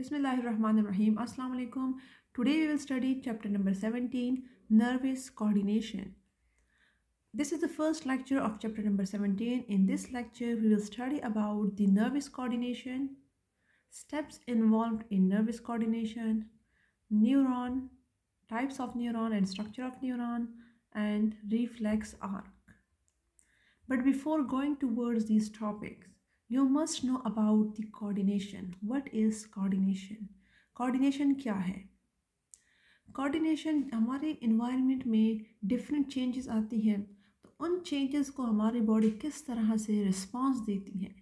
Bismillahirrahmanirrahim. Assalamu alaikum. Today we will study chapter number 17, Nervous Coordination. This is the first lecture of chapter number 17. In this lecture, we will study about the nervous coordination, steps involved in nervous coordination, neuron, types of neuron and structure of neuron, and reflex arc. But before going towards these topics, you must know about the coordination what is coordination coordination क्या है coordination हमारे environment में different changes आती हैं तो उन changes को हमारी बॉडी किस तरह से रिस्पांस देती है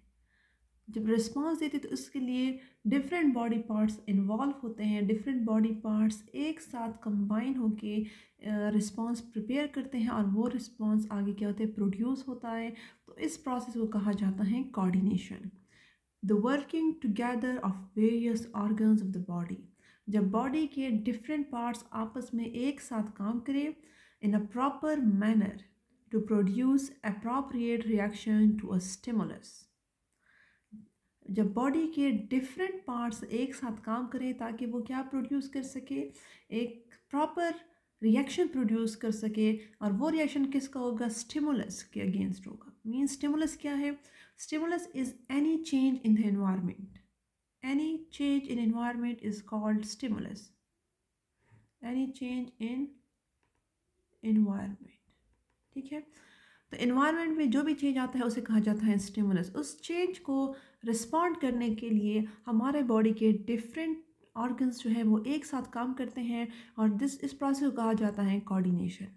जब रिस्पांस देती है तो उसके लिए डिफरेंट बॉडी पार्ट्स इन्वॉल्व होते हैं डिफरेंट बॉडी पार्ट्स एक साथ कंबाइन होके रिस्पांस प्रिपेयर करते हैं और वो रिस्पांस आगे क्या होता है प्रोड्यूस होता है तो इस प्रोसेस को कहा जाता है coordination the working together of various organs of the body जब बॉडी के डिफरेंट पार्ट्स आपस में एक साथ काम करें in a proper manner to produce appropriate reaction to a stimulus जब बॉडी के डिफरेंट पार्ट्स एक साथ काम करें ताकि वो क्या प्रोड्यूस कर सके एक प्रॉपर रिएक्शन प्रोड्यूस कर सके और वो रिएक्शन किसका होगा स्टिमुलस के अगेंस्ट होगा मीन स्टिमुलस क्या है stimulus is any change in the environment any change in environment is called stimulus any change in environment ठीक है तो एनवायरनमेंट में जो भी चेंज आता है उसे कहा जाता है स्टिमुलस उस चेंज को रिस्पॉन्ड करने के लिए हमारे बॉडी के डिफरेंट ऑर्गन्स जो है वो एक साथ काम करते हैं और दिस इस प्रोसेस को कहा जाता है कोऑर्डिनेशन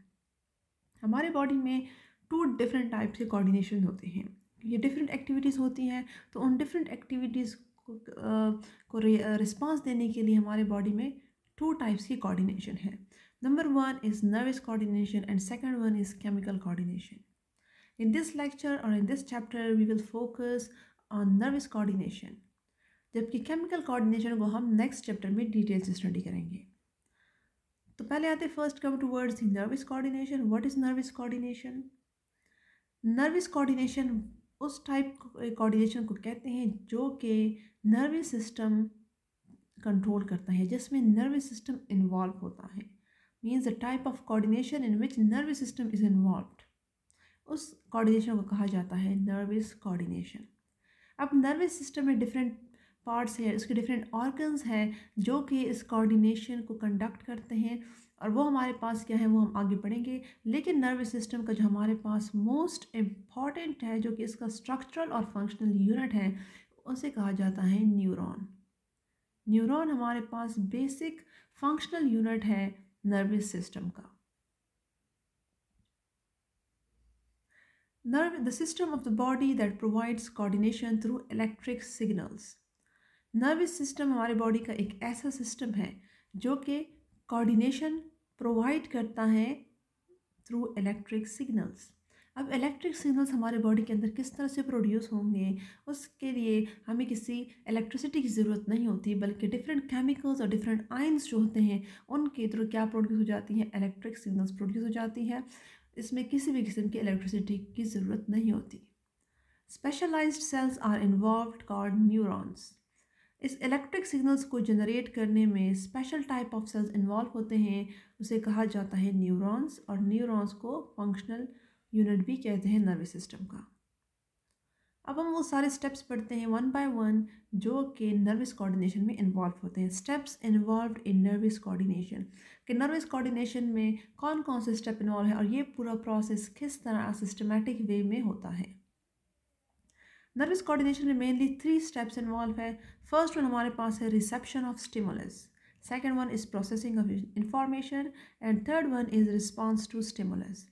हमारे बॉडी में टू डिफरेंट टाइप्स के कोऑर्डिनेशन होते हैं ये डिफरेंट एक्टिविटीज़ होती हैं तो उन डिफरेंट एक्टिविटीज़ को, आ, को देने के लिए हमारे बॉडी में टू टाइप्स की कोऑर्डिनेशन है number one is nervous coordination and second one is chemical coordination in this lecture और in this chapter we will focus on nervous coordination जबकि केमिकल कोऑर्डिनेशन को हम नेक्स्ट चैप्टर में detail से study करेंगे तो पहले आते first come towards in nervous coordination what is nervous coordination nervous coordination उस टाइप कोऑर्डिनेशन को कहते हैं जो कि नर्वस सिस्टम कंट्रोल करता है जिसमें नर्वस सिस्टम इन्वॉल्व होता है means the type of coordination in which nervous system is involve उस कोऑर्डिनेशन को कहा जाता है नर्वस कोऑर्डिनेशन अब नर्वस सिस्टम में डिफरेंट पार्ट्स हैं उसके डिफरेंट ऑर्गन्स हैं जो कि इस कोऑर्डिनेशन को कंडक्ट करते हैं और वो हमारे पास क्या है वो हम आगे बढ़ेंगे लेकिन नर्वस सिस्टम का जो हमारे पास मोस्ट इम्पॉर्टेंट है जो कि इसका स्ट्रक्चरल और फंक्शनल यूनिट है उसे कहा जाता है न्यूरॉन न्यूरॉन हमारे पास बेसिक फंक्शनल यूनिट है नर्वस सिस्टम का Nerve, the system of the body that provides coordination through electric signals. Nervous system हमारे बॉडी का एक ऐसा सिस्टम है जो कि कोऑर्डिनेशन प्रोवाइड करता है थ्रू इलेक्ट्रिक सिग्नल्स अब इलेक्ट्रिक सिग्नल्स हमारे बॉडी के अंदर किस तरह से प्रोड्यूस होंगे उसके लिए हमें किसी इलेक्ट्रिसिटी की ज़रूरत नहीं होती बल्कि डिफरेंट केमिकल्स और डिफरेंट आयंस जो होते हैं उनके थ्रू क्या प्रोड्यूस हो जाती हैं इलेक्ट्रिक सिग्नल्स प्रोड्यूस हो जाती हैं इसमें किसी भी किस्म की इलेक्ट्रिसिटी की ज़रूरत नहीं होती specialised cells are involve called neurons इस इलेक्ट्रिक सिग्नल्स को जनरेट करने में special type of cells involve होते हैं उसे कहा जाता है न्यूरॉन्स और न्यूरॉन्स को फंक्शनल यूनिट भी कहते हैं नर्वस सिस्टम का अब हम वो सारे स्टेप्स पढ़ते हैं वन बाय वन जो कि नर्वस कोऑर्डिनेशन में इन्वॉल्व होते हैं steps involve in nervous coordination कि नर्वस कोऑर्डिनेशन में कौन कौन से स्टेप इन्वॉल्व है और ये पूरा प्रोसेस किस तरह सिस्टमेटिक वे में होता है नर्वस कोऑर्डिनेशन में मेनली थ्री स्टेप्स इन्वॉल्व है फर्स्ट वन हमारे पास है reception of stimulus second one is processing of information and third one is response to stimulus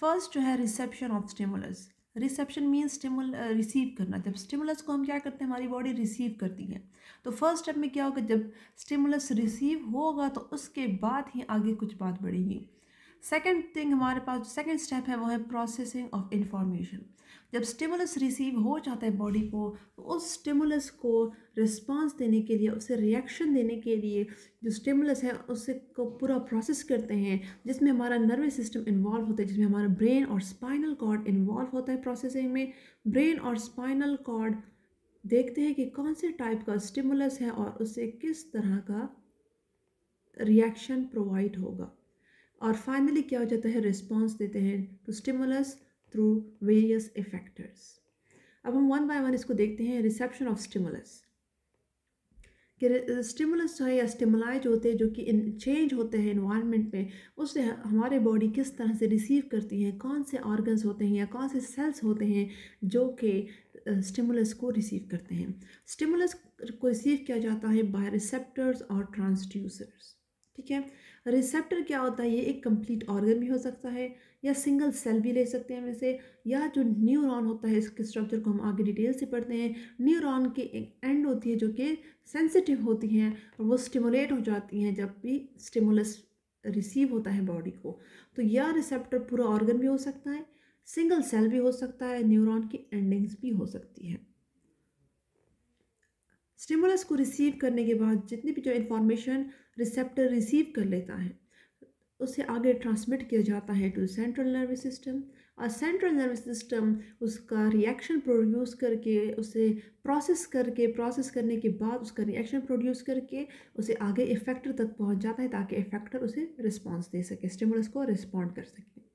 first जो है reception of stimulus reception mean stimulus receive करना जब stimulus को हम क्या करते हैं हमारी बॉडी रिसीव करती है तो फर्स्ट स्टेप में क्या होगा जब स्टिमुलस रिसीव होगा तो उसके बाद ही आगे कुछ बात बढ़ेगी सेकेंड थिंग हमारे पास सेकेंड स्टेप है वो है प्रोसेसिंग ऑफ इंफॉर्मेशन जब स्टिमुलस रिसीव हो जाता है बॉडी को तो उस स्टिमुलस को रिस्पांस देने के लिए उसे रिएक्शन देने के लिए जो स्टिमुलस है उससे को पूरा प्रोसेस करते हैं जिसमें हमारा नर्वस सिस्टम इन्वॉल्व होता है जिसमें हमारा ब्रेन और स्पाइनल कॉर्ड इन्वॉल्व होता है प्रोसेसिंग में ब्रेन और स्पाइनल कॉर्ड देखते हैं कि कौन से टाइप का स्टिमुलस है और उससे किस तरह का रिएक्शन प्रोवाइड होगा और फाइनली क्या हो जाता है रिस्पॉन्स देते हैं टू तो स्टिमुलस थ्रू वेरियस इफेक्टर्स अब हम वन बाय वन इसको देखते हैं रिसेप्शन ऑफ स्टिमुलस कि स्टिमुलस जो है या जो होते हैं जो कि चेंज होते हैं इन्वायरमेंट में उससे हमारे बॉडी किस तरह से रिसीव करती है कौन से ऑर्गन्स होते हैं या कौन से सेल्स होते हैं जो कि स्टिमुलस को रिसीव करते हैं स्टिमुलस को रिसीव किया जाता है बाय रिसेप्टर्स और ट्रांसड्यूसर्स ठीक है रिसेप्टर क्या होता है ये एक कंप्लीट ऑर्गन भी हो सकता है या सिंगल सेल भी ले सकते हैं वैसे या जो न्यूरॉन होता है इसके स्ट्रक्चर को हम आगे डिटेल से पढ़ते हैं न्यूरॉन की एक एंड होती है जो कि सेंसिटिव होती हैं और वो स्टिमुलेट हो जाती हैं जब भी स्टिमुलस रिसीव होता है बॉडी को तो यह रिसेप्टर पूरा ऑर्गन भी हो सकता है सिंगल सेल भी हो सकता है न्यूरॉन की एंडिंग्स भी हो सकती है स्टिमुलस को रिसीव करने के बाद जितनी भी जो इन्फॉर्मेशन रिसेप्टर रिसीव कर लेता है उसे आगे ट्रांसमिट किया जाता है टू सेंट्रल नर्वस सिस्टम और सेंट्रल नर्वस सिस्टम उसका रिएक्शन प्रोड्यूस करके उसे प्रोसेस करके प्रोसेस करने के बाद उसका रिएक्शन प्रोड्यूस करके उसे आगे इफेक्टर तक पहुंच जाता है ताकि इफेक्टर उसे रिस्पांस दे सके स्टिमुलस को रिस्पॉन्ड कर सके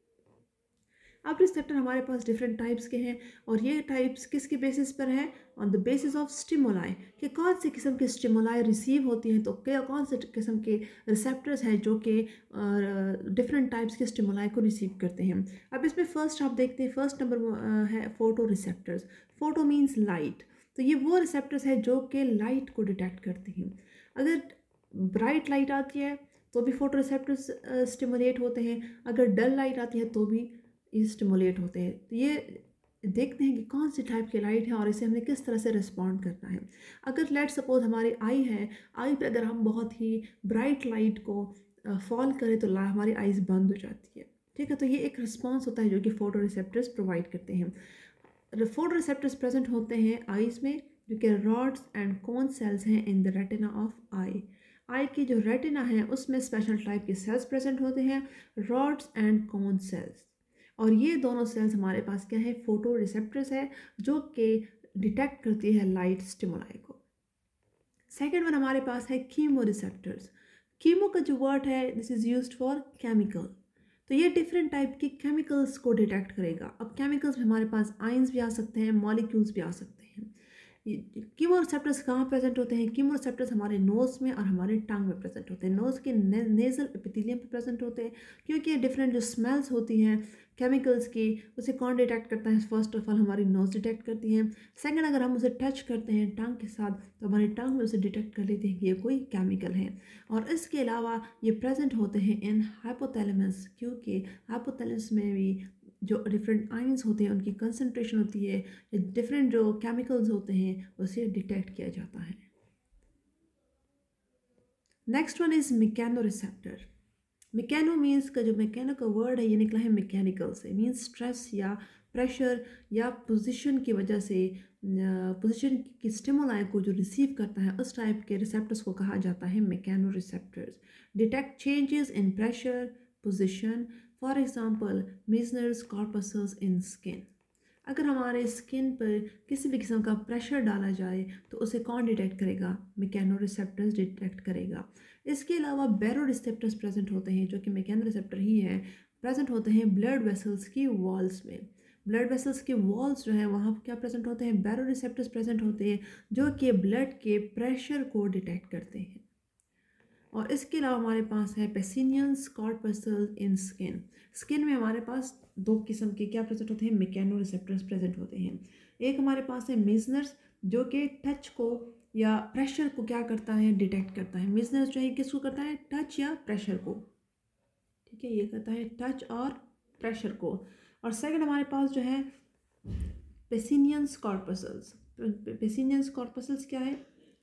अब रिसेप्टर हमारे पास डिफरेंट टाइप्स के हैं और ये टाइप्स किसके बेसिस पर हैं on the basis of stimuli कि कौन से किस्म के स्टिमोलाई रिसीव होती हैं तो क्या कौन से किस्म के रिसेप्टर्स हैं जो कि डिफरेंट टाइप्स के स्टिमोलाई को रिसीव करते हैं अब इसमें फ़र्स्ट आप देखते हैं फर्स्ट नंबर है photo receptors photo means light तो ये वो रिसेप्टर्स हैं जो कि लाइट को डिटेक्ट करते हैं अगर ब्राइट लाइट आती है तो भी फोटो रिसेप्टर्स स्टिमुलेट होते हैं अगर डल लाइट आती है तो भी ये स्टिमुलेट होते हैं तो ये देखते हैं कि कौन सी टाइप की लाइट है और इसे हमने किस तरह से रिस्पॉन्ड करना है अगर लेट सपोज हमारी आई है आई पे अगर हम बहुत ही ब्राइट लाइट को फॉल करें तो हमारी आइज़ बंद हो जाती है ठीक है तो ये एक रिस्पॉन्स होता है जो कि फोटो रिसेप्टर्स प्रोवाइड करते हैं फोटो रिसेप्टर्स प्रेजेंट होते हैं आइज़ में जो कि रॉड्स एंड कोन सेल्स हैं in the retina of eye eye की जो रेटिना है उसमें स्पेशल टाइप के सेल्स प्रेजेंट होते हैं रॉड्स एंड कौन सेल्स और ये दोनों सेल्स हमारे पास क्या है फोटो रिसेप्टर्स है जो कि डिटेक्ट करती है लाइट स्टिमुलाई को सेकेंड वन हमारे पास है कीमो रिसेप्टर्स कीमो का जो वर्ड है this is use for chemical तो ये डिफरेंट टाइप के केमिकल्स को डिटेक्ट करेगा अब केमिकल्स में हमारे पास आइंस भी आ सकते हैं मॉलिक्यूल्स भी आ सकते हैं कीमो रिसेप्टर्स कहाँ प्रेजेंट होते हैं कीमो रिसेप्टर्स हमारे नोज़ में और हमारे टंग में प्रेजेंट होते हैं नोज़ के ने, नेज़ल एपिथेलियम पे प्रेजेंट होते हैं क्योंकि ये डिफरेंट जो स्मेल्स होती हैं केमिकल्स की उसे कौन डिटेक्ट करता है फर्स्ट ऑफ ऑल हमारी नोज़ डिटेक्ट करती है सेकंड अगर हम उसे टच करते हैं टंग के साथ तो हमारी टांग में उसे डिटेक्ट कर लेते हैं कि ये कोई केमिकल है और इसके अलावा ये प्रेजेंट होते हैं इन हाइपोथैलेमस क्योंकि हाइपोथैलेमस में भी जो डिफरेंट आइंस होते हैं उनकी कंसनट्रेशन होती है डिफरेंट जो केमिकल्स होते हैं उसे डिटेक्ट किया जाता है next one is mechano receptor mechano means का जो मैकेनो का वर्ड है ये निकला है मैकेनिकल से मीन्स स्ट्रेस या प्रेशर या पोजीशन की वजह से पोजीशन की स्टेमोलाय को जो रिसीव करता है उस टाइप के रिसेप्टर्स को कहा जाता है mechano receptors detect changes in pressure position for example Meissner's corpuscles in skin अगर हमारे स्किन पर किसी भी किस्म का प्रेशर डाला जाए तो उसे कौन डिटेक्ट करेगा मैकेनो रिसेप्टर्स डिटेक्ट करेगा इसके अलावा बैरो रिसेप्टर्स प्रेजेंट होते हैं जो कि मैकेन रिसेप्टर ही हैं प्रेजेंट होते हैं ब्लड वेसल्स की वॉल्स में ब्लड वेसल्स के वॉल्स जो हैं वहाँ क्या प्रेजेंट होते हैं बैरो रिसेप्टर्स प्रेजेंट होते हैं जो कि ब्लड के प्रेशर को डिटेक्ट करते हैं और इसके अलावा हमारे पास है पेसिनियन स्कॉट पर्सल इन स्किन स्किन में हमारे पास दो किस्म के क्या प्रेजेंट होते हैं मैकेनो रिसेप्टर्स प्रेजेंट होते हैं एक हमारे पास है मेजनर्स जो कि टच को या प्रेशर को क्या करता है डिटेक्ट करता है मिजनेस जो है किसको करता है टच या प्रेशर को ठीक है ये करता है टच और प्रेशर को और सेकंड हमारे पास जो है पेसिनियंस कॉर्पसल्स पेसिनियंस कॉर्पसल्स क्या है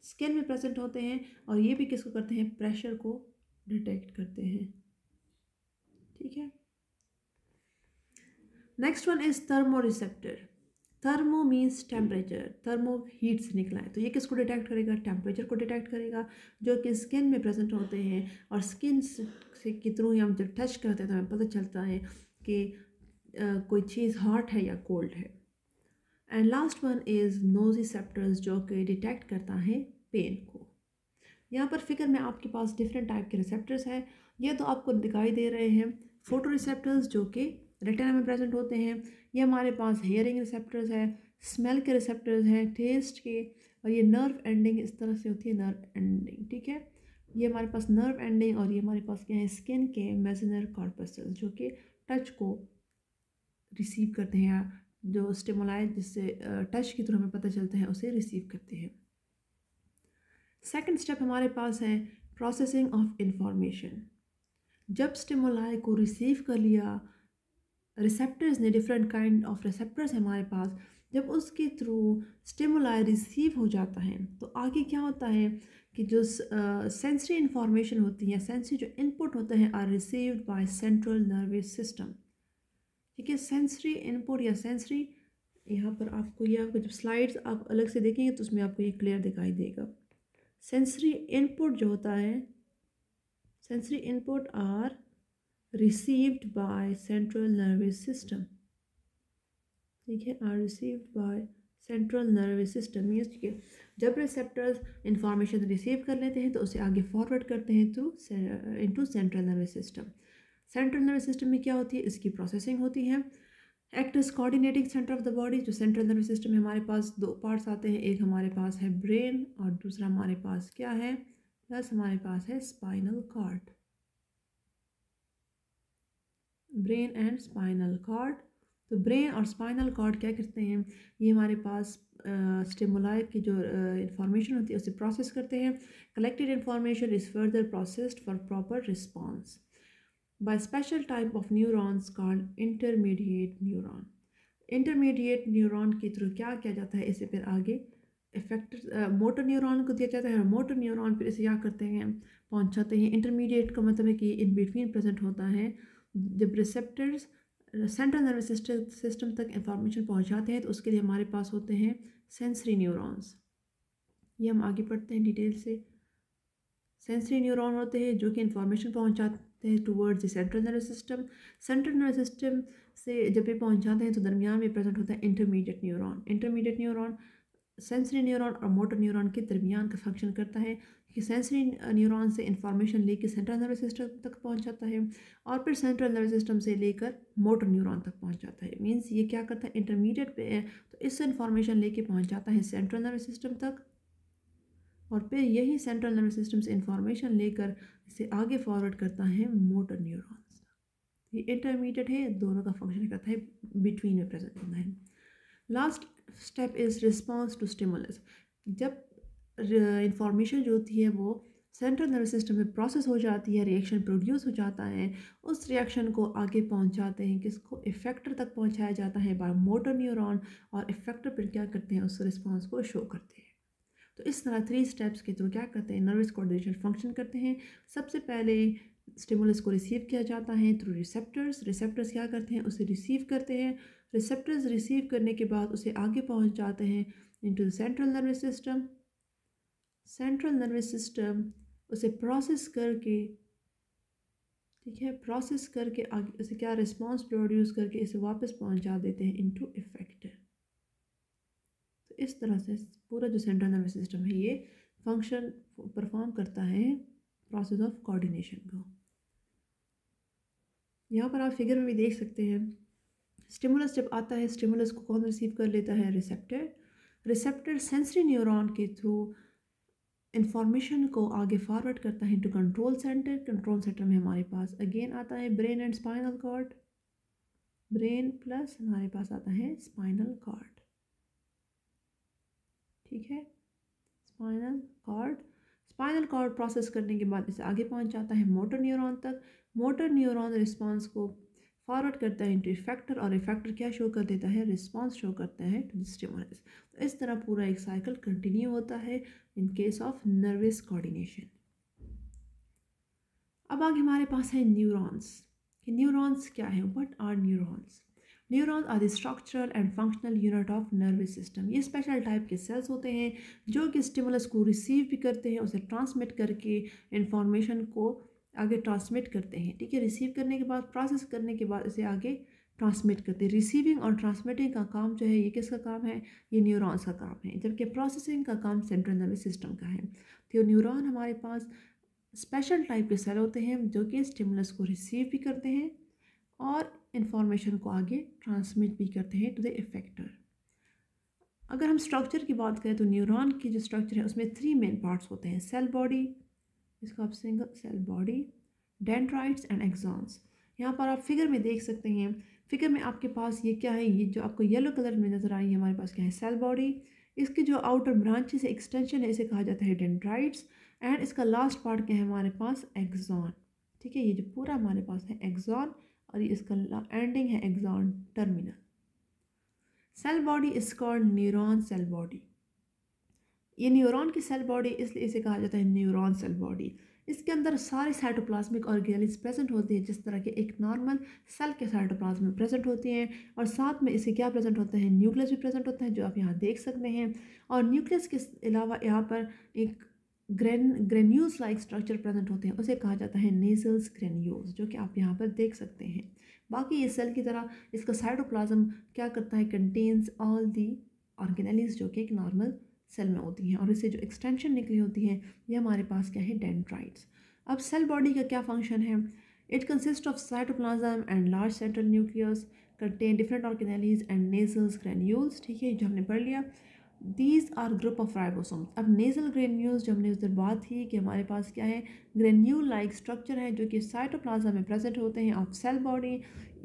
स्किन में प्रेजेंट होते हैं और ये भी किसको करते हैं प्रेशर को डिटेक्ट करते हैं ठीक है next one is thermoreceptor thermo means temperature thermo heat से निकला है तो ये किसको डिटेक्ट करेगा टेम्परेचर को डिटेक्ट करेगा जो कि स्किन में प्रेजेंट होते हैं और स्किन से के थ्रू हम जब टच करते हैं तो हमें पता चलता है कि आ, कोई चीज़ हॉट है या कोल्ड है and last one is nociceptors जो कि डिटेक्ट करता है पेन को यहाँ पर फिगर में आपके पास डिफरेंट टाइप के रिसेप्टर्स हैं ये तो आपको दिखाई दे रहे हैं फोटो रिसेप्टर्स जो कि रिटर्न में प्रेजेंट होते हैं ये हमारे पास हेयरिंग रिसेप्टर्स है स्मेल के रिसेप्टर्स हैं टेस्ट के और ये नर्व एंडिंग इस तरह से होती है नर्व एंडिंग ठीक है ये हमारे पास नर्व एंडिंग और ये हमारे पास क्या है स्किन के मेजनर कॉर्पसल जो कि टच को रिसीव करते हैं या जो स्टेमोलाइज जिससे टच के थ्रू हमें पता चलता है उसे रिसीव करते हैं सेकंड स्टेप हमारे पास है प्रोसेसिंग ऑफ इंफॉर्मेशन जब स्टेमोलाई को रिसीव कर लिया रिसेप्टर्स ने डिफरेंट काइंड ऑफ रिसेप्टर्स हमारे पास जब उसके थ्रू स्टिमुलाई रिसीव हो जाता है तो आगे क्या होता है कि जो सेंसरी इंफॉर्मेशन होती है या सेंसरी जो इनपुट होते हैं are received by central nervous system ठीक है सेंसरी इनपुट या सेंसरी यहाँ पर आपको ये आपको जब स्लाइड्स आप अलग से देखेंगे तो उसमें आपको ये क्लियर दिखाई देगा सेंसरी इनपुट जो होता है sensory input are received by central nervous system ठीक है are received by central nervous system ठीक है जब रिसेप्टर्स इंफॉर्मेशन रिसीव कर लेते हैं तो उसे आगे फॉरवर्ड करते हैं to into central nervous system central nervous system में क्या होती है इसकी प्रोसेसिंग होती है acts as coordinating centre of the body जो सेंट्रल नर्वस सिस्टम में हमारे पास दो पार्ट्स आते हैं एक हमारे पास है ब्रेन और दूसरा हमारे पास क्या है प्लस हमारे पास है spinal cord brain and spinal cord तो ब्रेन और स्पाइनल कॉर्ड क्या करते हैं ये हमारे पास uh, की जो इंफॉर्मेशन होती है उसे प्रोसेस करते हैं collected information is further processed for proper response by special type of neurons called intermediate neuron intermediate neuron के थ्रू क्या किया जाता है इसे फिर आगे इफेक्ट मोटर न्यूरॉन को दिया जाता है और मोटर न्यूरॉन फिर इसे क्या करते हैं पहुंचाते हैं इंटरमीडिएट का मतलब है कि इन बिटवीन प्रेजेंट होता है जब रिसेप्टर्स सेंट्रल नर्वस सिस्टम तक इंफॉर्मेशन पहुंचाते हैं तो उसके लिए हमारे पास होते हैं सेंसरी न्यूरॉन्स ये हम आगे पढ़ते हैं डिटेल से सेंसरी न्यूरॉन होते हैं जो कि इंफॉर्मेशन पहुंचाते हैं towards the central nervous system central nervous system से जब ये पहुँचाते हैं तो दरमियान में प्रेजेंट होता है intermediate neuron intermediate neuron sensory neuron और मोटर न्यूरॉन के दरमियान का फंक्शन करता है कि सेंसरी न्यूरॉन से इंफॉर्मेशन लेकर सेंट्रल नर्वस सिस्टम तक पहुंच जाता है और फिर सेंट्रल नर्वस सिस्टम से लेकर मोटर न्यूरॉन तक पहुंच जाता है मींस ये क्या करता है इंटरमीडिएट पे है तो इससे इन्फॉर्मेशन लेके पहुंच जाता है सेंट्रल नर्वस सिस्टम तक और फिर यही सेंट्रल नर्वस सिस्टम से इन्फॉर्मेशन लेकर इसे आगे फॉरवर्ड करता है मोटर न्यूरॉन्स ये इंटरमीडिएट है दोनों का फंक्शन करता है बिटवीन में प्रेजेंट होना है last step is response to stimulus जब इंफॉर्मेशन जो होती है वो सेंट्रल नर्वस सिस्टम में प्रोसेस हो जाती है रिएक्शन प्रोड्यूस हो जाता है उस रिएक्शन को आगे पहुंचाते हैं किसको इफेक्टर तक पहुंचाया जाता है बाय मोटर न्यूरॉन और इफेक्टर पर क्या करते हैं उस रिस्पॉन्स को शो करते हैं तो इस तरह थ्री स्टेप्स के थ्रू क्या करते हैं नर्वस कोऑर्डिनेशन फंक्शन करते हैं सबसे पहले स्टिमुलस को रिसीव किया जाता है थ्रू रिसेप्टर्स रिसेप्टर्स क्या करते हैं उसे रिसीव करते हैं रिसेप्टर्स रिसीव करने के बाद उसे आगे पहुंच जाते हैं into the central nervous system central nervous system उसे प्रोसेस करके ठीक है प्रोसेस करके आगे उसे क्या रिस्पॉन्स प्रोड्यूस करके इसे वापस पहुँचा देते हैं टू इफेक्ट तो इस तरह से पूरा जो सेंट्रल नर्वस सिस्टम है ये फंक्शन परफॉर्म करता है प्रोसेस ऑफ कोऑर्डिनेशन को यहाँ पर आप फिगर में भी देख सकते हैं स्टिमुलस जब आता है स्टिमुलस को कौन रिसीव कर लेता है रिसेप्टर रिसेप्टर सेंसरी न्यूरॉन के थ्रू इंफॉर्मेशन को आगे फॉरवर्ड करता है to control centre control centre में हमारे पास अगेन आता है brain and spinal cord brain plus हमारे पास आता है स्पाइनल कार्ड ठीक है spinal cord spinal cord process करने के बाद इसे आगे पहुंच जाता है मोटर न्यूरॉन तक मोटर न्यूरॉन रिस्पांस को फॉरवर्ड करता है इंटू इफेक्टर और इफेक्टर क्या शो कर देता है रिस्पांस शो करता है टू स्टिमुलस तो इस तरह पूरा एक साइकिल कंटिन्यू होता है in case of nervous coordination अब आगे हमारे पास है न्यूरॉन्स कि न्यूरॉन्स क्या है what are neurons neuron are the structural and functional unit of nervous system ये स्पेशल टाइप के सेल्स होते हैं जो कि स्टिमुलस को रिसीव भी करते हैं उसे ट्रांसमिट करके इंफॉर्मेशन को आगे ट्रांसमिट करते हैं ठीक है रिसीव करने के बाद प्रोसेस करने के बाद उसे आगे ट्रांसमिट करते हैं रिसीविंग और ट्रांसमिटिंग का काम जो है ये किसका काम है ये न्यूरॉन्स का काम है जबकि प्रोसेसिंग का काम सेंट्रल नर्वस सिस्टम का है तो न्यूरॉन हमारे पास स्पेशल टाइप के सेल होते हैं जो कि स्टिमुलस को रिसीव भी करते हैं और इन्फॉर्मेशन को आगे ट्रांसमिट भी करते हैं टू द इफेक्टर अगर हम स्ट्रक्चर की बात करें तो न्यूरॉन की जो स्ट्रक्चर है उसमें थ्री मेन पार्ट्स होते हैं सेल बॉडी इसको आप single cell body dendrites and axons यहाँ पर आप फिगर में देख सकते हैं फिगर में आपके पास ये क्या है ये जो आपको येलो कलर में नज़र आई है हमारे पास क्या है सेल बॉडी इसके जो आउटर ब्रांचेस एक्सटेंशन है इसे कहा जाता है डेंड्राइट्स एंड इसका लास्ट पार्ट क्या है हमारे पास एक्सॉन ठीक है ये जो पूरा हमारे पास है एक्सॉन और इसका एंडिंग है axon terminal cell body is called neuron cell body ये न्यूरॉन की सेल बॉडी इसलिए इसे कहा जाता है न्यूरॉन सेल बॉडी इसके अंदर सारे साइटोप्लाज्मिक ऑर्गेनल्स प्रेजेंट होते हैं जिस तरह के एक नॉर्मल सेल के साइटोप्लाज्म प्रेजेंट होते हैं और साथ में इसे क्या प्रेजेंट होता है न्यूक्लियस भी प्रेजेंट होता है जो आप यहाँ देख सकते हैं और न्यूक्लियस के अलावा यहाँ पर एक grain granules like structure present होते हैं उसे कहा जाता है नेसल्स ग्रेन्यूल्स जो कि आप यहाँ पर देख सकते हैं बाकी ये सेल की तरह इसका साइटोप्लाज्म क्या करता है कंटेन्स ऑल दी ऑर्गेनलीज जो कि एक नॉर्मल सेल में होती हैं और इससे जो एक्सटेंशन निकली होती हैं ये हमारे पास क्या है डेंड्राइट्स अब सेल बॉडी का क्या फंक्शन है it consist of cytoplasm and large central nucleus contain different organelles and Nissl granules ठीक है जो हमने पढ़ लिया these are group of ribosomes अब नेजल ग्रेन्यूल्स जो हमने उस दिन बात थी कि हमारे पास क्या है ग्रेन्यूल लाइक स्ट्रक्चर है जो कि साइटोप्लाज्म में प्रेजेंट होते हैं ऑफ सेल बॉडी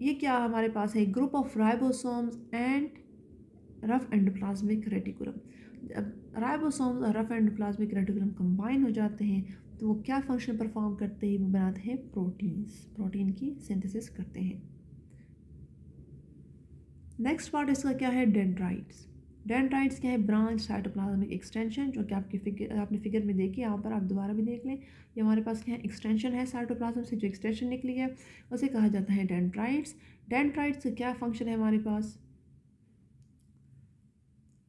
ये क्या हमारे पास है group of ribosomes and rough endoplasmic reticulum जब राइबोसोम्स और रफ एंडोप्लाज्मिक रेटिकुलम कंबाइन हो जाते हैं तो वो क्या फंक्शन परफॉर्म करते हैं वो बनाते हैं प्रोटीन्स प्रोटीन की सिंथेसिस करते हैं नेक्स्ट पार्ट इसका क्या है डेंड्राइट्स डेंड्राइट्स क्या है ब्रांच साइटोप्लाज्मिक एक्सटेंशन जो कि आपकी फिगर आपने फिगर में देखी यहाँ पर आप दोबारा भी देख लें ये हमारे पास क्या है एक्सटेंशन है साइटोप्लाज्म से जो एक्सटेंशन निकली है उसे कहा जाता है डेंड्राइट्स डेंड्राइट्स का क्या फंक्शन है हमारे पास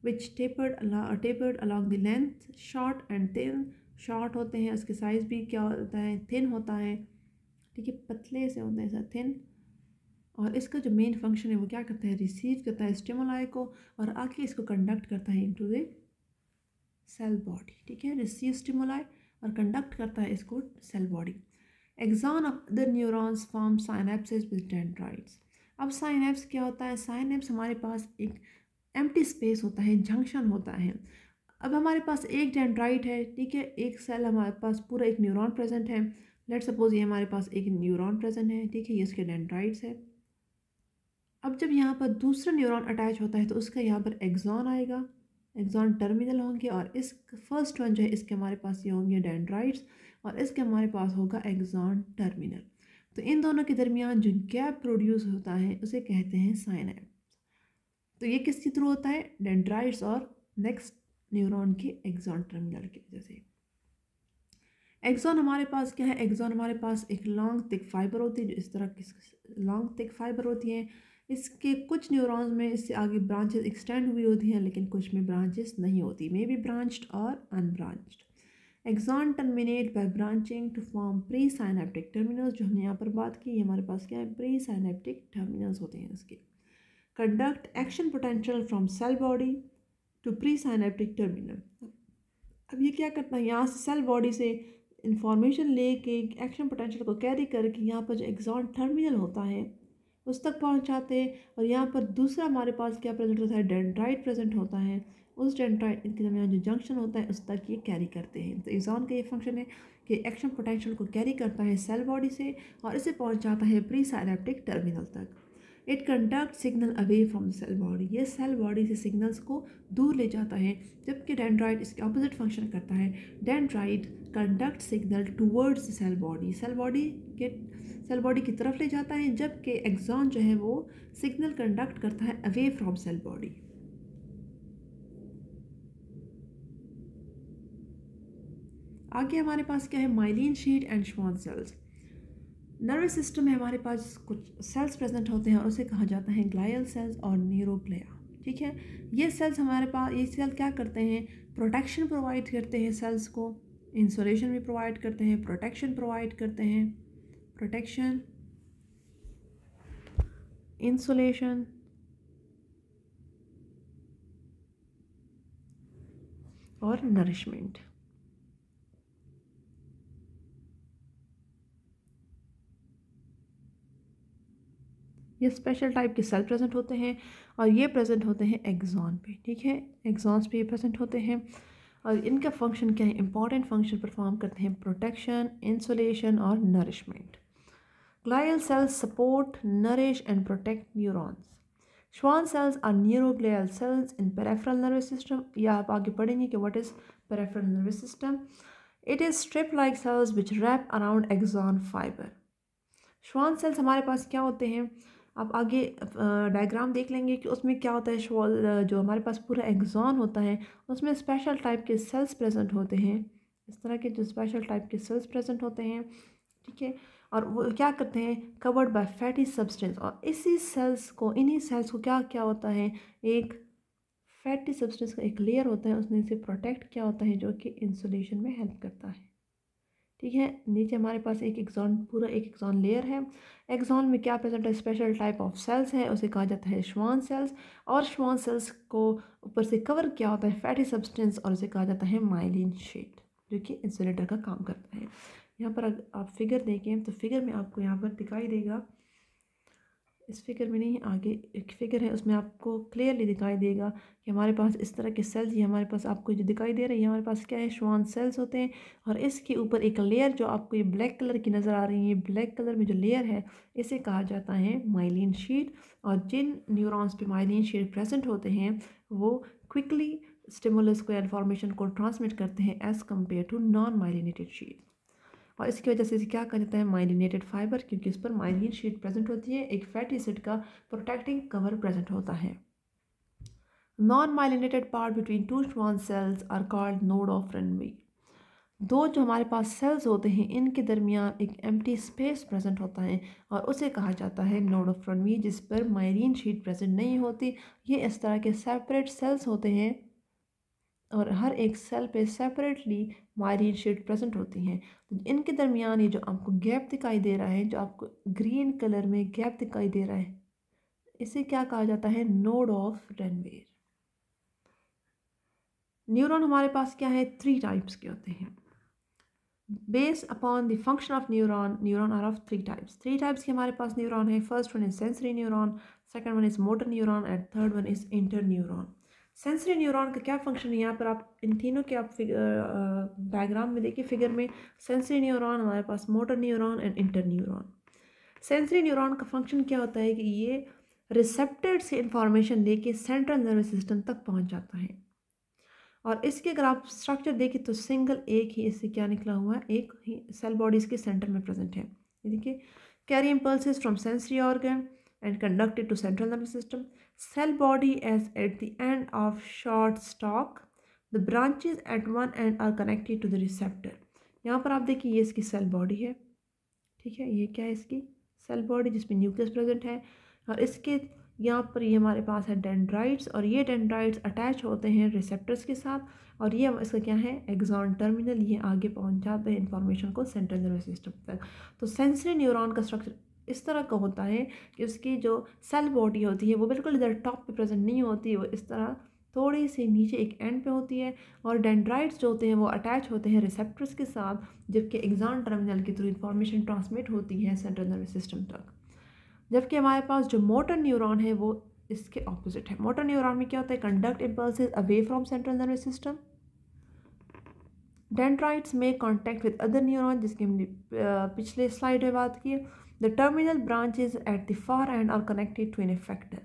which tapered tapered along the length short and thin short होते हैं उसके साइज़ भी क्या होता है थिन होता है ठीक है पतले से होते हैं सर थिन और इसका जो मेन फंक्शन है वो क्या करता है रिसीव करता है स्टेमोलाई को और आके इसको कंडक्ट करता है इनटू द सेल बॉडी ठीक है रिसीव स्टिमुलाई और कंडक्ट करता है इसको cell body axon of the neurons form synapsis with dendrites अब साइनेप्स क्या होता है साइनेप्स हमारे पास एक एम्प्टी स्पेस होता है जंक्शन होता है अब हमारे पास एक डेंड्राइट है ठीक है एक सेल हमारे पास पूरा एक न्यूरॉन प्रेजेंट है लेट सपोज ये हमारे पास एक न्यूरॉन प्रेजेंट है ठीक है ये इसके डेंड्राइट्स है अब जब यहाँ पर दूसरा न्यूरॉन अटैच होता है तो उसका यहाँ पर एग्जॉन आएगा एग्जॉन टर्मिनल होंगे और इस फर्स्ट वन जो है इसके हमारे पास ये होंगे डेंड्राइट्स और इसके हमारे पास होगा एग्जॉन टर्मिनल तो इन दोनों के दरमियान जो गैप प्रोड्यूस होता है उसे कहते हैं साइनाइड तो ये किसके थ्रू होता है डेंड्राइट्स और नेक्स्ट न्यूरॉन के एग्जॉन टर्मिनल की वजह से एग्जॉन हमारे पास क्या है एग्जॉन हमारे पास एक लॉन्ग थिक फाइबर होती है जो इस तरह की लॉन्ग थिक फाइबर होती है इसके कुछ न्यूरॉन्स में इससे आगे ब्रांचेस एक्सटेंड हुई होती हैं लेकिन कुछ में ब्रांचेस नहीं होती मे बी ब्रांच्ड और unbranched axon terminate by branching to form pre synaptic terminals जो हमने यहाँ पर बात की हमारे पास क्या है प्री साइनेप्टिक टर्मिनल्स होते हैं इसके conduct action potential from cell body to pre synaptic terminal अब ये क्या करता है यहाँ से सेल बॉडी से इंफॉर्मेशन ले के एक्शन पोटेंशियल को कैरी करके यहाँ पर जो एग्जॉन टर्मिनल होता है उस तक पहुंचाते हैं और यहाँ पर दूसरा हमारे पास क्या प्रेजेंट होता है डेंड्राइट प्रेजेंट होता है उस डेंड्राइट इनके दरमियान जो जंक्शन होता है उस तक ये कैरी करते हैं तो एग्जाम का ये फंक्शन है कि एक्शन पोटेंशियल को कैरी करता है सेल बॉडी से और इसे पहुँचाता है प्री साइनेप्टिक टर्मिनल तक it conduct signal away from cell body ये सेल बॉडी से सिग्नल्स को दूर ले जाता है जबकि डेंड्राइड इसके ऑपोजिट फंक्शन करता है dendrite conduct signal towards cell body cell body के सेल बॉडी की तरफ ले जाता है जबकि एग्जॉन जो है वो सिग्नल कंडक्ट करता है अवे फ्रॉम सेल बॉडी आगे हमारे पास क्या है myelin sheath and Schwann cells nervous system में हमारे पास कुछ सेल्स प्रेजेंट होते हैं और उसे कहा जाता है ग्लायल सेल्स और न्यूरोग्लिया ठीक है ये सेल्स हमारे पास ये सेल क्या करते हैं प्रोटेक्शन प्रोवाइड करते हैं सेल्स को इंसुलेशन भी प्रोवाइड करते हैं प्रोटेक्शन प्रोवाइड करते हैं प्रोटेक्शन इंसुलेशन और नरिशमेंट ये स्पेशल टाइप के सेल प्रेजेंट होते हैं और ये प्रेजेंट होते हैं एग्जॉन पे ठीक है एग्जॉन्स पे ये प्रेजेंट होते हैं और इनका फंक्शन क्या है इंपॉर्टेंट फंक्शन परफॉर्म करते हैं प्रोटेक्शन इंसुलेशन और nourishment glial cells support nourish and protect neurons Schwann cells are neuroglial cells in peripheral nervous system या आप आगे पढ़ेंगे कि what is peripheral nervous system it is strip like cells which wrap around axon fibre Schwann cells हमारे पास क्या होते हैं आप आगे डायग्राम देख लेंगे कि उसमें क्या होता है शॉल जो हमारे पास पूरा एग्जॉन होता है उसमें स्पेशल टाइप के सेल्स प्रेजेंट होते हैं इस तरह के जो स्पेशल टाइप के सेल्स प्रेजेंट होते हैं ठीक है और वो क्या करते हैं कवर्ड बाय फैटी सब्सटेंस और इसी सेल्स को इन्हीं सेल्स को क्या क्या होता है एक फैटी सब्सटेंस का एक लेयर होता है उसने इसे प्रोटेक्ट किया होता है जो कि इंसुलेशन में हेल्प करता है ठीक है नीचे हमारे पास एक एग्जॉन पूरा एक एग्जॉन लेयर है एग्जॉन में क्या प्रेजेंट है स्पेशल टाइप ऑफ सेल्स है उसे कहा जाता है श्वान सेल्स और श्वान सेल्स को ऊपर से कवर किया होता है फैटी सब्सटेंस और उसे कहा जाता है माइलिन शीट जो कि इंसुलेटर का काम करता है यहाँ पर आप फिगर देखें तो फिगर में आपको यहाँ पर दिखाई देगा इस फिगर में नहीं आगे एक फिगर है उसमें आपको क्लियरली दिखाई देगा कि हमारे पास इस तरह के सेल्स ये हमारे पास आपको जो दिखाई दे रही है हमारे पास क्या है श्वान सेल्स होते हैं और इसके ऊपर एक लेयर जो आपको ये ब्लैक कलर की नज़र आ रही है ब्लैक कलर में जो लेयर है इसे कहा जाता है माइलिन शीट और जिन न्यूरोस पर माइलिन शीट प्रेजेंट होते हैं वो क्विकली स्टिमुलस को इन्फॉर्मेशन को ट्रांसमिट करते हैं as compare to non myelinated sheath और इसकी वजह से इसे क्या कहा जाता है माइलिनेटेड फाइबर क्योंकि इस पर माइलिन शीट प्रेजेंट होती है एक फैटी एसिड का प्रोटेक्टिंग कवर प्रेजेंट होता है non myelinated part between two small cells are called node of Ranvier दो जो हमारे पास सेल्स होते हैं इनके दरमियान एक एम्प्टी स्पेस प्रेजेंट होता है और उसे कहा जाता है नोड ऑफ रनवे जिस पर मायरीन शीट प्रेजेंट नहीं होती ये इस तरह के सेपरेट सेल्स होते हैं और हर एक सेल पे सेपरेटली मायरीन शेड प्रेजेंट होती हैं तो इनके दरमियान ये जो आपको गैप दिखाई दे रहा है जो आपको ग्रीन कलर में गैप दिखाई दे रहा है इसे क्या कहा जाता है नोड ऑफ रेनवेयर न्यूरॉन हमारे पास क्या है थ्री टाइप्स के होते हैं base upon the function of neuron neuron are of three types three types के हमारे पास न्यूरॉन है first one is sensory neuron second one is motor neuron and third one is inter neuron sensory neuron का क्या function है यहाँ पर आप इन तीनों के आप डायग्राम में देखिए फिगर में सेंसरी न्यूरॉन हमारे पास motor neuron and inter neuron sensory neuron का फंक्शन क्या होता है कि ये रिसेप्टर से इंफॉर्मेशन लेके सेंट्रल नर्वस सिस्टम तक पहुँच जाता है और इसके अगर आप स्ट्रक्चर देखें तो सिंगल एक ही इससे क्या निकला हुआ है एक ही सेल बॉडीज़ के सेंटर में प्रेजेंट है देखिए carry impulse from sensory organ and conducted to central nervous system. Cell body as at the end of short stalk. The branches at one end are connected to the receptor. यहाँ पर आप देखिए ये इसकी cell body है ठीक है ये क्या है इसकी सेल बॉडी जिसमें न्यूक्लियस प्रेजेंट है और इसके यहाँ पर ये हमारे पास है डेंड्राइट्स और ये डेंड्राइट्स अटैच होते हैं रिसेप्टर्स के साथ और ये इसका क्या है एग्जॉन टर्मिनल ये आगे पहुँच जाते हैं इन्फॉर्मेशन को सेंट्रल नर्वस सिस्टम तक तो सेंसरी न्यूरॉन का स्ट्रक्चर इस तरह का होता है कि उसकी जो सेल बॉडी होती है वो बिल्कुल इधर टॉप पे प्रेजेंट नहीं होती वो इस तरह थोड़ी सी नीचे एक एंड पे होती है और डेंड्राइट्स जो होते हैं वो अटैच होते हैं रिसेप्टर्स के साथ जबकि एग्जाम टर्मिनल के थ्रू इन्फॉर्मेशन ट्रांसमिट होती है सेंट्रल नर्वस सिस्टम तक जबकि हमारे पास जो मोटर न्यूरॉन है वो इसके ऑपोजिट है मोटर न्यूरॉन में क्या होता है conduct impulse away from central nervous system dendrites में कॉन्टैक्ट विद अदर न्यूरॉन जिसकी हमने पिछले स्लाइड में बात की The terminal branches at the far end are connected to an effector.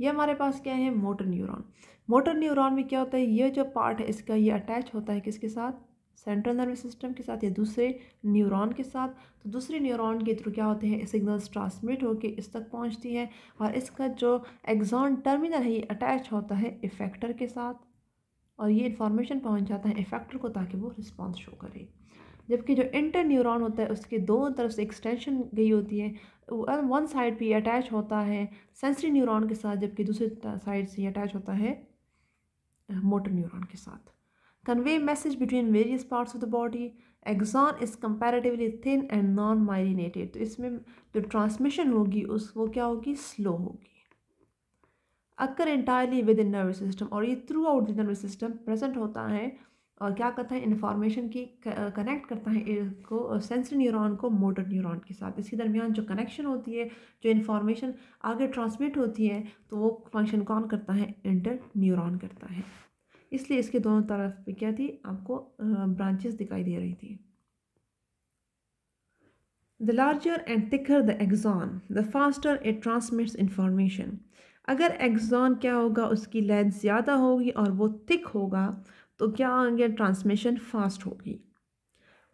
ये हमारे पास क्या है मोटर न्यूरॉन मोटर न्यूरॉन में क्या होता है ये जो पार्ट है इसका ये अटैच होता है किसके साथ सेंट्रल नर्वस सिस्टम के साथ या दूसरे न्यूरॉन के साथ तो दूसरे न्यूरॉन के थ्रू क्या होते हैं सिग्नल्स ट्रांसमिट होकर इस तक पहुंचती है और इसका जो एग्जॉन टर्मिनल है ये अटैच होता है इफेक्टर के साथ और ये इन्फॉर्मेशन पहुंच जाता है इफेक्टर को ताकि वो रिस्पॉन्स शो करे जबकि जो इंटर न्यूरॉन होता है उसके दोनों तरफ से एक्सटेंशन गई होती है वन साइड पे अटैच होता है सेंसरी न्यूरॉन के साथ जबकि दूसरी साइड से अटैच होता है मोटर न्यूरॉन के साथ convey message between various parts of the body axon is comparatively thin and non myelinated तो इसमें जो ट्रांसमिशन होगी उस वो क्या होगी स्लो होगी occur within nervous system और ये throughout the nervous system present होता है और क्या करता है इन्फॉर्मेशन की कनेक्ट करता है इसको सेंसरी न्यूरॉन को मोटर न्यूरॉन के साथ इसके दरमियान जो कनेक्शन होती है जो इन्फॉर्मेशन आगे ट्रांसमिट होती है तो वो फंक्शन कौन करता है इंटर न्यूरॉन करता है इसलिए इसके दोनों तरफ पे क्या थी आपको ब्रांचेस दिखाई दे रही थी the larger and thicker the axon the faster it transmits information अगर एग्जॉन क्या होगा उसकी लेंथ ज़्यादा होगी और वो थिक होगा तो क्या होंगे ट्रांसमिशन फास्ट होगी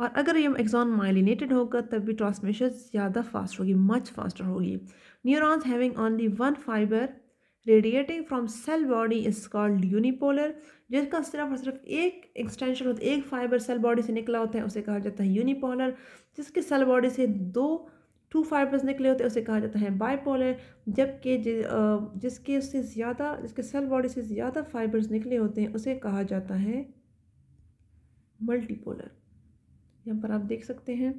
और अगर ये एग्जॉन माइलिनेटेड होगा तब भी ट्रांसमिशन ज़्यादा फास्ट होगी मच फास्टर होगी neurons having only one fibre radiating from cell body is called unipolar जिसका सिर्फ और सिर्फ एक एक्सटेंशन होता है एक फाइबर सेल बॉडी से निकला होता है उसे कहा जाता है यूनिपोलर जिसकी सेल बॉडी से दो टू फाइबर्स निकले होते हैं उसे कहा जाता है बाईपोलर जबकि जिसके उससे ज़्यादा जिसके सेल बॉडी से ज़्यादा फाइबर्स निकले होते हैं उसे कहा जाता है मल्टीपोलर यहाँ पर आप देख सकते हैं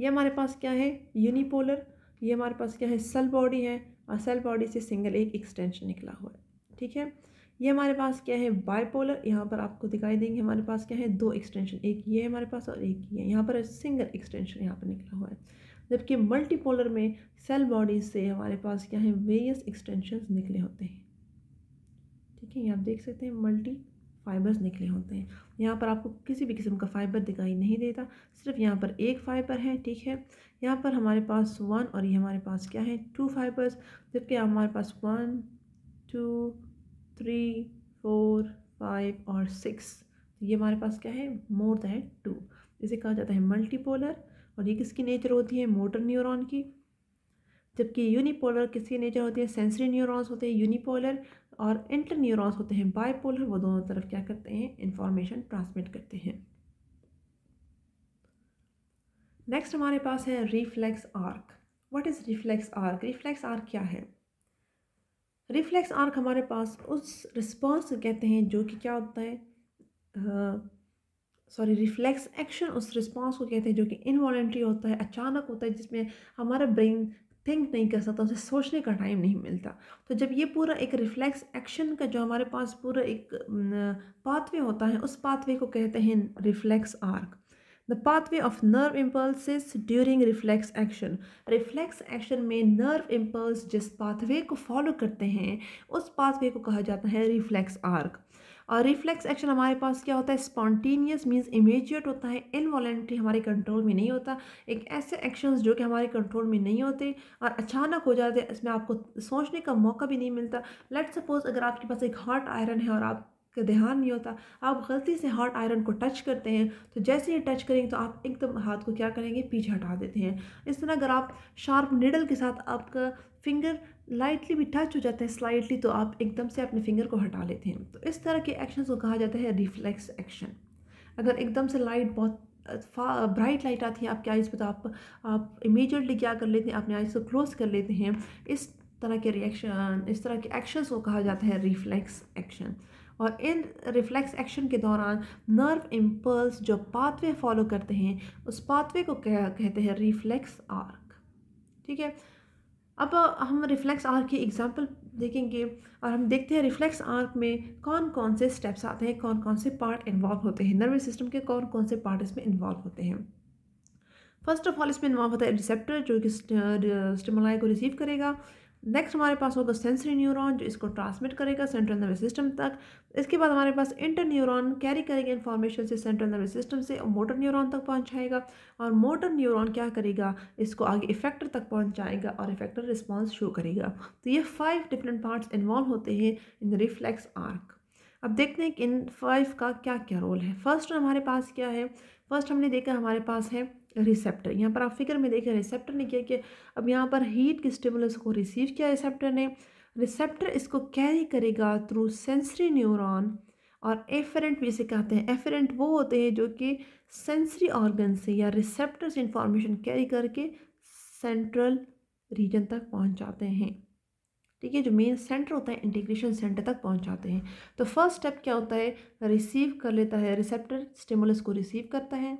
ये हमारे पास क्या है यूनिपोलर ये हमारे पास क्या है सेल बॉडी है और सेल बॉडी से सिंगल एक एक्सटेंशन निकला हुआ है ठीक है ये हमारे पास क्या है बाईपोलर यहाँ पर आपको दिखाई देंगे हमारे पास क्या है दो एक्सटेंशन एक ये हमारे पास और एक ये यहाँ पर सिंगल एक्सटेंशन यहाँ पर निकला हुआ है जबकि मल्टीपोलर में सेल बॉडीज से हमारे पास क्या है वेरियस एक्सटेंशन निकले होते हैं ठीक है ये आप देख सकते हैं मल्टी फाइबर्स निकले होते हैं यहाँ पर आपको किसी भी किस्म का फाइबर दिखाई नहीं देता सिर्फ यहाँ पर एक फाइबर है ठीक है यहाँ पर हमारे पास वन और ये हमारे पास क्या है टू फाइबर्स जबकि हमारे पास one two three four five और सिक्स तो ये हमारे पास क्या है मोर दैन टू इसे कहा जाता है मल्टीपोलर और ये किसकी नेचर होती है मोटर न्यूरॉन की जबकि यूनिपोलर किसकी नेचर होती है सेंसरी न्यूरॉन्स होते हैं यूनिपोलर और इंटर न्यूरॉन्स होते हैं बाइपोलर वो दोनों तरफ क्या करते हैं इंफॉर्मेशन ट्रांसमिट करते हैं नेक्स्ट हमारे पास है reflex arc what is reflex arc reflex arc क्या है रिफ्लेक्स आर्क हमारे पास उस रिस्पॉन्स कहते हैं जो कि क्या होता है सॉरी रिफ्लेक्स एक्शन उस रिस्पॉन्स को कहते हैं जो कि इनवॉलेंट्री होता है अचानक होता है जिसमें हमारा ब्रेन थिंक नहीं कर सकता उसे सोचने का टाइम नहीं मिलता तो जब ये पूरा एक रिफ्लेक्स एक्शन का जो हमारे पास पूरा एक पाथवे होता है उस पाथवे को कहते हैं reflex arc the pathway of nerve impulse during reflex action reflex action में नर्व इम्पल्स जिस पाथवे को फॉलो करते हैं उस पाथवे को कहा जाता है रिफ्लेक्स आर्क और रिफ्लेक्स एक्शन हमारे पास क्या होता है स्पॉन्टेनियस मीन्स इमेजिएट होता है इनवॉलेंट्री हमारे कंट्रोल में नहीं होता एक ऐसे एक्शंस जो कि हमारे कंट्रोल में नहीं होते और अचानक हो जाते इसमें आपको सोचने का मौका भी नहीं मिलता लेट सपोज अगर आपके पास एक हार्ट आयरन है और आप का ध्यान नहीं होता आप गलती से हॉट आयरन को टच करते हैं तो जैसे ही टच करेंगे तो आप एकदम हाथ को क्या करेंगे पीछे हटा देते हैं इस तरह अगर आप शार्प निडल के साथ आपका फिंगर लाइटली भी टच हो जाता है स्लाइटली तो आप एकदम से अपने फिंगर को हटा लेते हैं तो इस तरह के एक्शन को कहा जाता है रिफ्लेक्स एक्शन अगर एकदम से लाइट बहुत ब्राइट लाइट आती है आपके आइज़ पर तो आप आप इमीजिएटली क्या कर लेते हैं अपने आइज़ को क्लोज कर लेते हैं इस तरह के रिएक्शन इस तरह के एक्शंस को कहा जाता है रिफ्लेक्स एक्शन और इन रिफ्लेक्स एक्शन के दौरान नर्व इम्पल्स जो पाथवे फॉलो करते हैं उस पाथवे को कह कहते हैं रिफ्लेक्स आर्क ठीक है अब हम रिफ्लेक्स आर्क की एग्जांपल देखेंगे और हम देखते हैं रिफ्लेक्स आर्क में कौन कौन से स्टेप्स आते हैं कौन कौन से पार्ट इन्वॉल्व होते हैं नर्वस सिस्टम के कौन कौन से पार्ट इसमें इन्वॉल्व होते हैं फर्स्ट ऑफ ऑल इसमें इन्वॉल्व होता है रिसेप्टर जो कि स्टिमुलाई uh, को रिसीव करेगा नेक्स्ट हमारे पास होगा सेंसरी न्यूरॉन जो इसको ट्रांसमिट करेगा सेंट्रल नर्वस सिस्टम तक इसके बाद हमारे पास इंटर न्यूरॉन कैरी करेगा इन्फॉर्मेशन से सेंट्रल नर्वस सिस्टम से और मोटर न्यूरॉन तक पहुंचाएगा और मोटर न्यूरॉन क्या करेगा इसको आगे इफेक्टर तक पहुंचाएगा और इफेक्टर रिस्पॉन्स शो करेगा तो ये फाइव डिफरेंट पार्ट्स इन्वॉल्व होते हैं इन द रिफ्लेक्स आर्क अब देखते हैं कि इन फाइव का क्या क्या रोल है फर्स्ट हमारे पास क्या है फर्स्ट हमने देखा हमारे पास है रिसेप्टर यहाँ पर आप फिक्र में देखें रिसेप्टर ने किया कि अब यहाँ पर हीट के स्टिमुलस को रिसीव किया रिसेप्टर ने रिसेप्टर इसको कैरी करेगा थ्रू सेंसरी न्यूरॉन और एफरेंट भी इसे कहते हैं एफरेंट वो होते हैं जो कि सेंसरी ऑर्गन से या रिसेप्टर से इंफॉर्मेशन कैरी करके सेंट्रल रीजन तक पहुँचाते जाते हैं ठीक है जो मेन सेंटर होता है इंटीग्रेशन सेंटर तक पहुंचाते हैं तो फर्स्ट स्टेप क्या होता है रिसीव कर लेता है रिसेप्टर स्टिमुलस को रिसीव करता है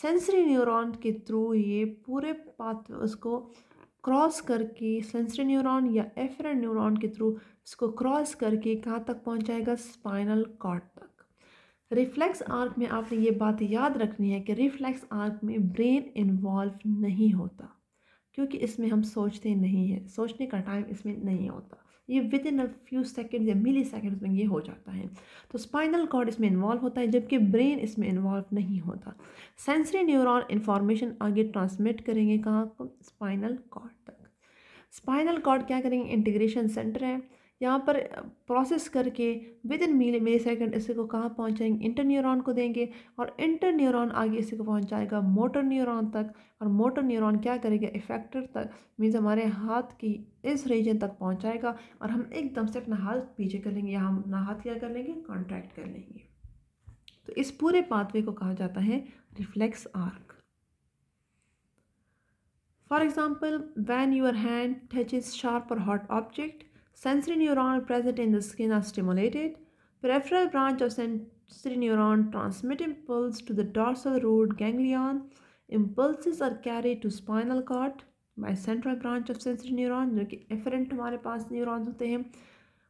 सेंसरी न्यूरॉन के थ्रू ये पूरे पाथ उसको क्रॉस करके सेंसरी न्यूरॉन या एफर न्यूरॉन के थ्रू इसको क्रॉस करके कहाँ तक पहुँचाएगा स्पाइनल कॉर्ड तक रिफ्लेक्स आर्क में आपने ये बात याद रखनी है कि रिफ्लेक्स आर्क में ब्रेन इन्वॉल्व नहीं होता क्योंकि इसमें हम सोचते नहीं हैं सोचने का टाइम इसमें नहीं होता ये within a few second या मिली सेकेंड में ये हो जाता है तो स्पाइनल कॉर्ड इसमें इन्वॉल्व होता है जबकि ब्रेन इसमें इन्वॉल्व नहीं होता सेंसरी न्यूरॉन इन्फॉर्मेशन आगे ट्रांसमिट करेंगे कहाँ स्पाइनल कॉर्ड तक स्पाइनल कॉर्ड क्या करेंगे इंटीग्रेशन सेंटर है यहाँ पर प्रोसेस करके with in milli milli second इसी को कहाँ पहुँचाएंगे इंटर न्यूरोन को देंगे और इंटर न्यूरोन आगे इसी को पहुँचाएगा मोटर न्यूरोन तक और मोटर न्यूरोन क्या करेगा इफेक्टर तक मीन्स हमारे हाथ की इस रीजन तक पहुँचाएगा और हम एकदम से अपना हाथ पीछे कर लेंगे या हम अपना हाथ क्या कर लेंगे कॉन्ट्रैक्ट कर लेंगे तो इस पूरे पाथवे को कहा जाता है reflex arc for example when your hand touch is sharp और hot object Sensory neuron present in the skin are stimulated. Peripheral branch of sensory neuron transmit impulse to the dorsal root ganglion. Impulses are carried to spinal cord by central branch of sensory neuron जो कि efferent हमारे पास neurons होते हैं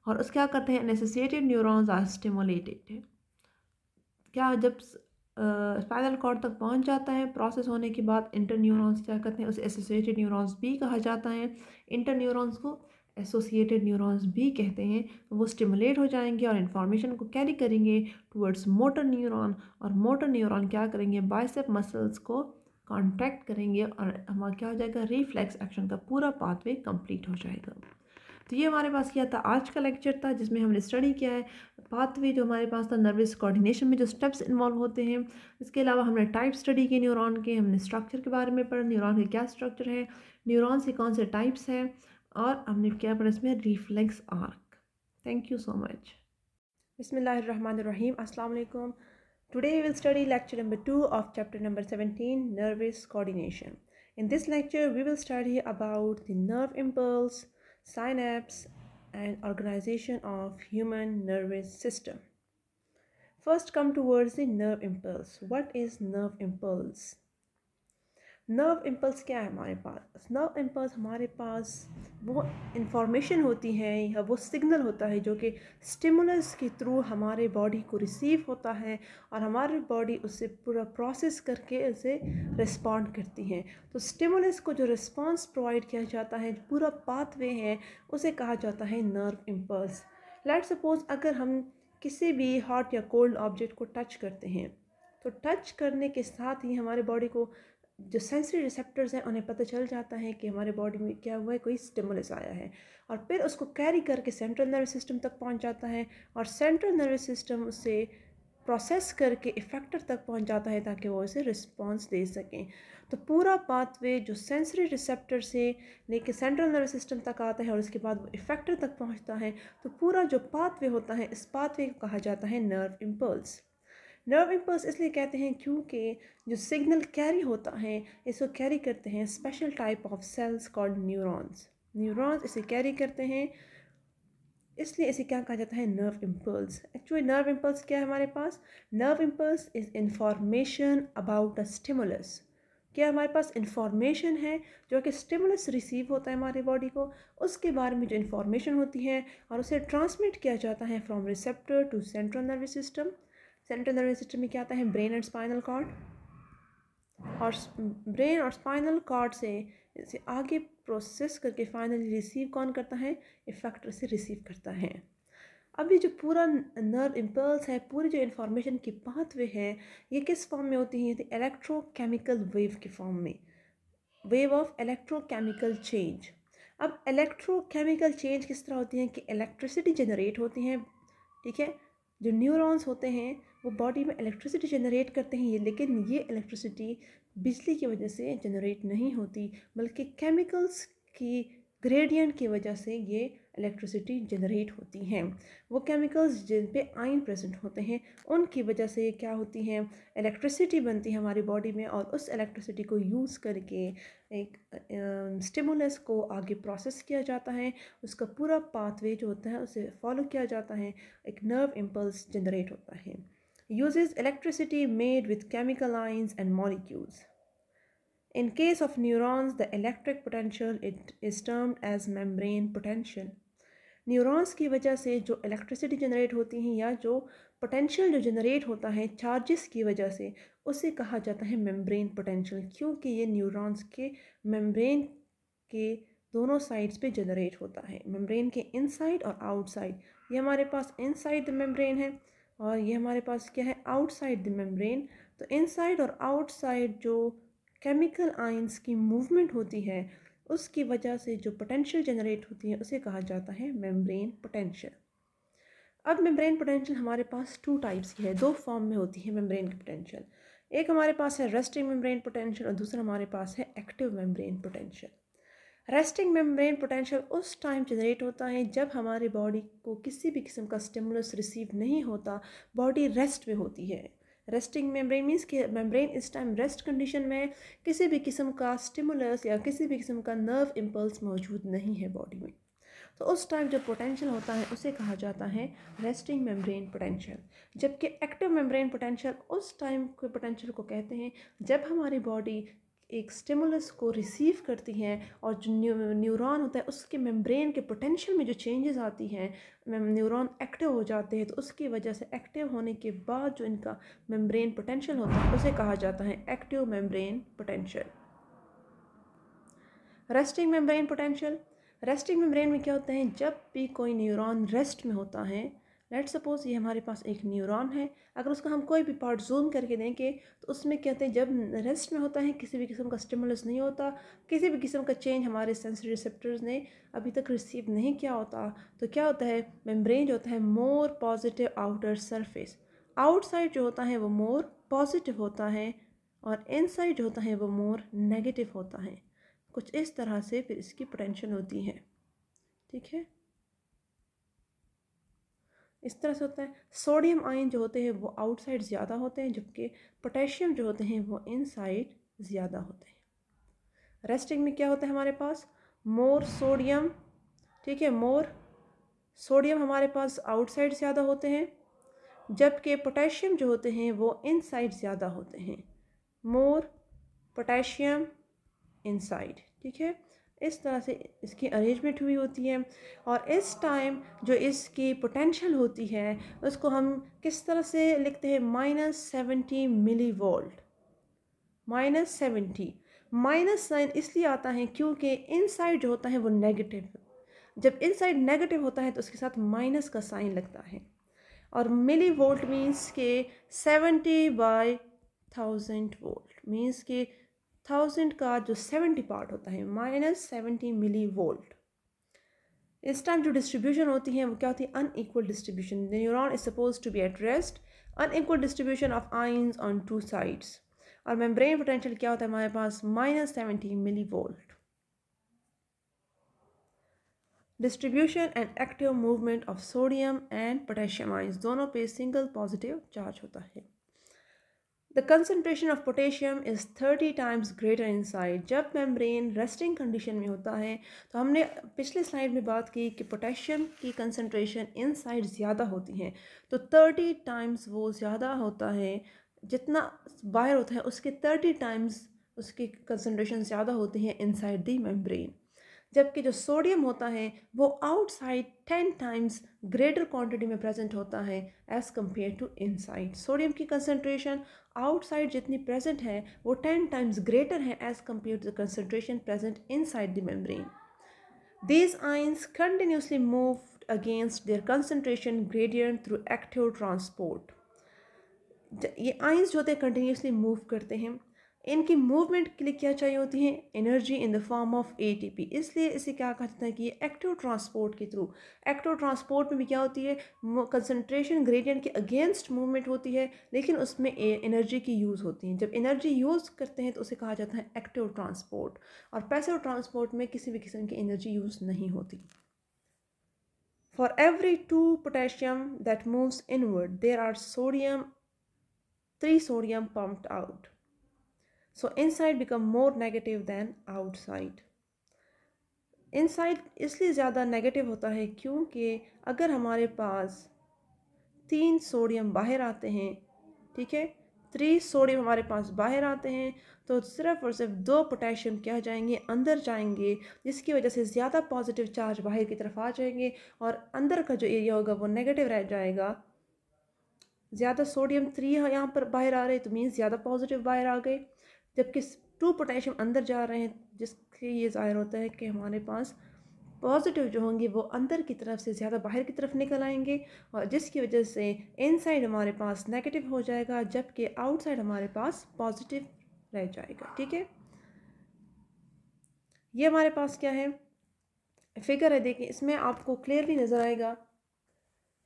और उसके क्या करते हैं associated neurons are stimulated क्या जब स्पाइनल uh, कॉर्ड तक पहुंच जाता है प्रोसेस होने के बाद इंटर न्यूरॉन्स क्या करते हैं उसे एसोसिएटेड न्यूरॉन्स भी कहा जाता है इंटर न्यूरॉन्स को एसोसिएटेड न्यूरॉन्स भी कहते हैं वो स्टिमुलेट हो जाएंगे और इन्फॉर्मेशन को कैरी करेंगे टूवर्ड्स मोटर न्यूरॉन और मोटर न्यूरॉन क्या करेंगे बाइसेप मसल्स को कॉन्टैक्ट करेंगे और हमारा क्या हो जाएगा रिफ्लेक्स एक्शन का पूरा पाथवे कंप्लीट हो जाएगा तो ये हमारे पास किया था आज का लेक्चर था जिसमें हमने स्टडी किया है पाथवे जो हमारे पास था नर्वस कोऑर्डिनेशन में जो स्टेप्स इन्वॉल्व होते हैं इसके अलावा हमने टाइप स्टडी के न्यूरॉन के हमने स्ट्रक्चर के बारे में पढ़ा न्यूरॉन के क्या स्ट्रक्चर है न्यूरॉन से कौन से टाइप्स हैं और हमने क्या पढ़ा इसमें reflex arc thank you so much बिसमीम अल्लाम Today we will study lecture number 2 of chapter number 17 nervous coordination. In this lecture we will study about the nerve impulse, synapse and organization of human nervous system. First come towards the nerve impulse. What is nerve impulse? Nerve impulse क्या है हमारे पास nerve impulse हमारे पास वो information होती है या वो सिग्नल होता है जो कि स्टिमुलस के थ्रू हमारे बॉडी को रिसीव होता है और हमारी बॉडी उसे पूरा प्रोसेस करके उसे रिस्पॉन्ड करती है तो स्टिमुलस को जो रिस्पॉन्स प्रोवाइड किया जाता है पूरा पाथवे है उसे कहा जाता है नर्व इम्पल्स लेट सपोज़ अगर हम किसी भी हॉट या कोल्ड ऑब्जेक्ट को टच करते हैं तो टच करने के साथ ही हमारे बॉडी को जो सेंसरी रिसेप्टर्स हैं उन्हें पता चल जाता है कि हमारे बॉडी में क्या हुआ है कोई स्टिमुलस आया है और फिर उसको कैरी करके सेंट्रल नर्वस सिस्टम तक पहुंच जाता है और सेंट्रल नर्वस सिस्टम उसे प्रोसेस करके इफेक्टर तक पहुंच जाता है ताकि वो उसे रिस्पांस दे सकें तो पूरा पाथवे जो सेंसरी रिसेप्टर से लेके सेंट्रल नर्वस सिस्टम तक आता है और उसके बाद वो इफेक्टर तक पहुंचता है तो पूरा जो पाथवे होता है इस पाथवे को कहा जाता है नर्व इम्पल्स नर्व इम्पल्स इसलिए कहते हैं क्योंकि जो सिग्नल कैरी होता है इसको कैरी करते हैं special type of cells called neurons neurons इसे कैरी करते हैं इसलिए इसे क्या कहा जाता है nerve impulse actually nerve impulse क्या है हमारे पास nerve impulse is information about a stimulus क्या हमारे पास इंफॉर्मेशन है जो कि स्टिमुलस रिसीव होता है हमारे बॉडी को उसके बारे में जो इंफॉर्मेशन होती है और उसे ट्रांसमिट किया जाता है from receptor to central nervous system central nervous system में क्या आता है ब्रेन एंड स्पाइनल कॉर्ड और ब्रेन और स्पाइनल कॉर्ड से इसे आगे प्रोसेस करके फाइनली रिसीव कौन करता है इफेक्टर से रिसीव करता है अब ये जो पूरा नर्व इम्पल्स है पूरी जो इन्फॉर्मेशन की पाथवे है ये किस फॉर्म में होती है इलेक्ट्रोकेमिकल तो वेव के फॉर्म में वेव ऑफ इलेक्ट्रोकेमिकल चेंज अब इलेक्ट्रोकेमिकल चेंज किस तरह होती है कि इलेक्ट्रिसिटी जनरेट होती है ठीक है जो न्यूरॉन्स होते हैं वो बॉडी में इलेक्ट्रिसिटी जनरेट करते हैं ये लेकिन ये इलेक्ट्रिसिटी बिजली की वजह से जनरेट नहीं होती बल्कि केमिकल्स की ग्रेडियंट की वजह से ये इलेक्ट्रिसिटी जनरेट होती हैं वो केमिकल्स जिन पे आयन प्रेजेंट होते हैं उनकी वजह से क्या होती हैं इलेक्ट्रिसिटी बनती है हमारी बॉडी में और उस इलेक्ट्रिसिटी को यूज़ करके एक स्टिमुलस को आगे प्रोसेस किया जाता है उसका पूरा पाथवे जो होता है उसे फॉलो किया जाता है एक नर्व इम्पल्स जनरेट होता है uses electricity made with chemical ions and molecules. In case of neurons, the electric potential it is termed as membrane potential. Neurons की वजह से जो इलेक्ट्रिसिटी जनरेट होती है या जो पोटेंशियल जो जनरेट होता है चार्जेस की वजह से उसे कहा जाता है मेम्ब्रेन पोटेंशियल क्योंकि ये न्यूरॉन्स के मेम्ब्रेन के दोनों साइड्स पे जनरेट होता है मेम्ब्रेन के इनसाइड और आउटसाइड ये हमारे पास इनसाइड द मेम्ब्रेन है और ये हमारे पास क्या है आउटसाइड द मेम्ब्रेन तो इनसाइड और आउटसाइड जो केमिकल आइंस की मूवमेंट होती है उसकी वजह से जो पोटेंशियल जनरेट होती है उसे कहा जाता है मेम्ब्रेन पोटेंशियल अब मेम्ब्रेन पोटेंशियल हमारे पास टू टाइप्स की है दो फॉर्म में होती है मेम्ब्रेन की पोटेंशियल एक हमारे पास है रेस्टिंग मेम्ब्रेन पोटेंशियल और दूसरा हमारे पास है active membrane potential resting membrane potential उस टाइम जनरेट होता है जब हमारे बॉडी को किसी भी किस्म का स्टिमुलस रिसीव नहीं होता बॉडी रेस्ट में होती है रेस्टिंग मेम्ब्रेन मीन्स कि मेम्ब्रेन इस टाइम रेस्ट कंडीशन में किसी भी किस्म का स्टिमुलस या किसी भी किस्म का नर्व इम्पल्स मौजूद नहीं है बॉडी में तो उस टाइम जो पोटेंशियल होता है उसे कहा जाता है रेस्टिंग मेम्ब्रेन पोटेंशियल जबकि एक्टिव मेम्ब्रेन पोटेंशियल उस टाइम के पोटेंशियल को कहते हैं जब हमारी बॉडी एक स्टिमुलस को रिसीव करती हैं और जो न्यूरॉन होता है उसके मेम्ब्रेन के पोटेंशियल में जो चेंजेस आती हैं न्यूरॉन एक्टिव हो जाते हैं तो उसकी वजह से एक्टिव होने के बाद जो इनका मेम्ब्रेन पोटेंशियल होता है उसे कहा जाता है active membrane potential resting membrane potential resting membrane में क्या होता है जब भी कोई न्यूरॉन रेस्ट में होता है लेट सपोज़ ये हमारे पास एक न्यूरॉन है अगर उसका हम कोई भी पार्ट जूम करके देंगे तो उसमें कहते हैं जब रेस्ट में होता है किसी भी किस्म का स्टिमुलस नहीं होता किसी भी किस्म का चेंज हमारे सेंसरी रिसेप्टर्स ने अभी तक रिसीव नहीं किया होता तो क्या होता है मेम्ब्रेन जो होता है more positive outer surface outside जो होता है वो मोर पॉजिटिव होता है और इनसाइड जो होता है वो मोर नेगेटिव होता है कुछ इस तरह से फिर इसकी पोटेंशन होती है ठीक है इस तरह से होता है सोडियम आयन जो होते हैं वो आउटसाइड ज़्यादा होते हैं जबकि पोटेशियम जो होते हैं वो इनसाइड ज़्यादा होते हैं रेस्टिंग में क्या होता है हमारे पास मोर सोडियम ठीक है मोर सोडियम हमारे पास आउटसाइड ज़्यादा होते हैं जबकि पोटेशियम जो होते हैं वो इनसाइड ज़्यादा होते हैं मोर पोटेशियम इनसाइड ठीक है इस तरह से इसकी अरेंजमेंट हुई होती है और इस टाइम जो इसकी पोटेंशियल होती है उसको हम किस तरह से लिखते हैं minus seventy millivolt minus seventy minus sign इसलिए आता है क्योंकि इनसाइड जो होता है वो नेगेटिव जब इनसाइड नेगेटिव होता है तो उसके साथ माइनस का साइन लगता है और मिली वोल्ट मीन्स के seventy by thousand volt means के थाउजेंड का जो सेवेंटी पार्ट होता है माइनस सेवेंटी मिली वोल्ट इस टाइम जो डिस्ट्रीब्यूशन होती है वो क्या होती है unequal distribution the neuron is suppose to be at rest unequal distribution of ions on two sides और मेम्ब्रेन पोटेंशियल क्या होता है हमारे पास minus seventy millivolt distribution and active movement of sodium and potassium ions दोनों पे single positive charge होता है the concentration of potassium is thirty times greater inside जब मेम्ब्रेन रेस्टिंग कंडीशन में होता है तो हमने पिछले स्लाइड में बात की कि पोटेशियम की कंसनट्रेशन इन साइड ज़्यादा होती है तो थर्टी टाइम्स वो ज़्यादा होता है जितना बाहर होता है उसके थर्टी टाइम्स उसकी कंसनट्रेशन ज़्यादा होती है इनसाइड दी मेम्ब्रेन जबकि जो सोडियम होता है वो outside ten times greater quantity में प्रेजेंट होता है as compare to inside sodium की कंसनट्रेशन आउटसाइड जितनी प्रेजेंट है वो टेन टाइम्स ग्रेटर है as compare to the concentration present side the membrane these ions continuously move against their concentration gradient through active transport ये ions जो होते हैं continuously move करते हैं इनकी मूवमेंट के लिए क्या चाहिए होती है energy in the form of ATP इसलिए इसे क्या कहा जाता है कि ये एक्टिव ट्रांसपोर्ट के थ्रू एक्टिव ट्रांसपोर्ट में भी क्या होती है कंसनट्रेशन ग्रेडियंट के अगेंस्ट मूवमेंट होती है लेकिन उसमें एनर्जी की यूज़ होती है जब एनर्जी यूज़ करते हैं तो उसे कहा जाता है एक्टिव ट्रांसपोर्ट और पैसिव ट्रांसपोर्ट में किसी भी किस्म की एनर्जी यूज़ नहीं होती for every two potassium that moves inward there are sodium three sodium pumped out so inside become more negative than outside inside इसलिए ज़्यादा नेगेटिव होता है क्योंकि अगर हमारे पास तीन सोडियम बाहर आते हैं ठीक है थ्री सोडियम हमारे पास बाहर आते हैं तो सिर्फ और सिर्फ दो पोटेशियम क्या जाएंगे अंदर जाएंगे जिसकी वजह से ज़्यादा पॉजिटिव चार्ज बाहर की तरफ आ जाएंगे और अंदर का जो एरिया होगा वो नेगेटिव रह जाएगा ज़्यादा सोडियम थ्री यहाँ पर बाहर आ रहे तो मीन्स ज़्यादा पॉजिटिव बाहर आ गए जबकि टू पोटेशियम अंदर जा रहे हैं जिसके ये ज़ाहिर होता है कि हमारे पास पॉजिटिव जो होंगे वो अंदर की तरफ से ज़्यादा बाहर की तरफ निकल आएंगे और जिसकी वजह से इनसाइड हमारे पास नेगेटिव हो जाएगा जबकि आउटसाइड हमारे पास पॉजिटिव रह जाएगा ठीक है ये हमारे पास क्या है फिगर है देखिए इसमें आपको क्लियरली नज़र आएगा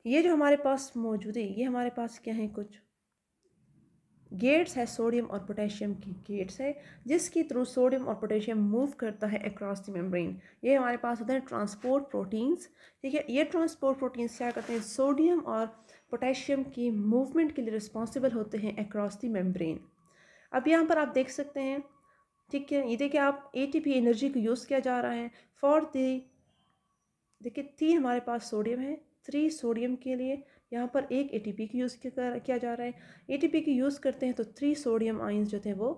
ये जो हमारे पास मौजूद है ये हमारे पास क्या है कुछ गेट्स है सोडियम और पोटेशियम की गेट्स है जिसके थ्रू सोडियम और पोटेशियम मूव करता है अक्रॉस द मेम्ब्रेन ये हमारे पास होते हैं ट्रांसपोर्ट प्रोटीन्स ठीक है ये ट्रांसपोर्ट प्रोटीन्स क्या करते हैं सोडियम और पोटेशियम की मूवमेंट के लिए रिस्पॉन्सिबल होते हैं अक्रॉस द मेम्ब्रेन अब यहाँ पर आप देख सकते हैं ठीक है ये देखिए आप पी एनर्जी को यूज़ किया जा रहा है फॉर दी देखिए तीन हमारे पास सोडियम है थ्री सोडियम के लिए यहाँ पर एक ए की यूज़ किया जा रहा है ए की यूज़ करते हैं तो थ्री सोडियम आइंस जो थे वो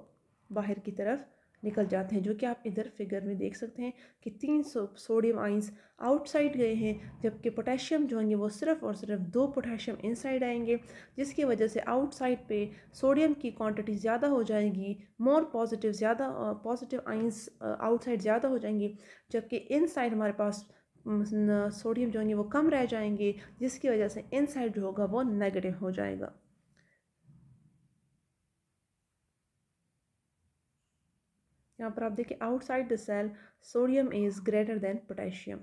बाहर की तरफ निकल जाते हैं जो कि आप इधर फिगर में देख सकते हैं कि तीन सो, सोडियम आइंस आउटसाइड गए हैं जबकि पोटेशियम जो होंगे वो सिर्फ और सिर्फ दो पोटेशियम इनसाइड आएंगे जिसकी वजह से आउटसाइड पे सोडियम की क्वांटिटी ज़्यादा हो जाएगी मोर पॉजिटिव ज़्यादा पॉजिटिव आइंस आउटसाइड ज़्यादा हो जाएंगी जबकि इनसाइड हमारे पास सोडियम जो होंगे वो कम रह जाएंगे जिसकी वजह से इनसाइड जो होगा वो नेगेटिव हो जाएगा यहाँ पर आप देखिए outside the cell sodium is greater than potassium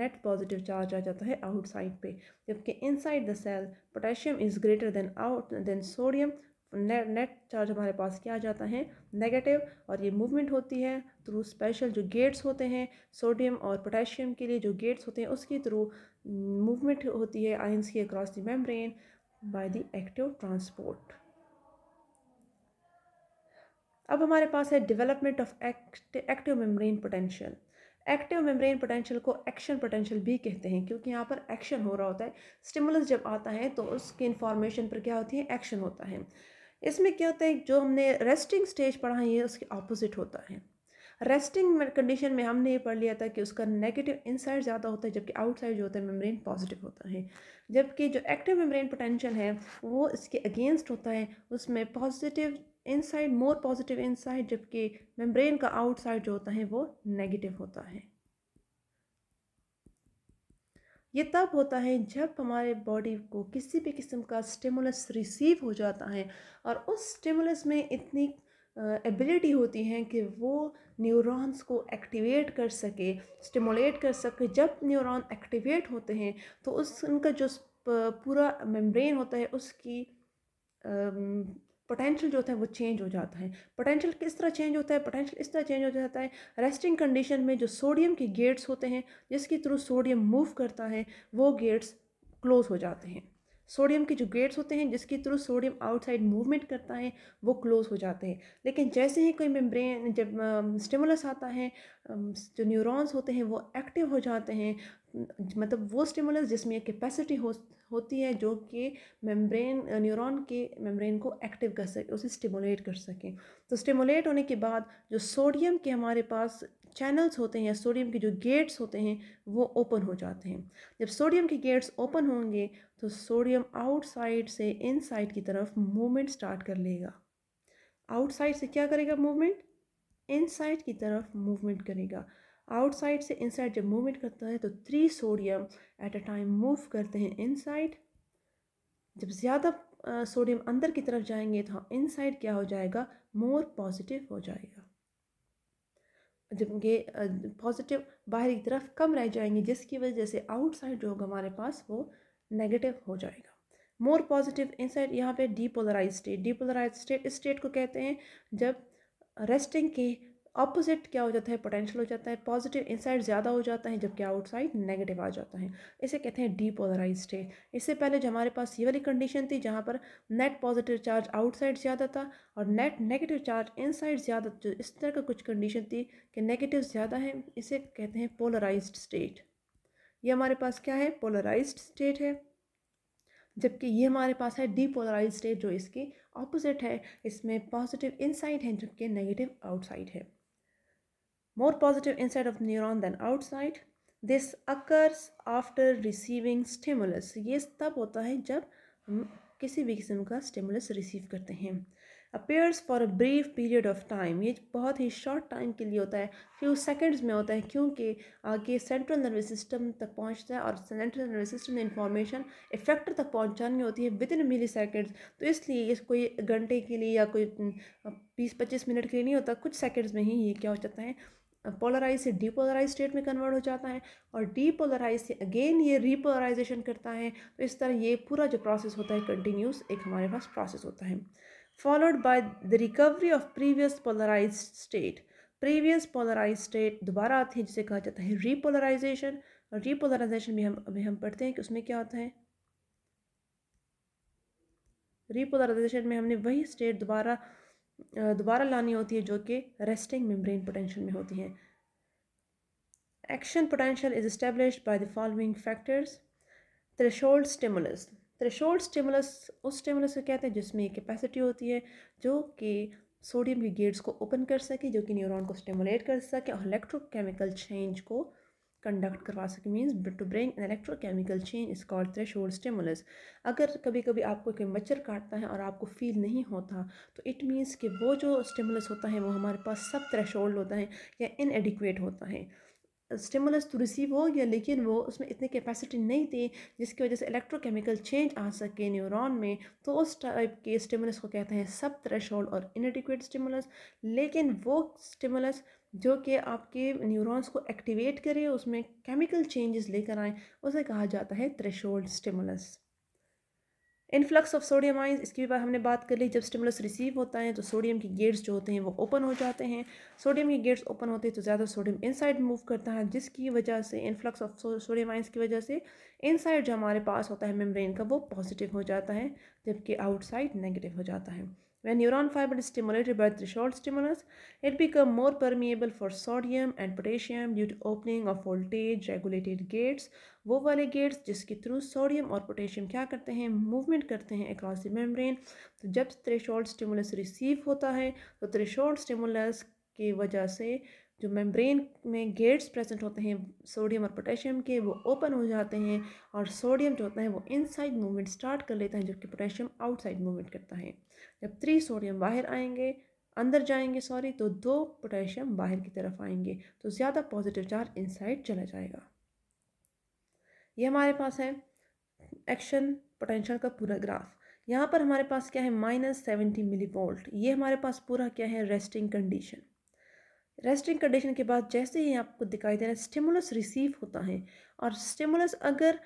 net positive charge आ जाता है आउटसाइड पे जबकि inside the cell potassium is greater than out than sodium net charge हमारे पास क्या आ जाता है नेगेटिव और ये मूवमेंट होती है थ्रू स्पेशल जो गेट्स होते हैं सोडियम और पोटेशियम के लिए जो गेट्स होते हैं उसके थ्रू मूवमेंट mm, होती है आइंस की across the membrane by the active transport अब हमारे पास है development of active membrane potential active membrane potential को एक्शन पोटेंशियल भी कहते हैं क्योंकि यहाँ पर एक्शन हो रहा होता है स्टिमुलस जब आता है तो उसकी इन्फॉर्मेशन पर क्या होती है एक्शन होता है इसमें क्या होता है जो हमने रेस्टिंग स्टेज पढ़ा है उसके ऑपोजिट होता है रेस्टिंग कंडीशन में हमने ये पढ़ लिया था कि उसका नेगेटिव इनसाइड ज़्यादा होता है जबकि आउटसाइड जो होता है मेम्ब्रेन पॉजिटिव होता है जबकि जो एक्टिव मेम्ब्रेन पोटेंशियल है वो इसके अगेंस्ट होता है उसमें positive inside more positive inside जबकि मेम्ब्रेन का आउटसाइड जो होता है वो नेगेटिव होता है ये तब होता है जब हमारे बॉडी को किसी भी किस्म का स्टिमुलस रिसीव हो जाता है और उस स्टिमुलस में इतनी एबिलिटी होती हैं कि वो न्यूरॉन्स को एक्टिवेट कर सके स्टिमुलेट कर सके जब न्यूरॉन एक्टिवेट होते हैं तो उस उनका जो पूरा मेम्ब्रेन होता है उसकी पोटेंशियल जो होता है वो चेंज हो जाता है पोटेंशियल किस तरह चेंज होता है पोटेंशियल इस तरह चेंज हो जाता है रेस्टिंग कंडीशन में जो सोडियम के गेट्स होते हैं जिसके थ्रू सोडियम मूव करता है वो गेट्स क्लोज हो जाते हैं सोडियम के जो गेट्स होते हैं जिसके थ्रू सोडियम आउटसाइड मूवमेंट करता है वो क्लोज हो जाते हैं लेकिन जैसे ही कोई मेम्ब्रेन जब स्टिमुलस आता है जो न्यूरॉन्स होते हैं वो एक्टिव हो जाते हैं मतलब वो स्टिमुलस जिसमें कैपेसिटी हो होती है जो कि मेम्ब्रेन न्यूरॉन के मेम्ब्रेन को एक्टिव कर सके उसे स्टिमुलेट कर सकें तो स्टिमुलेट होने के बाद जो सोडियम के हमारे पास चैनल्स होते हैं या सोडियम के जो गेट्स होते हैं वो ओपन हो जाते हैं जब सोडियम के गेट्स ओपन होंगे तो सोडियम आउटसाइड से इनसाइड की तरफ मूवमेंट स्टार्ट कर लेगा आउटसाइड से क्या करेगा मूवमेंट इनसाइड की तरफ मूवमेंट करेगा आउटसाइड से इनसाइड जब मूवमेंट करता है तो three sodium at a time move करते हैं इनसाइड जब ज़्यादा सोडियम अंदर की तरफ जाएंगे तो हाँ, इनसाइड क्या हो जाएगा मोर पॉजिटिव हो जाएगा जब ये पॉजिटिव बाहर की तरफ कम रह जाएंगे जिसकी वजह से आउटसाइड जो होगा हमारे पास वो नेगेटिव हो जाएगा मोर पॉजिटिव इनसाइड यहाँ पे डीपोलराइज स्टेट डीपोलराइज स्टेट इस स्टेट को कहते हैं जब रेस्टिंग के अपोज़िट क्या हो जाता है पोटेंशियल हो जाता है पॉजिटिव इनसाइड ज़्यादा हो जाता है जबकि आउटसाइड नेगेटिव आ जाता है इसे कहते हैं डीपोलराइज स्टेट इससे पहले जो हमारे पास ये वाली कंडीशन थी जहाँ पर नेट पॉजिटिव चार्ज आउटसाइड ज़्यादा था और नेट नेगेटिव चार्ज इनसाइड ज़्यादा जो इस तरह का कुछ कंडीशन थी कि नेगेटिव ज़्यादा है इसे कहते हैं पोलराइज स्टेट ये हमारे पास क्या है पोलराइज स्टेट है जबकि ये हमारे पास है डीपोलराइज स्टेट जो इसकी ऑपोजिट है इसमें पॉजिटिव इनसाइड है जबकि नेगेटिव आउटसाइड है more positive inside of the neuron than outside this occurs after receiving stimulus ye tab hota hai jab hum kisi bhi किस्म ka stimulus receive karte hain appears for a brief period of time ye bahut hi short time ke liye hota hai few seconds mein hota hai kyunki aage central nervous system tak pahunchta hai aur central nervous system में information effector tak pahunchani hoti hai within milliseconds to isliye ye koi ghante ke liye ya koi 20 25 minute ke liye nahi hota kuch seconds mein hi ye kya ho jata hai polarize से depolarize state में convert हो जाता है और depolarise से again ये repolarisation करता है तो इस तरह ये पूरा जो प्रोसेस होता है कंटिन्यूस एक हमारे पास प्रोसेस होता है followed by the recovery of previous polarize state previous polarize state दोबारा आती है जिसे कहा जाता है रीपोलराइजेशन और रीपोलराइजेशन में हम अभी हम पढ़ते हैं कि उसमें क्या होता है रीपोलराइजेशन में हमने वही स्टेट दोबारा दोबारा लानी होती है जो कि रेस्टिंग मेम्ब्रेन पोटेंशियल में होती है action potential is establish by the following factors threshold stimulus threshold stimulus उस स्टिमुलस को कहते हैं जिसमें कैपेसिटी होती है जो कि सोडियम के गेट्स को ओपन कर सके जो कि न्यूरॉन को स्टिमुलेट कर सके और इलेक्ट्रोकेमिकल चेंज को कंडक्ट करवा सके means to bring an electrochemical change is called threshold stimulus अगर कभी कभी आपको कोई मच्छर काटता है और आपको फील नहीं होता तो इट मीन्स कि वो जो स्टिमुलस होता है वो हमारे पास सब थ्रेश होल्ड होता है या इनएडिक्वेट होता है स्टिमुलस तो रिसीव हो गया लेकिन वो उसमें इतनी कैपेसिटी नहीं थी जिसकी वजह से इलेक्ट्रोकेमिकल चेंज आ सके न्यूरॉन में तो उस टाइप के स्टिमुलस को कहते हैं सब थ्रेश और इनएडिक्वेट स्टिमुलस लेकिन वो स्टिमुलस जो कि आपके न्यूरॉन्स को एक्टिवेट करें उसमें केमिकल चेंजेस लेकर आए उसे कहा जाता है threshold stimulus influx of sodium ions इसकी भी बात हमने बात कर ली जब स्टिमुलस रिसीव होता है तो सोडियम के गेट्स जो होते हैं वो ओपन हो जाते हैं सोडियम के गेट्स ओपन होते हैं तो ज़्यादा सोडियम इनसाइड मूव करता है जिसकी वजह से इनफ्लक्स ऑफ सोडियम आइंस की वजह से इनसाइड जो हमारे पास होता है मेम्ब्रेन का वो पॉजिटिव हो जाता है जबकि आउटसाइड नेगेटिव हो जाता है When neuron fiber is stimulated by threshold stimulus, it becomes more permeable for sodium and potassium due to opening of voltage regulated gates वो वाले गेट्स जिसके थ्रू सोडियम और पोटेशियम क्या करते हैं मूवमेंट करते हैं अक्रॉस द मेम्ब्रेन तो जब थ्रेशोल्ड स्टिमुलस रिसीव होता है तो थ्रेशोल्ड स्टिमुलस की वजह से जो मेम्ब्रेन में गेट्स प्रेजेंट होते हैं सोडियम और पोटेशियम के वो ओपन हो जाते हैं और सोडियम जो होता है वो इनसाइड मूवमेंट स्टार्ट कर लेता है जबकि पोटेशियम आउटसाइड मूवमेंट करता है जब थ्री सोडियम बाहर आएंगे अंदर जाएंगे सॉरी तो दो पोटेशियम बाहर की तरफ आएंगे तो ज़्यादा पॉजिटिव चार्ज इनसाइड चला जाएगा ये हमारे पास है एक्शन पोटेंशियल का पूरा ग्राफ यहाँ पर हमारे पास क्या है माइनस सेवेंटी मिली वोल्ट ये हमारे पास पूरा क्या है रेस्टिंग कंडीशन रेस्टिंग कंडीशन के बाद जैसे ही आपको दिखाई दे रहा है स्टिमुलस रिसीव होता है और स्टिमुलस अगर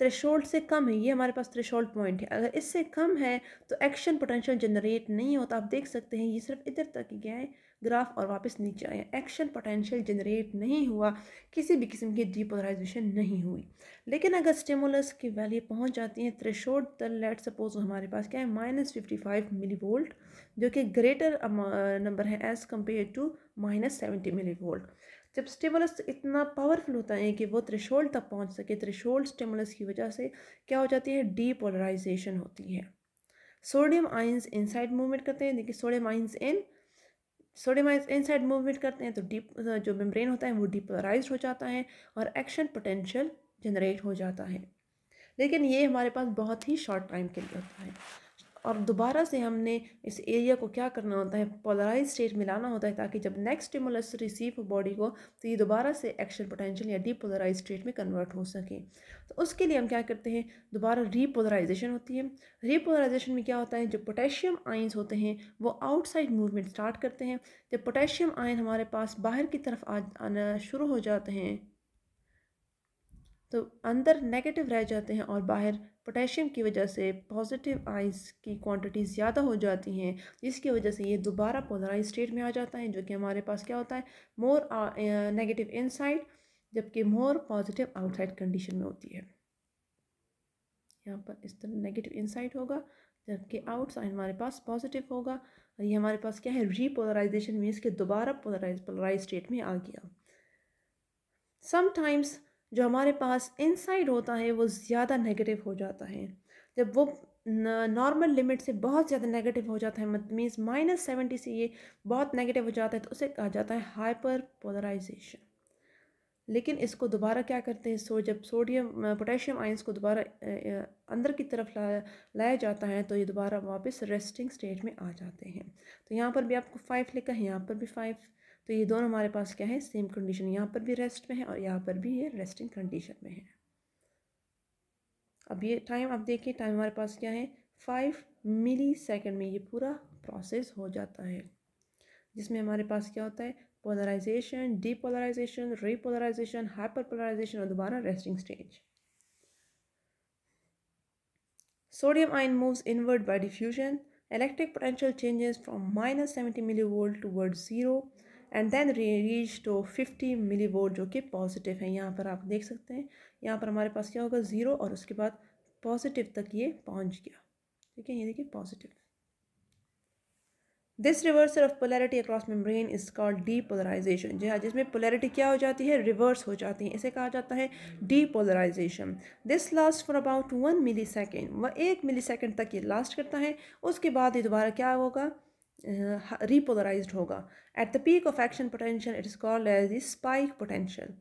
थ्रेशोल्ड से कम है ये हमारे पास थ्रेशोल्ड पॉइंट है अगर इससे कम है तो एक्शन पोटेंशियल जनरेट नहीं होता आप देख सकते हैं ये सिर्फ इधर तक ही गया है ग्राफ और वापस नीचे आया एक्शन पोटेंशियल जनरेट नहीं हुआ किसी भी किस्म की डिपोलराइजेशन नहीं हुई लेकिन अगर स्टिमुलस की वैल्यू पहुंच जाती है थ्रेशोल्ड तर लेट सपोज हमारे पास क्या है minus fifty five millivolt जो कि ग्रेटर नंबर है as compare to minus seventy millivolt जब स्टिमुलस इतना पावरफुल होता है कि वो त्रिशोल्ड तक पहुंच सके त्रिशोल्ड स्टिमुलस की वजह से क्या हो जाती है डीपोलराइजेशन होती है सोडियम आइंस इनसाइड मूवमेंट करते हैं देखिए sodium ions in sodium ions inside movement करते हैं तो डीप जो मेम्ब्रेन होता है वो डीपोलराइज हो जाता है और एक्शन पोटेंशियल जनरेट हो जाता है लेकिन ये हमारे पास बहुत ही शॉर्ट टाइम के लिए होता है और दोबारा से हमने इस एरिया को क्या करना होता है पोलराइज स्टेट में लाना होता है ताकि जब नेक्स्ट स्टिमुलस रिसीव हो बॉडी को तो ये दोबारा से एक्शन पोटेंशियल या डीपोलराइज स्टेट में कन्वर्ट हो सके तो उसके लिए हम क्या करते हैं दोबारा रीपोलराइजेशन होती है रीपोलराइजेशन में क्या होता है जो पोटेशियम आइंस होते हैं वो आउटसाइड मूवमेंट स्टार्ट करते हैं जब पोटेशियम आयन हमारे पास बाहर की तरफ आना शुरू हो जाते हैं तो अंदर नेगेटिव रह जाते हैं और बाहर पोटेशियम की वजह से पॉजिटिव आइंस की क्वांटिटी ज़्यादा हो जाती हैं जिसकी वजह से ये दोबारा पोलराइज स्टेट में आ जाता है जो कि हमारे पास क्या होता है मोर नेगेटिव इनसाइड जबकि मोर पॉजिटिव आउटसाइड कंडीशन में होती है यहाँ पर इस तरह नेगेटिव इनसाइड होगा जबकि आउटसाइड हमारे पास पॉजिटिव होगा और ये हमारे पास क्या है रीपोलराइजेशन मीन्स के दोबारा पोलराइज पोलराइज स्टेट में आ गया समटाइम्स जो हमारे पास इनसाइड होता है वो ज़्यादा नेगेटिव हो जाता है जब वो नॉर्मल लिमिट से बहुत ज़्यादा नेगेटिव हो जाता है मीन्स माइनस सेवेंटी से ये बहुत नेगेटिव हो जाता है तो उसे कहा जाता है हाइपर पोलराइजेशन लेकिन इसको दोबारा क्या करते हैं सो जब सोडियम पोटेशियम आइंस को दोबारा अंदर की तरफ लाया जाता है तो ये दोबारा वापस रेस्टिंग स्टेज में आ जाते हैं तो यहाँ पर भी आपको फाइव लिखा है यहाँ पर भी फाइव तो ये दोनों हमारे पास क्या है सेम कंडीशन यहाँ पर भी रेस्ट में है और यहाँ पर भी ये रेस्टिंग कंडीशन में है अब ये टाइम आप देखिए टाइम हमारे पास क्या है फाइव मिली सेकेंड में ये पूरा प्रोसेस हो जाता है जिसमें हमारे पास क्या होता है पोलराइजेशन डीपोलराइजेशन रीपोलराइजेशन पोलराइजेशन और दोबारा resting stage sodium ion moves inward by electric potential changes changes minus seventy milli millivolt word zero and then reach to fifty millivolt जो कि पॉजिटिव है यहाँ पर आप देख सकते हैं यहाँ पर हमारे पास क्या होगा ज़ीरो और उसके बाद पॉजिटिव तक ये पहुँच गया ठीक है ये देखिए positive this reversal of polarity across membrane is called depolarization जी हाँ जिसमें पोलैरिटी क्या हो जाती है रिवर्स हो जाती है इसे कहा जाता है depolarization this last for about one millisecond वह एक मिली सेकेंड तक ये लास्ट करता है उसके बाद ये दोबारा क्या होगा रीपोलराइज्ड uh, होगा at the peak of action potential it is called as the spike potential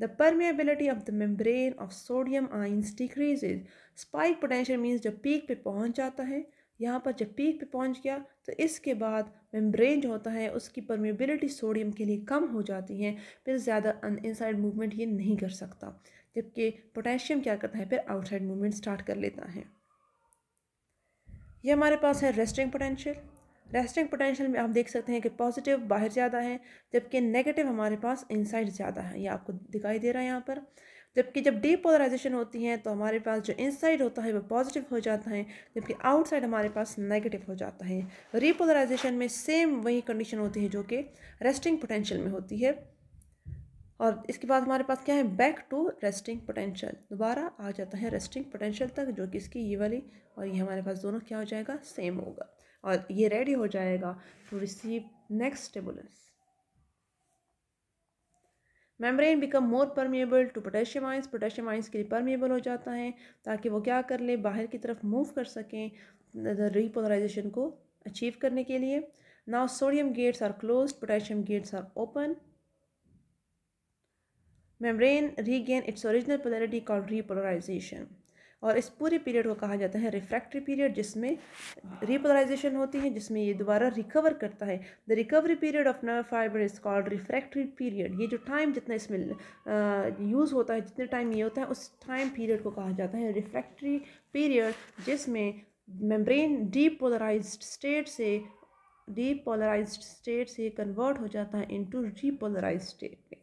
the permeability of the membrane of sodium ions decreases spike potential means जब पीक पे पहुँच जाता है यहाँ पर जब पीक पे पहुँच गया तो इसके बाद मेम्ब्रेन जो होता है उसकी परमेबिलिटी सोडियम के लिए कम हो जाती है फिर ज़्यादा इनसाइड मूवमेंट ये नहीं कर सकता जबकि पोटेशियम क्या करता है फिर आउटसाइड मूवमेंट स्टार्ट कर लेता है ये हमारे पास है रेस्टिंग पोटेंशियल रेस्टिंग पोटेंशियल में आप देख सकते हैं कि पॉजिटिव बाहर ज़्यादा है जबकि नेगेटिव हमारे पास इनसाइड ज़्यादा है ये आपको दिखाई दे रहा है यहाँ पर जबकि जब पोलराइजेशन होती है तो हमारे पास जो इनसाइड होता है वो पॉजिटिव हो जाता है जबकि आउटसाइड हमारे पास नेगेटिव हो जाता है रीपोलराइजेशन में सेम वही कंडीशन होती है जो कि रेस्टिंग पोटेंशियल में होती है और इसके बाद हमारे पास क्या है बैक टू रेस्टिंग पोटेंशियल दोबारा आ जाता है रेस्टिंग पोटेंशियल तक जो कि इसकी ये वाली और ये हमारे पास दोनों क्या हो जाएगा सेम होगा और ये रेडी हो जाएगा to receive next stimulus membrane become more permeable to potassium ions potassium ions के लिए परमिएबल हो जाता है ताकि वो क्या कर ले बाहर की तरफ मूव कर सकें रिपोलराइजेशन को अचीव करने के लिए now sodium gates are close potassium gates are open membrane regain its original polarity call repolarization और इस पूरे पीरियड को कहा जाता है रिफ्रैक्ट्री पीरियड जिसमें रिपोलराइजेशन होती है जिसमें ये दोबारा रिकवर करता है the recovery period of nerve fibre is called refractory period ये जो टाइम जितना इसमें यूज़ होता है जितने टाइम ये होता है उस टाइम पीरियड को कहा जाता है रिफ्रैक्ट्री पीरियड जिसमें मेम्ब्रेन डीपोलराइज स्टेट से डीपोलराइज स्टेट से कन्वर्ट हो जाता है इंटू रीपोलराइज्ड स्टेट में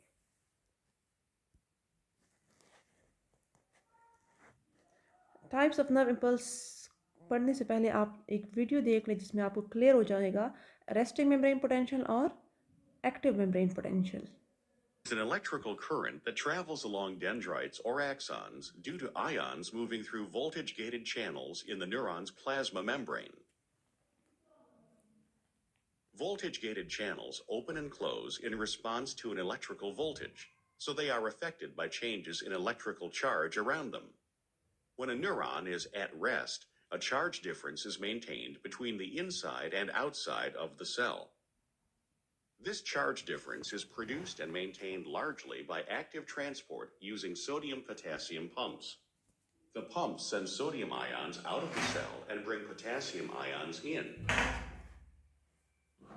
टाइप्स ऑफ नर्व इम्पल्स पढ़ने से पहले आप एक वीडियो देख लें जिसमें आपको क्लियर हो जाएगा रेस्टिंग मेम्ब्रेन पोटेंशियल और active membrane potential It's an electrical current that travels along dendrites or axons due to ions moving through voltage-gated channels in the neuron's plasma membrane. Voltage-gated channels open and close in response to an electrical voltage, so they are affected by changes in electrical charge around them. When a neuron is at rest, a charge difference is maintained between the inside and outside of the cell. This charge difference is produced and maintained largely by active transport using sodium potassium pumps. The pumps send sodium ions out of the cell and bring potassium ions in,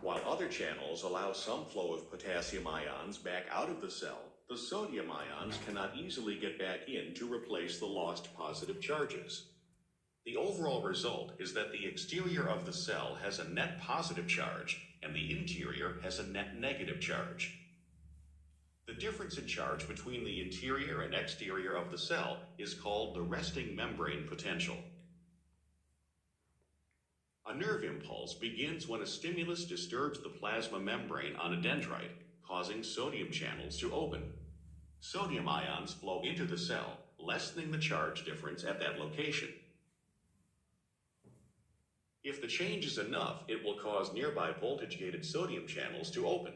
while other channels allow some flow of potassium ions back out of the cell the sodium ions cannot easily get back in to replace the lost positive charges. The overall result is that the exterior of the cell has a net positive charge and the interior has a net negative charge. The difference in charge between the interior and exterior of the cell is called the resting membrane potential. A nerve impulse begins when a stimulus disturbs the plasma membrane on a dendrite, causing sodium channels to open. Sodium ions flow into the cell, lessening the charge difference at that location. If the change is enough, it will cause nearby voltage-gated sodium channels to open.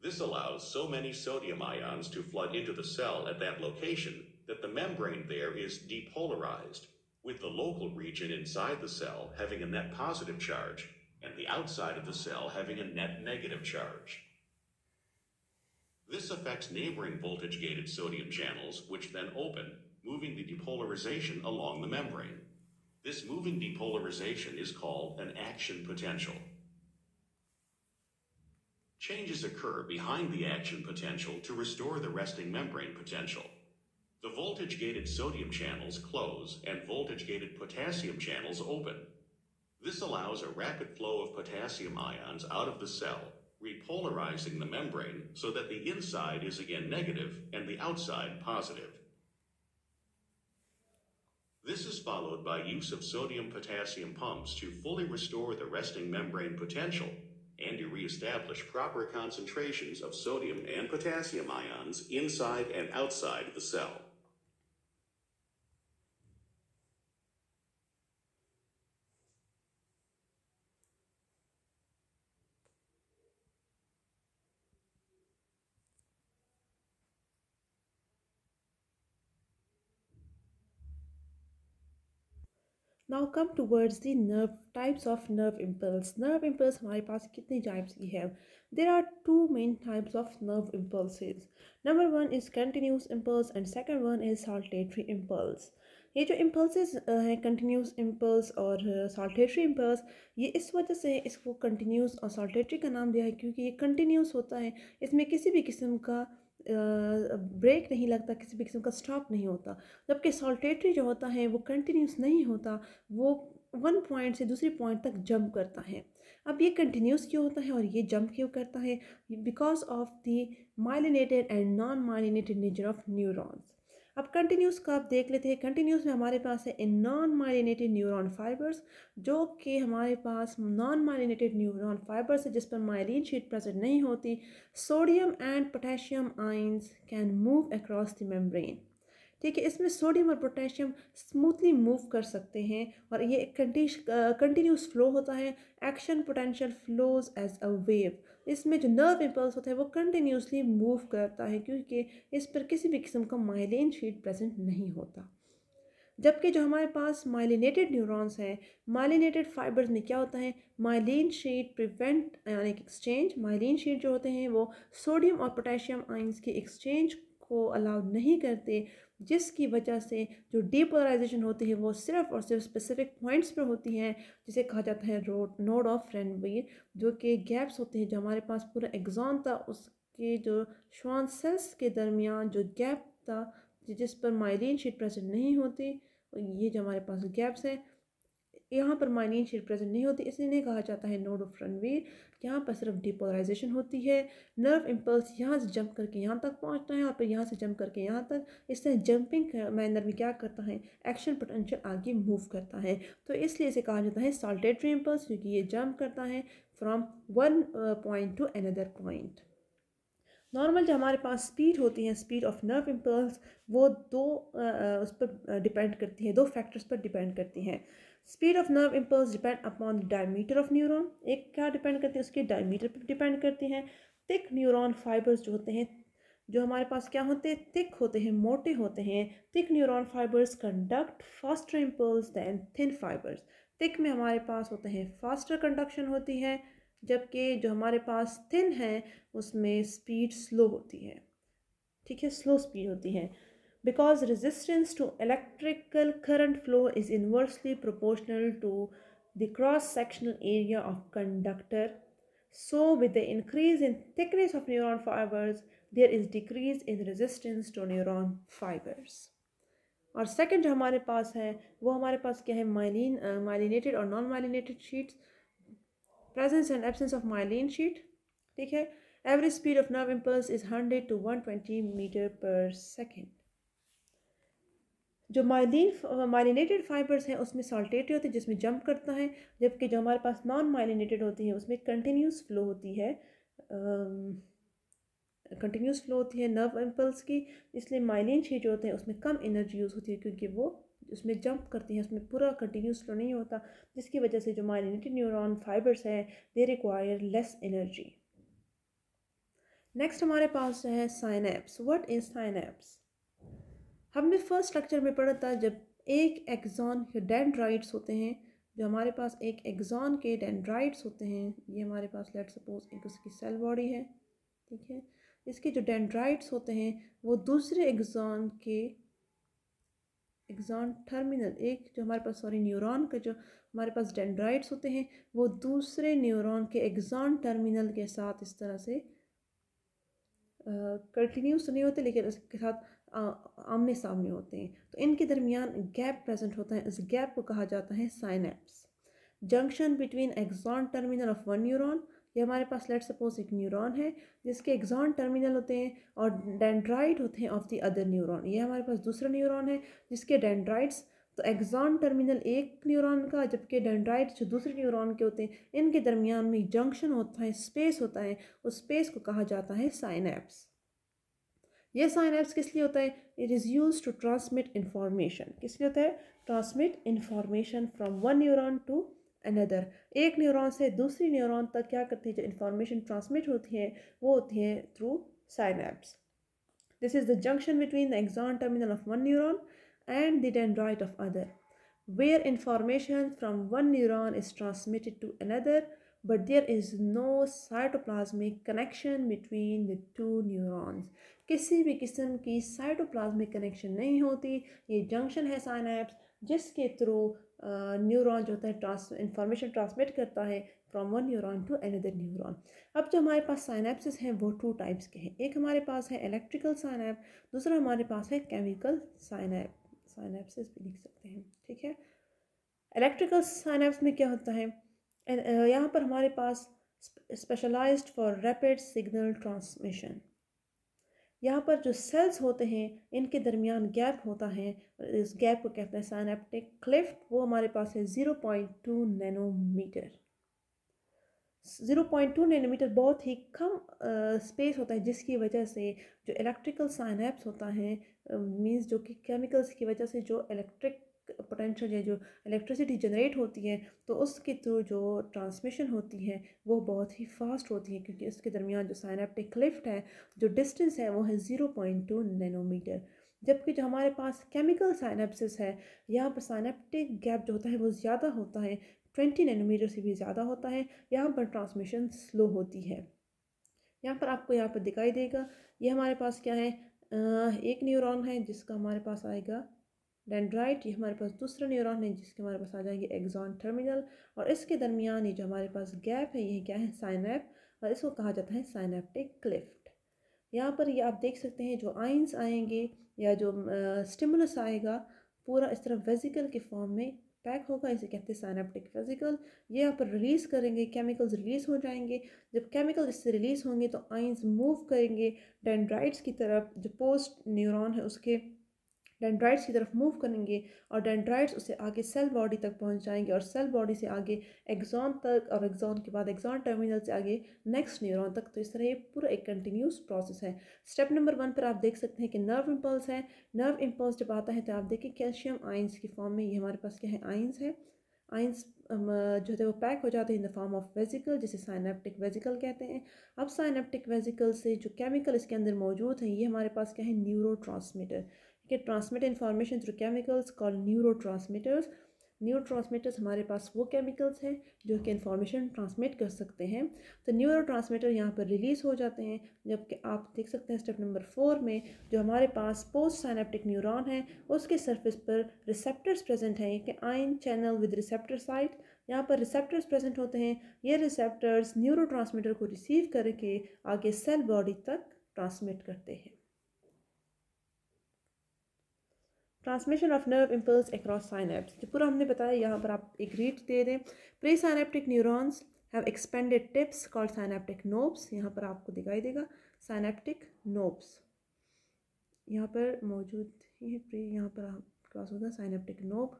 This allows so many sodium ions to flood into the cell at that location that the membrane there is depolarized, with the local region inside the cell having a net positive charge and the outside of the cell having a net negative charge. This affects neighboring voltage-gated sodium channels, which then open, moving the depolarization along the membrane. This moving depolarization is called an action potential. Changes occur behind the action potential to restore the resting membrane potential. The voltage-gated sodium channels close and voltage-gated potassium channels open. This allows a rapid flow of potassium ions out of the cell repolarizing the membrane so that the inside is again negative and the outside positive. This is followed by use of sodium-potassium pumps to fully restore the resting membrane potential and to reestablish proper concentrations of sodium and potassium ions inside and outside the cell. Now come towards the nerve types of nerve impulse nerve impulse हमारे पास कितनी types की है there are two main types of nerve impulse number one is continuous impulse and second one is saltatory impulse ये जो impulse हैं continuous impulse और saltatory impulse ये इस वजह से इसको कंटिन्यूस और सॉल्टेटरी का नाम दिया है क्योंकि ये कंटिन्यूस होता है इसमें किसी भी किस्म का ब्रेक नहीं लगता किसी भी किस्म का स्टॉप नहीं होता जबकि सॉल्टेटरी जो होता है वो कंटिन्यूस नहीं होता वो वन पॉइंट से दूसरे पॉइंट तक जंप करता है अब ये कंटिन्यूस क्यों होता है और ये जंप क्यों करता है because of the myelinated and non myelinated nature of neurons अब कंटिन्यूस का आप देख लेते हैं कंटिन्यूस में हमारे पास है a non myelinated neuron fibres जो कि हमारे पास नॉन माइलिनेटेड न्यूरॉन फाइबर्स है जिस पर माइलिन शीट प्रेजेंट नहीं होती sodium and potassium ions can move across the membrane ठीक है इसमें सोडियम और पोटेशियम स्मूथली मूव कर सकते हैं और ये कंटिन्यूस फ्लो होता है action potential flows as a wave इसमें जो नर्व इम्पल्स होता है वो कंटिन्यूसली मूव करता है क्योंकि इस पर किसी भी किस्म का माइलिन शीट प्रेजेंट नहीं होता जबकि जो हमारे पास माइलिनेटेड न्यूरॉन्स हैं माइलिनेटेड फाइबर्स में क्या होता है माइलिन शीट प्रिवेंट यानी एक्सचेंज माइलिन शीट जो होते हैं वो सोडियम और पोटेशियम आइंस के एक्सचेंज को अलाउ नहीं करते जिसकी वजह से जो डीपोलराइजेशन होती है वो सिर्फ और सिर्फ स्पेसिफिक पॉइंट्स पर होती हैं जिसे कहा जाता है रोड नोड ऑफ रेनवीर जो कि गैप्स होते हैं जो हमारे पास पूरा एग्जाम था उसके जो श्वान सेल्स के दरमियान जो गैप था जिस पर माइलिन शीट प्रेजेंट नहीं होती ये जो हमारे पास गैप्स हैं यहाँ पर माइलिन शीट प्रेजेंट नहीं होती इसलिए कहा जाता है नोड ऑफ रणवीर यहाँ पर सिर्फ डिपोलराइजेशन होती है नर्व इम्पल्स यहाँ से जंप करके यहाँ तक पहुँचता है और फिर यहाँ से जंप करके यहाँ तक इस तरह जंपिंग मैनर में क्या करता है एक्शन पोटेंशियल आगे मूव करता है तो इसलिए इसे कहा जाता है सॉल्टेटरी इम्पल्स क्योंकि ये जंप करता है from one point to another point normal जो हमारे पास स्पीड होती है स्पीड ऑफ नर्व इम्पल्स वो दो आ, uh, uh, उस पर डिपेंड uh, करती है दो फैक्टर्स पर डिपेंड करती हैं speed of nerve impulse depend upon the diameter of neuron एक क्या डिपेंड करती है उसके डायमीटर पर डिपेंड करती हैं थिक न्यूरॉन फाइबर्स जो होते हैं जो हमारे पास क्या होते हैं थिक होते हैं मोटे होते हैं thick neuron fibres conduct faster impulse than thin fibres thick में हमारे पास होते हैं फास्टर कंडक्शन होती है जबकि जो हमारे पास थिन है उसमें स्पीड स्लो होती है ठीक है स्लो स्पीड होती है because resistance to electrical current flow is inversely proportional to the cross-sectional area of conductor. So with the increase in thickness of neuron fibers, there is decrease in resistance to neuron fibers. Our second जो हमारे पास है वो हमारे पास क्या है myelin myelinated uh, myelinated non myelinated sheets presence and absence of myelin sheet ठीक है average speed of nerve impulse is hundred to one twenty metre पर जो माइलिन माइलिनेटेड फाइबर्स हैं उसमें सॉल्टेटरी होते हैं जिसमें जंप करता है जबकि जो हमारे पास नॉन माइलिनेटेड होती है उसमें कंटिन्यूस फ्लो होती है कंटिन्यूस फ्लो होती है नर्व एम्पल्स की इसलिए माइलिन छे जो होते हैं उसमें कम एनर्जी यूज़ होती है क्योंकि वो उसमें जंप करती हैं उसमें पूरा कंटिन्यूस फ्लो नहीं होता जिसकी वजह से जो माइलिनेटेड न्यूरोन फाइबर्स हैं they require less energy next हमारे पास जो है साइनेप्स वट इज़ साइनेप्स हमने फर्स्ट स्ट्रक्चर में पढ़ा था जब एक के डेंड्राइट्स होते हैं जो हमारे पास एक एग्जॉन के डेंड्राइट्स होते हैं ये हमारे पास लेट सपोज एक उसकी सेल बॉडी है ठीक है इसके जो डेंड्राइट्स होते हैं वो दूसरे एग्जॉन के एग्जॉन टर्मिनल एक जो हमारे पास सॉरी न्यूरॉन का जो हमारे पास डेंड्राइट्स होते हैं वो दूसरे न्यूरॉन के एग्जॉन टर्मिनल के साथ इस तरह से कंटिन्यूस तो नहीं होते लेकिन उसके साथ आमने सामने होते हैं तो इनके दरमियान गैप प्रेजेंट होता है इस गैप को कहा जाता है synapse junction between axon terminal of one neuron ये हमारे पास लेट सपोज एक न्यूरॉन है जिसके एग्जॉन टर्मिनल होते हैं और डेंड्राइड होते हैं ऑफ द अदर न्यूरॉन ये हमारे पास दूसरा न्यूरॉन है जिसके डेंड्राइड्स तो एग्जॉन टर्मिनल एक न्यूरॉन का जबकि डेंड्राइड जो दूसरे न्यूरॉन के होते हैं इनके दरमियान में जंक्शन होता है स्पेस होता है उस स्पेस को कहा जाता है साइनेप्स ये साइनेप्स किस लिए होता है it is use to transmit information किस लिए होता है transmit information from one neuron to another एक न्यूरॉन से दूसरी न्यूरॉन तक क्या करती है जो इन्फॉर्मेशन ट्रांसमिट होती है वो होती है through synapse this is the junction between the axon terminal of one neuron and the dendrite of other where information from one neuron is transmitted to another but there is no cytoplasmic connection between the two neurons किसी भी किस्म की cytoplasmic connection नहीं होती ये junction है synapse जिसके through neuron जो होता है ट्रांस इंफॉर्मेशन ट्रांसमिट करता है from one neuron to another neuron अब जो हमारे पास साइनेप्सिस हैं वो टू टाइप्स के हैं एक हमारे पास है इलेक्ट्रिकल साइनेप दूसरा हमारे पास है केमिकल साइनेप साइनेप्सिस भी लिख सकते हैं ठीक है इलेक्ट्रिकल साइनेप्स में क्या होता है Uh, यहाँ पर हमारे पास specialised for rapid signal transmission यहाँ पर जो सेल्स होते हैं इनके दरमियान गैप होता है और इस गैप को कहते हैं साइनेप्टिक क्लिफ्ट वो हमारे पास है zero point two nanometre zero point two nanometre बहुत ही कम स्पेस uh, होता है जिसकी वजह से जो इलेक्ट्रिकल साइनेप्स होता है मीन्स uh, जो कि केमिकल्स की वजह से जो इलेक्ट्रिक पोटेंशियल या जो इलेक्ट्रिसिटी जनरेट होती है तो उसके थ्रू जो ट्रांसमिशन होती है वो बहुत ही फास्ट होती है क्योंकि उसके दरमियान जो साइनाप्टिक लिफ्ट है जो डिस्टेंस है वो है ज़ीरो पॉइंट टू नैनोमीटर जबकि जो हमारे पास केमिकल साइनाप्सिस है यहाँ पर साइनाप्टिक गैप जो होता है वो ज़्यादा होता है ट्वेंटी नैनोमीटर से भी ज़्यादा होता है यहाँ पर ट्रांसमिशन स्लो होती है यहाँ पर आपको यहाँ पर दिखाई देगा ये हमारे पास क्या है एक न्यूरॉन है जिसका हमारे पास आएगा डेंड्राइट ये हमारे पास दूसरा न्यूरॉन है जिसके हमारे पास आ जाएंगे एग्जॉन टर्मिनल और इसके दरमियान ये जो हमारे पास गैप है ये क्या है साइनैप और इसको कहा जाता है साइनैप्टिक क्लिफ्ट यहाँ पर ये आप देख सकते हैं जो आइंस आएंगे या जो स्टिमुलस आएगा पूरा इस तरह वेजिकल के फॉर्म में पैक होगा इसे कहते हैं साइनाप्टिक वेजिकल ये यहाँ पर रिलीज़ करेंगे केमिकल्स रिलीज़ हो जाएंगे जब केमिकल इससे रिलीज़ होंगे तो आइंस मूव करेंगे डेंड्राइट्स की तरफ जो पोस्ट न्यूरॉन है उसके डेंड्राइट्स की तरफ मूव करेंगे और डेंड्राइट्स उसे आगे सेल बॉडी तक पहुंच जाएंगे और सेल बॉडी से आगे एग्जॉन तक और एग्जॉन के बाद एग्जॉन टर्मिनल से आगे नेक्स्ट न्यूरॉन तक तो इस तरह ये पूरा एक कंटिन्यूस प्रोसेस है स्टेप नंबर वन पर आप देख सकते हैं कि नर्व इम्पल्स है नर्व इम्पल्स जब आता है तो आप देखें कैल्शियम आइंस की फॉर्म में ये हमारे पास क्या है आइंस है आइंस um, uh, जो है वो पैक हो जाते हैं in the form of vesicle जिसे साइनेप्टिक वेजिकल कहते हैं अब साइनेप्टिक वेजिकल से जो केमिकल इसके अंदर मौजूद हैं ये हमारे पास क्या है न्यूरो कि transmit information through chemicals call neurotransmitters neurotransmitters हमारे पास वो केमिकल्स हैं जो कि इन्फॉर्मेशन ट्रांसमिट कर सकते हैं तो न्यूरो ट्रांसमीटर यहाँ पर रिलीज़ हो जाते हैं जबकि आप देख सकते हैं स्टेप नंबर फोर में जो हमारे पास पोस्ट साइनेप्टिक न्यूरॉन है उसके सरफेस पर रिसेप्टर्स प्रेजेंट हैं कि ion channel with receptor site यहाँ पर रिसेप्टर्स प्रेजेंट होते हैं ये रिसेप्टर्स न्यूरो को रिसीव करके आगे सेल बॉडी तक ट्रांसमिट करते हैं transmission of nerve impulse across synapse तो पूरा हमने बताया यहाँ पर आप एक रीट दे दें presynaptic neurons have expanded tips called synaptic knobs यहाँ पर आपको दिखाई देगा साइनेप्टिक नोब्स यहाँ पर मौजूद है प्री यहाँ पर क्रॉस होगा synaptic knob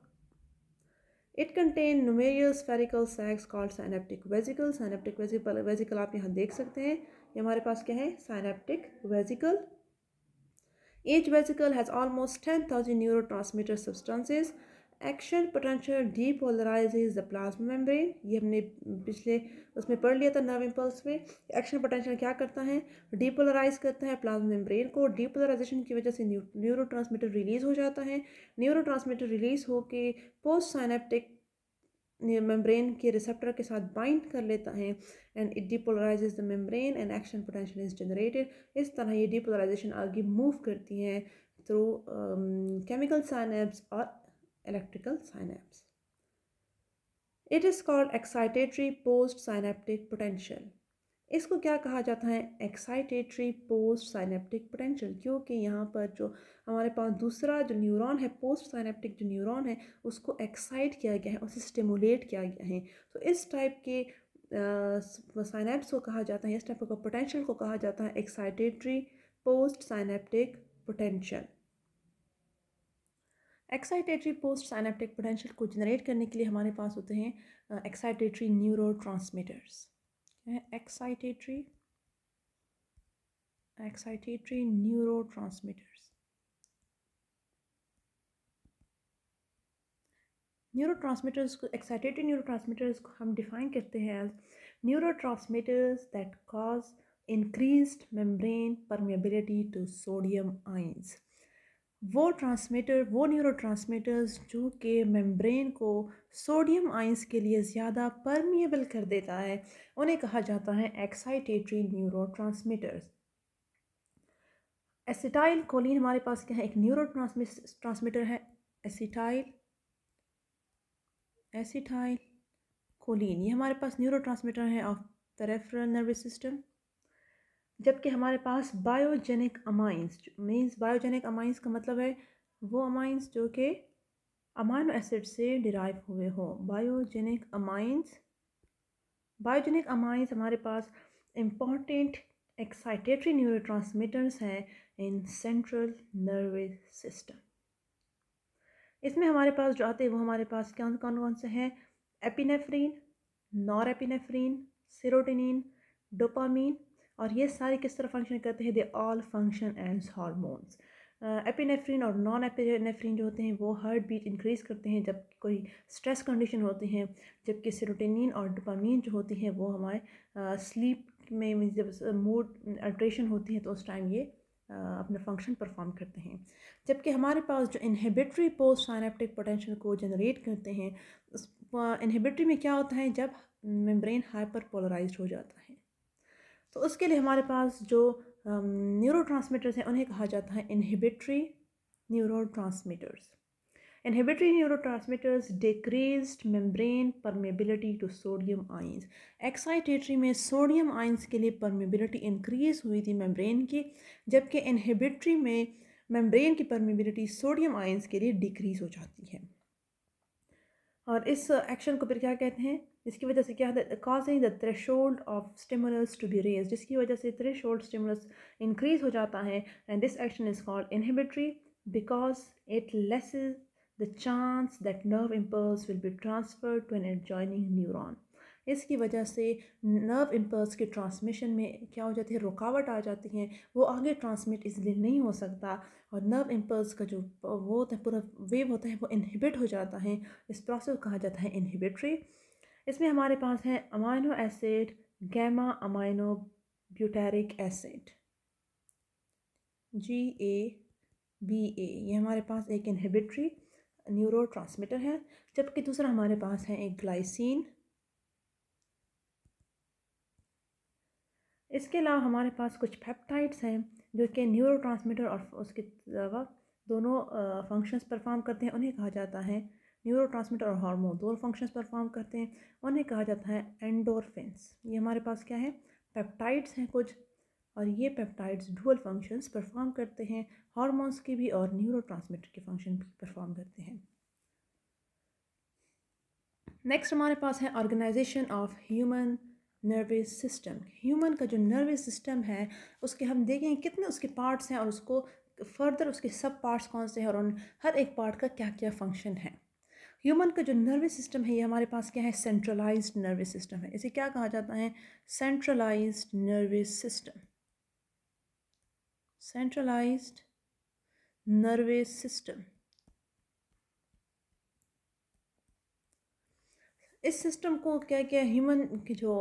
it contain numerous spherical sacs called synaptic vesicle synaptic vesicle vesicle आप यहाँ देख सकते हैं ये हमारे पास क्या है synaptic vesicle Each vesicle has almost 10,000 neurotransmitter substances. Action potential depolarizes the plasma membrane. ये हमने पिछले उसमें पढ़ लिया था नर्व इम्पल्स में एक्शन पोटेंशियल क्या करता है डीपोलराइज करता है प्लाज्मा मेम्ब्रेन को डीपोलराइजेशन की वजह से न्यूरो ट्रांसमीटर रिलीज हो जाता है न्यूरो ट्रांसमीटर रिलीज होकर पोस्ट साइनेप्टिक मेम्ब्रेन के रिसेप्टर के साथ बाइंड कर लेता है and it depolarize the membrane and action potential is generated इस तरह ये डिपोलराइजेशन आगे मूव करती है थ्रू केमिकल साइनेप्स और electrical synapse it is called excitatory postsynaptic potential इसको क्या कहा जाता है एक्साइटेटरी पोस्ट साइनेप्टिक पोटेंशियल क्योंकि यहाँ पर जो हमारे पास दूसरा जो न्यूरॉन है पोस्ट साइनेप्टिक जो न्यूरॉन है उसको एक्साइट किया गया है उसे स्टिमुलेट किया गया है तो इस टाइप के साइनेप्स को कहा जाता है इस टाइप का पोटेंशियल को कहा जाता है excitatory postsynaptic potential excitatory postsynaptic potential को जनरेट करने के लिए हमारे पास होते हैं excitatory neurotransmitters excitatory excitatory neurotransmitters neurotransmitters को एक्साइटेटरी न्यूरो ट्रांसमीटर्स को हम डिफाइन करते हैं as neurotransmitters that cause increase membrane permeability to sodium ions वो ट्रांसमीटर वो ट्रांसमीटर्स जो कि मेम्ब्रेन को सोडियम आइंस के लिए ज़्यादा परमिएबल कर देता है उन्हें कहा जाता है एक्साइटेटरी ट्रांसमीटर्स एसिटाइल कोलिन हमारे पास क्या है एक न्यूरो ट्रांसमीटर है एसिटाइल एसिटाइल कोलिन ये हमारे पास न्यूरो ट्रांसमीटर है ऑफ पेरेफरल नर्वस सिस्टम जबकि हमारे पास biogenic amines means biogenic amines का मतलब है वो अमाइंस जो कि अमाइनो एसिड से डिराइव हुए हों बायोजेनिक अमाइंस बायोजेनिक अमाइंस हमारे पास इम्पॉर्टेंट एक्साइटेटरी ट्रांसमीटर्स हैं इन सेंट्रल नर्वस सिस्टम इसमें हमारे पास जो आते हैं वो हमारे पास क्या कौन कौन से हैं epinephrine norepinephrine serotonin dopamine और ये सारे किस तरह फंक्शन करते हैं they all function and hormones epinephrine और नॉन एपिनेफ्रिन जो होते हैं वो हार्ट बीट इंक्रीज़ करते हैं जब कोई स्ट्रेस कंडीशन होती हैं जबकि सिरोटेनिन और डोपामिन जो होती हैं वो हमारे स्लीप में जब मूड अल्ट्रेशन होती है तो उस टाइम ये अपना फंक्शन परफॉर्म करते हैं जबकि हमारे पास जो इनहिबिटरी पोस्ट साइनेप्टिक पोटेंशियल को जनरेट करते हैं उस इनहिबिटरी में क्या होता है जब मेम्ब्रेन हाइपर पोलराइज हो जाता है तो उसके लिए हमारे पास जो न्यूरो ट्रांसमीटर्स हैं उन्हें कहा जाता है inhibitory neurotransmitters inhibitory neurotransmitters decrease membrane permeability to sodium ions excitatory में सोडियम आइंस के लिए परमेबिलिटी इंक्रीज हुई थी मेम्ब्रेन की जबकि इनहिबिटरी में मेम्ब्रेन की परमेबिलिटी सोडियम आइंस के लिए डिक्रीज हो जाती है और इस एक्शन को फिर क्या कहते हैं जिसकी वजह से क्या है causing the hold of stimulus to be raise जिसकी वजह से होल्ड स्टिमुलस इंक्रीज हो जाता है and this action is called inhibitory because it less the chance that nerve impulse will be transfer to an adjoining neuron इसकी वजह से nerve impulse के ट्रांसमिशन में क्या हो जाती है रुकावट आ जाती है वो आगे ट्रांसमिट इसलिए नहीं हो सकता और नर्व इम्पल्स का जो वो होता है पूरा वेव होता है वो इनहिबिट हो जाता है इस प्रोसेस को कहा जाता है इनहिबिटरी इसमें हमारे पास हैं amino acid gamma amino butyric acid G A B A ये हमारे पास एक इनहिबिट्री न्यूरो ट्रांसमीटर है जबकि दूसरा हमारे पास है एक ग्लाइसिन इसके अलावा हमारे पास कुछ पेप्टाइड्स हैं जो कि न्यूरो और उसके अलावा दोनों फंक्शंस परफॉर्म करते हैं उन्हें कहा जाता है न्यूरोट्रांसमीटर और हार्मोन दोनों फंक्शंस परफॉर्म करते हैं उन्हें कहा जाता है एंडोरफेंस ये हमारे पास क्या है पेप्टाइड्स हैं कुछ और ये पेप्टाइड्स डुअल फंक्शंस परफॉर्म करते हैं हार्मोन्स के भी और न्यूरोट्रांसमीटर के फंक्शन भी परफॉर्म करते हैं नेक्स्ट हमारे पास है organization of human nervous system human का जो नर्वस सिस्टम है उसके हम देखें कितने उसके पार्ट्स हैं और उसको फर्दर उसके सब पार्ट्स कौन से हैं और उन हर एक पार्ट का क्या क्या फंक्शन है ह्यूमन का जो नर्वस सिस्टम है ये हमारे पास क्या है सेंट्रलाइज्ड नर्वस सिस्टम है इसे क्या कहा जाता है centralized nervous system centralized nervous system इस सिस्टम को क्या क्या ह्यूमन की जो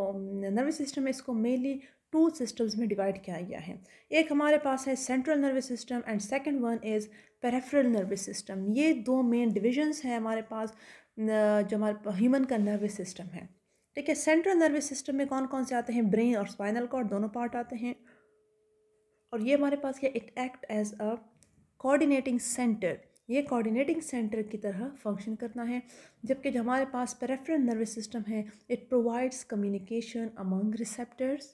नर्वस सिस्टम है इसको मेनली टू सिस्टम्स में डिवाइड किया गया है एक हमारे पास है central nervous system and second one is peripheral nervous system ये दो मेन डिविजन्स हैं हमारे पास जो हमारे ह्यूमन का नर्वस सिस्टम है ठीक है सेंट्रल नर्वस सिस्टम में कौन कौन से आते हैं ब्रेन और स्पाइनल कॉर्ड दोनों पार्ट आते हैं और ये हमारे पास क्या it act as a coordinating centre ये कोऑर्डिनेटिंग सेंटर की तरह फंक्शन करना है जबकि जो हमारे पास पेरेफरल नर्वस सिस्टम है it provides communication among receptors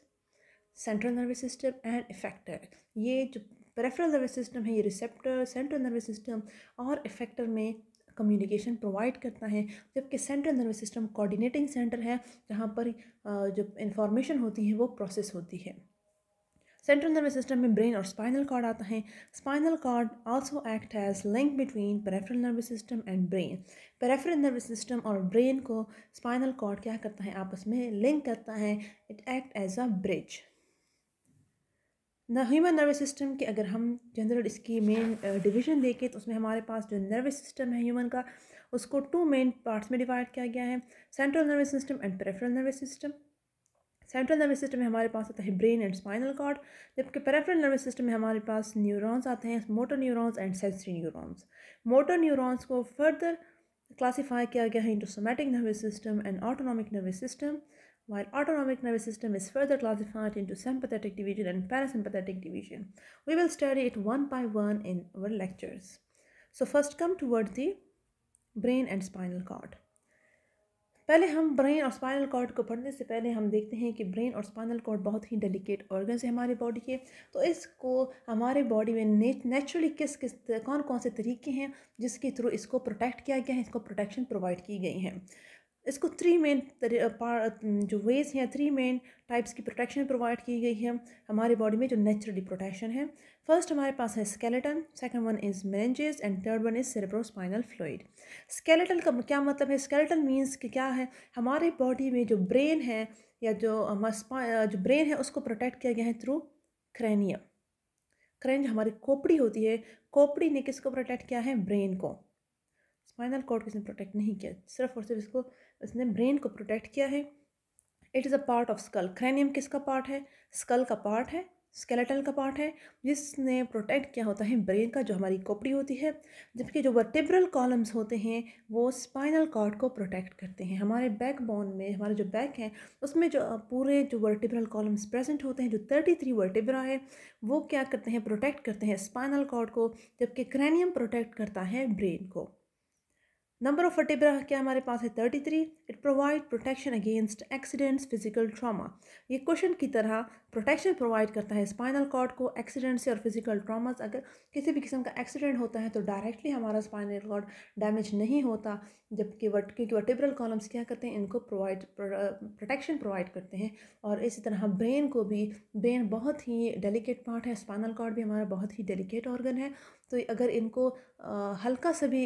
central nervous system and effector ये जो पेरेफरल नर्वस सिस्टम है ये रिसेप्टर सेंट्रल नर्वस सिस्टम और इफेक्टर में कम्युनिकेशन प्रोवाइड करता है जबकि central nervous system coordinating centre है जहाँ पर जो इंफॉर्मेशन होती है वो प्रोसेस होती है सेंट्रल नर्वस सिस्टम में ब्रेन और स्पाइनल कॉर्ड आता है spinal cord also act as link between peripheral nervous system and brain peripheral nervous system और ब्रेन को स्पाइनल कॉर्ड क्या करता है आपस में लिंक करता है it act as a bridge human nervous system के अगर हम जनरल इसकी मेन डिवीजन uh, देखें तो उसमें हमारे पास जो नर्वस सिस्टम है ह्यूमन का उसको टू मेन पार्ट्स में डिवाइड किया गया है central nervous system and peripheral nervous system central nervous system में हमारे पास होता है ब्रेन एंड स्पाइनल कॉर्ड जबकि पेरेफरल नर्वस सिस्टम में हमारे पास न्यूरॉन्स आते हैं motor neurons and sensory neurons motor neurons को फर्दर क्लासीफाई किया गया है into somatic nervous system and autonomic nervous system while autonomic nervous system is further classified into sympathetic division and parasympathetic division. We will study it one by one in our lectures. So first come toward the brain and spinal cord. पहले हम brain और spinal cord को पढ़ने से पहले हम देखते हैं कि ब्रेन और स्पाइनल कॉर्ड बहुत ही डेलिकेट ऑर्गन्स है हमारे बॉडी के तो इसको हमारे बॉडी में नेचुरली किस किस कौन कौन से तरीके हैं जिसके थ्रू इसको प्रोटेक्ट किया गया है इसको प्रोटेक्शन प्रोवाइड की गई है इसको थ्री मेन जो वेज हैं थ्री मेन टाइप्स की प्रोटेक्शन प्रोवाइड की गई है हमारे बॉडी में जो नेचुरली प्रोटेक्शन है फर्स्ट हमारे पास है skeleton second one is meninges and third one is cerebrospinal fluid skeleton का क्या मतलब है स्केलेटन मीन्स कि क्या है हमारे बॉडी में जो ब्रेन है या जो जो ब्रेन है उसको प्रोटेक्ट किया गया है थ्रू क्रैनियम क्रैन हमारी कोपड़ी होती है कोपड़ी ने किसको प्रोटेक्ट किया है ब्रेन को स्पाइनल कोड किसने प्रोटेक्ट नहीं किया सिर्फ और सिर्फ इसको इसने ब्रेन को प्रोटेक्ट किया है it is a part of skull cranium किसका पार्ट है स्कल का पार्ट है स्केलेटल का पार्ट है जिसने प्रोटेक्ट किया होता है ब्रेन का जो हमारी कोपड़ी होती है जबकि जो वर्टेब्रल कॉलम्स होते हैं वो स्पाइनल कॉर्ड को प्रोटेक्ट करते हैं हमारे बैक बोन में हमारे जो बैक हैं उसमें जो पूरे जो वर्टेब्रल कॉलम्स प्रेजेंट होते हैं जो थर्टी थ्री वर्टेब्रा है वो क्या करते हैं प्रोटेक्ट करते हैं स्पाइनल कॉर्ड को जबकि क्रैनियम प्रोटेक्ट करता है ब्रेन को नंबर ऑफ वर्टिब्रा क्या हमारे पास है thirty three it provide protection against accidents physical trauma ये क्वेश्चन की तरह प्रोटेक्शन प्रोवाइड करता है स्पाइनल कॉर्ड को एक्सीडेंट से और फिजिकल ट्रामाज अगर किसी भी किस्म का एक्सीडेंट होता है तो डायरेक्टली हमारा स्पाइनल कॉर्ड डैमेज नहीं होता जबकि वर्ट क्योंकि वर्टिब्रल कॉलम्स क्या करते हैं इनको प्रोवाइड प्रोटेक्शन प्रोवाइड करते हैं और इसी तरह ब्रेन को भी ब्रेन बहुत ही डेलीकेट पार्ट है स्पाइनल कॉर्ड भी हमारा बहुत ही डेलीकेट ऑर्गन है तो अगर इनको हल्का सा भी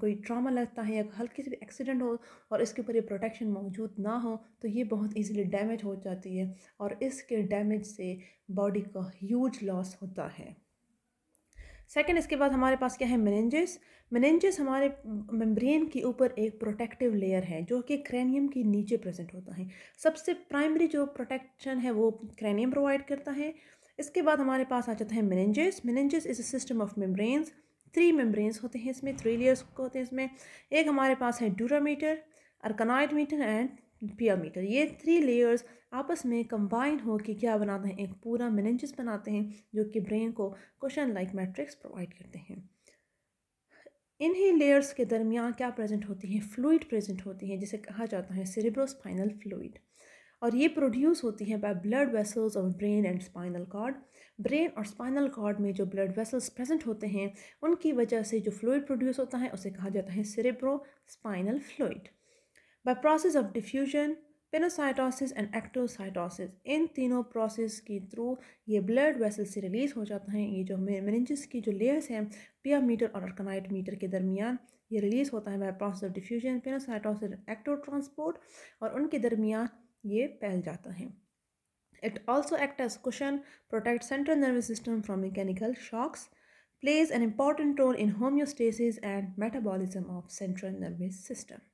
कोई ट्रामा लगता है या हल्की सी भी एक्सीडेंट हो और इसके ऊपर ये प्रोटेक्शन मौजूद ना हो तो ये बहुत इजीली डैमेज हो जाती है और इसके डैमेज से बॉडी का ह्यूज लॉस होता है सेकेंड इसके बाद हमारे पास क्या है मेनेंजेस मेनेंजेस हमारे मेम्ब्रेन के ऊपर एक प्रोटेक्टिव लेयर है जो कि क्रेनियम के नीचे प्रेजेंट होता है सबसे प्राइमरी जो प्रोटेक्शन है वो क्रेनियम प्रोवाइड करता है इसके बाद हमारे पास आ जाता है meninges meninges is a system of membranes three membranes होते हैं इसमें थ्री लेयर्स होते हैं इसमें एक हमारे पास है डूरामीटर अर्कनाइड मीटर एंड पियामीटर ये थ्री लेयर्स आपस में कंबाइन होकर क्या बनाते हैं एक पूरा मेनेंजिस बनाते हैं जो कि ब्रेन को क्वेश्चन लाइक मैट्रिक्स प्रोवाइड करते हैं इन्हीं लेयर्स के दरमियान क्या प्रेजेंट होती हैं फ्लूइड प्रेजेंट होती हैं जिसे कहा जाता है सेरेब्रोस्पाइनल फ्लूइड और ये प्रोड्यूस होती हैं by blood vessels of brain and spinal cord brain और स्पाइनल कॉर्ड में जो ब्लड वेसल्स प्रेजेंट होते हैं उनकी वजह से जो फ्लूड प्रोड्यूस होता है उसे कहा जाता है cerebrospinal fluid by process of diffusion pinocytosis and exocytosis इन तीनों प्रोसेस के थ्रू ये ब्लड वेसल से रिलीज़ हो जाता है ये जो मेनजिस की जो लेयर्स हैं पिया मीटर और अर्कनाइट मीटर के दरमियान ये रिलीज़ होता है by process of diffusion pinocytosis active transport और उनके दरमियान ये फैल जाता है it also act as cushion protect central nervous system from mechanical shocks plays an important role in homeostasis and metabolism of central nervous system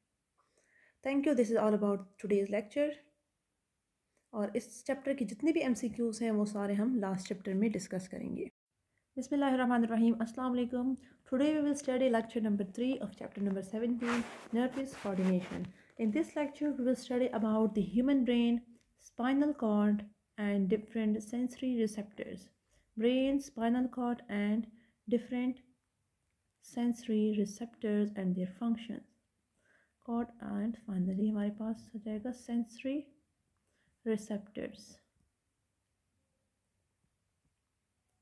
thank you this is all about today's lecture और इस chapter की जितने भी M हैं वो सारे हम last chapter में डिस्कस करेंगे बिसमीम अल्लाम today we will study lecture number three of chapter number seventeen nervous coordination In this lecture, we will study about the human brain, spinal cord, and different sensory receptors. Brain, spinal cord, and different sensory receptors and their functions. Cord and finally हमारे pass हो जाएगा sensory receptors.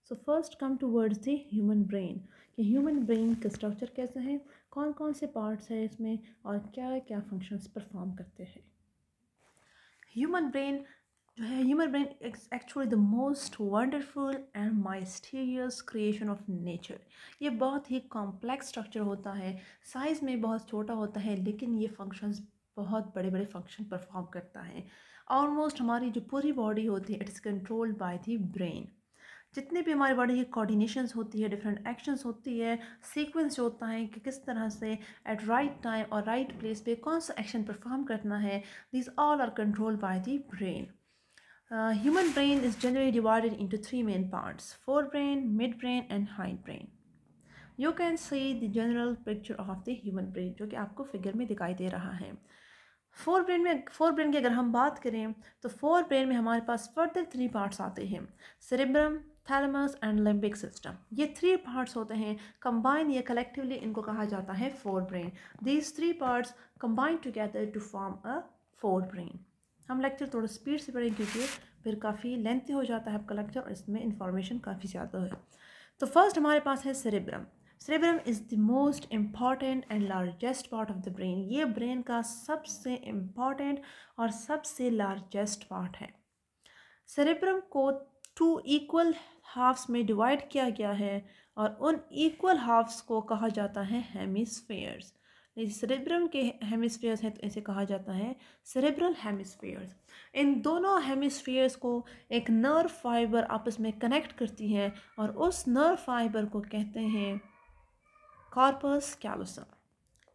So first come towards the human brain. human brain structure कौन कौन से parts हैं इसमें और क्या क्या फंक्शंस परफॉर्म करते हैं ह्यूमन ब्रेन जो है human brain actually the most wonderful and mysterious creation of nature ये बहुत ही कॉम्प्लेक्स स्ट्रक्चर होता है साइज़ में बहुत छोटा होता है लेकिन ये फंक्शंस बहुत बड़े बड़े फंक्शन परफॉर्म करता है ऑलमोस्ट हमारी जो पूरी बॉडी होती है it's controlled by the brain जितने भी हमारी बॉडी की कोऑर्डिनेशंस होती है डिफरेंट एक्शंस होती है सीक्वेंस जो होता है कि किस तरह से एट राइट टाइम और राइट प्लेस पे कौन सा एक्शन परफॉर्म करना है this all are control by the brain human brain is generally divided into three main parts forebrain midbrain and hindbrain you can see the general picture of the human brain जो कि आपको figure में दिखाई दे रहा है forebrain में forebrain की अगर हम बात करें तो फोर ब्रेन में हमारे पास फर्दर थ्री पार्ट्स आते हैं cerebrum thalamus and limbic system ये थ्री पार्ट्स होते हैं कंबाइन या कलेक्टिवली इनको कहा जाता है forebrain these three parts combine together to form a forebrain हम लेक्चर थोड़ा स्पीड से पढ़ें क्योंकि फिर काफ़ी लेंथी हो जाता है आपका लेक्चर और इसमें इंफॉर्मेशन काफ़ी ज़्यादा है तो फर्स्ट हमारे पास है cerebrum cerebrum is the most important and largest part of the brain ये ब्रेन का सबसे इम्पॉर्टेंट और सबसे लार्जेस्ट पार्ट है सेरेब्रम को टू इक्वल हाफ्स में डिवाइड किया गया है और उन इक्वल हाफ्स को कहा जाता है हेमिसफेयर्स सेरेब्रम के हेमिसफेयर्स हैं तो इसे कहा जाता है सेरेब्रल हेमिसफेयर्स इन दोनों हेमिसफेयर्स को एक नर्व फाइबर आपस में कनेक्ट करती है और उस नर्व फाइबर को कहते हैं कॉर्पस कैलोसम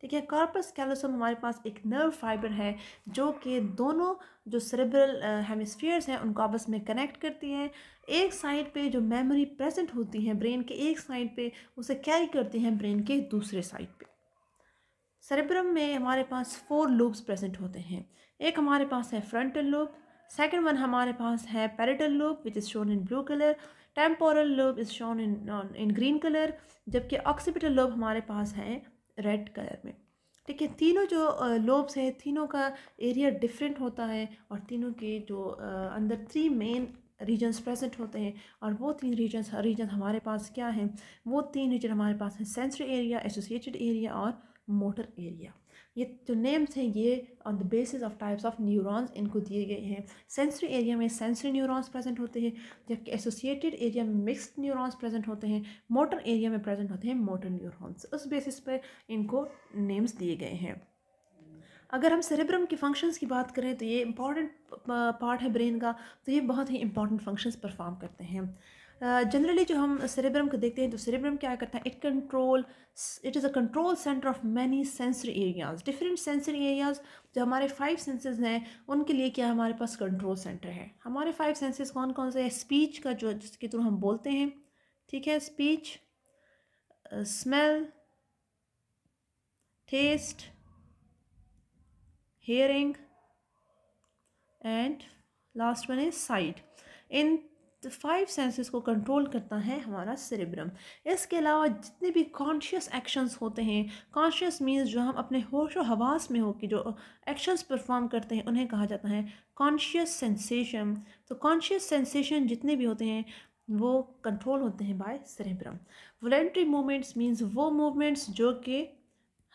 ठीक है कॉर्पस कैलोसम हमारे पास एक नर्व फाइबर है जो कि दोनों जो सरेब्रल हेमिसफियर्स हैं उनको आपस में कनेक्ट करती हैं एक साइड पे जो मेमोरी प्रेजेंट होती है ब्रेन के एक साइड पे उसे कैरी करती हैं ब्रेन के दूसरे साइड पे सरेब्रम में हमारे पास फोर लूब्स प्रेजेंट होते हैं एक हमारे पास है फ्रंटल लूब सेकेंड वन हमारे पास है parietal lobe which is shown in blue colour temporal lobe is shown in in green colour जबकि ऑक्सीपिटल लोब हमारे पास है रेड कलर में ठीक है तीनों जो लोब्स हैं तीनों का एरिया डिफरेंट होता है और तीनों के जो अंदर थ्री मेन रीजन्स प्रेजेंट होते हैं और वो तीन रीजन्स रीजन हमारे पास क्या हैं वो तीन रीजन हमारे पास हैं सेंसरी एरिया एसोसिएटेड एरिया और मोटर एरिया ये जो नेम्स हैं ये on the basis of types of neurons इनको दिए गए हैं सेंसरी एरिया में सेंसरी न्यूरॉन्स प्रेजेंट होते हैं जबकि एसोसिएटेड एरिया में मिक्स्ड न्यूरॉन्स प्रेजेंट होते हैं मोटर एरिया में प्रेजेंट होते हैं मोटर न्यूरॉन्स उस बेसिस पर इनको नेम्स दिए गए हैं अगर हम सेरेब्रम के फंक्शंस की बात करें तो ये इंपॉर्टेंट पार्ट है ब्रेन का तो ये बहुत ही इंपॉर्टेंट फंक्शंस परफॉर्म करते हैं जनरली जो हम सेरेब्रम को देखते हैं तो सेरेब्रम क्या करता है it control it is a control centre of many sensory areas different sensory areas जो हमारे फाइव सेंसेस हैं उनके लिए क्या हमारे पास कंट्रोल सेंटर है हमारे फाइव सेंसेस कौन कौन से हैं स्पीच का जो जिसके थ्रू हम बोलते हैं ठीक है speech smell taste hearing and last one is sight इन तो फाइव सेंसेस को कंट्रोल करता है हमारा सेरेब्रम इसके अलावा जितने भी कॉन्शियस एक्शंस होते हैं कॉन्शियस मीन्स जो हम अपने होश और हवास में होकर जो एक्शंस परफॉर्म करते हैं उन्हें कहा जाता है कॉन्शियस सेंसेशन तो कॉन्शियस सेंसेशन जितने भी होते हैं वो कंट्रोल होते हैं by cerebrum voluntary movements means वो मूवमेंट्स जो कि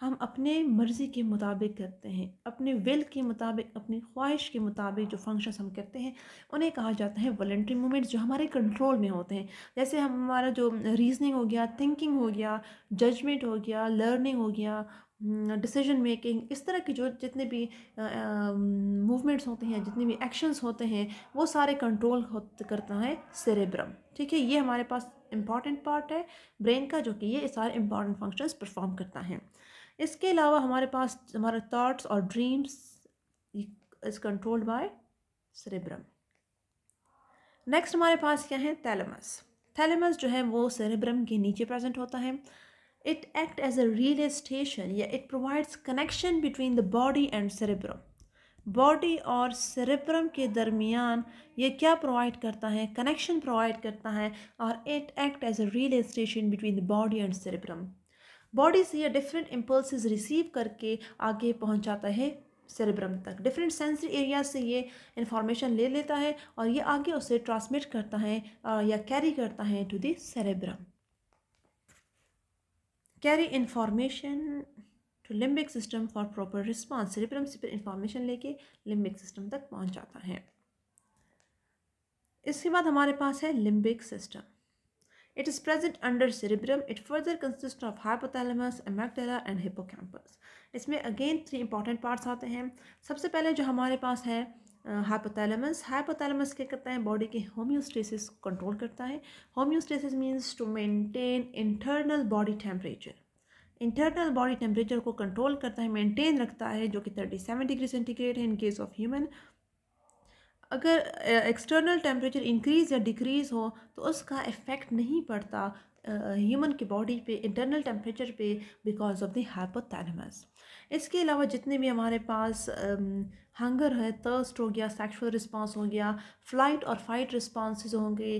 हम अपने मर्ज़ी के मुताबिक करते हैं अपने विल के मुताबिक अपनी ख्वाहिश के मुताबिक जो फंक्शंस हम करते हैं उन्हें कहा जाता है वॉल्ट्री मूवमेंट्स जो हमारे कंट्रोल में होते हैं जैसे हमारा जो रीजनिंग हो गया थिंकिंग हो गया जजमेंट हो गया लर्निंग हो गया डिसीजन हम्म, मेकिंग इस तरह की जो जितने भी मूवमेंट्स होते हैं जितने भी एक्शंस होते हैं वो सारे कंट्रोल करता है सेरेब्रम ठीक है ये हमारे पास इम्पॉर्टेंट पार्ट है ब्रेन का जो कि ये सारे इम्पॉर्टेंट फंक्शंस परफॉर्म करता है इसके अलावा हमारे पास हमारे थाट्स और dreams is controlled by cerebrum next हमारे पास क्या है थैलेमस थैलेमस जो है वो सेरेब्रम के नीचे प्रेजेंट होता है it act as a relay station या it provides connection between the body and cerebrum body और सरेब्रम के दरमियान ये क्या प्रोवाइड करता है कनेक्शन प्रोवाइड करता है और it act as a relay station between the body and cerebrum body से यह डिफरेंट इम्पल्स रिसीव करके आगे पहुंचाता है सेरेब्रम तक डिफरेंट सेंसरी एरिया से ये इन्फॉर्मेशन ले लेता है और ये आगे उसे ट्रांसमिट करता है या कैरी करता है to the cerebrum carry information to limbic system for proper response cerebrum से फिर इंफॉर्मेशन लेके लिम्बिक सिस्टम तक पहुंच जाता है इसके बाद हमारे पास है limbic system It is present under cerebrum. It further consists of hypothalamus, amygdala and hippocampus. इसमें अगेन थ्री इंपॉर्टेंट पार्ट्स आते हैं सबसे पहले जो हमारे पास है हाइपोथैलेमस हाइपोथैलेमस क्या करता है बॉडी के होम्योस्टेसिस कंट्रोल करता है homeostasis means to maintain internal body temperature internal body temperature को कंट्रोल करता है मेंटेन रखता है जो कि थर्टी सेवन डिग्री सेंटीग्रेड है इन केस ऑफ ह्यूमन अगर एक्सटर्नल टेम्परेचर इंक्रीज़ या डिक्रीज़ हो तो उसका इफ़ेक्ट नहीं पड़ता ह्यूमन की बॉडी पे इंटरनल टेम्परेचर पे बिकॉज ऑफ द हाइपोथैलेमस इसके अलावा जितने भी हमारे पास हंगर है तर्स्ट हो गया सेक्सुअल रिस्पांस हो गया फ्लाइट और फाइट रिस्पॉन्स होंगे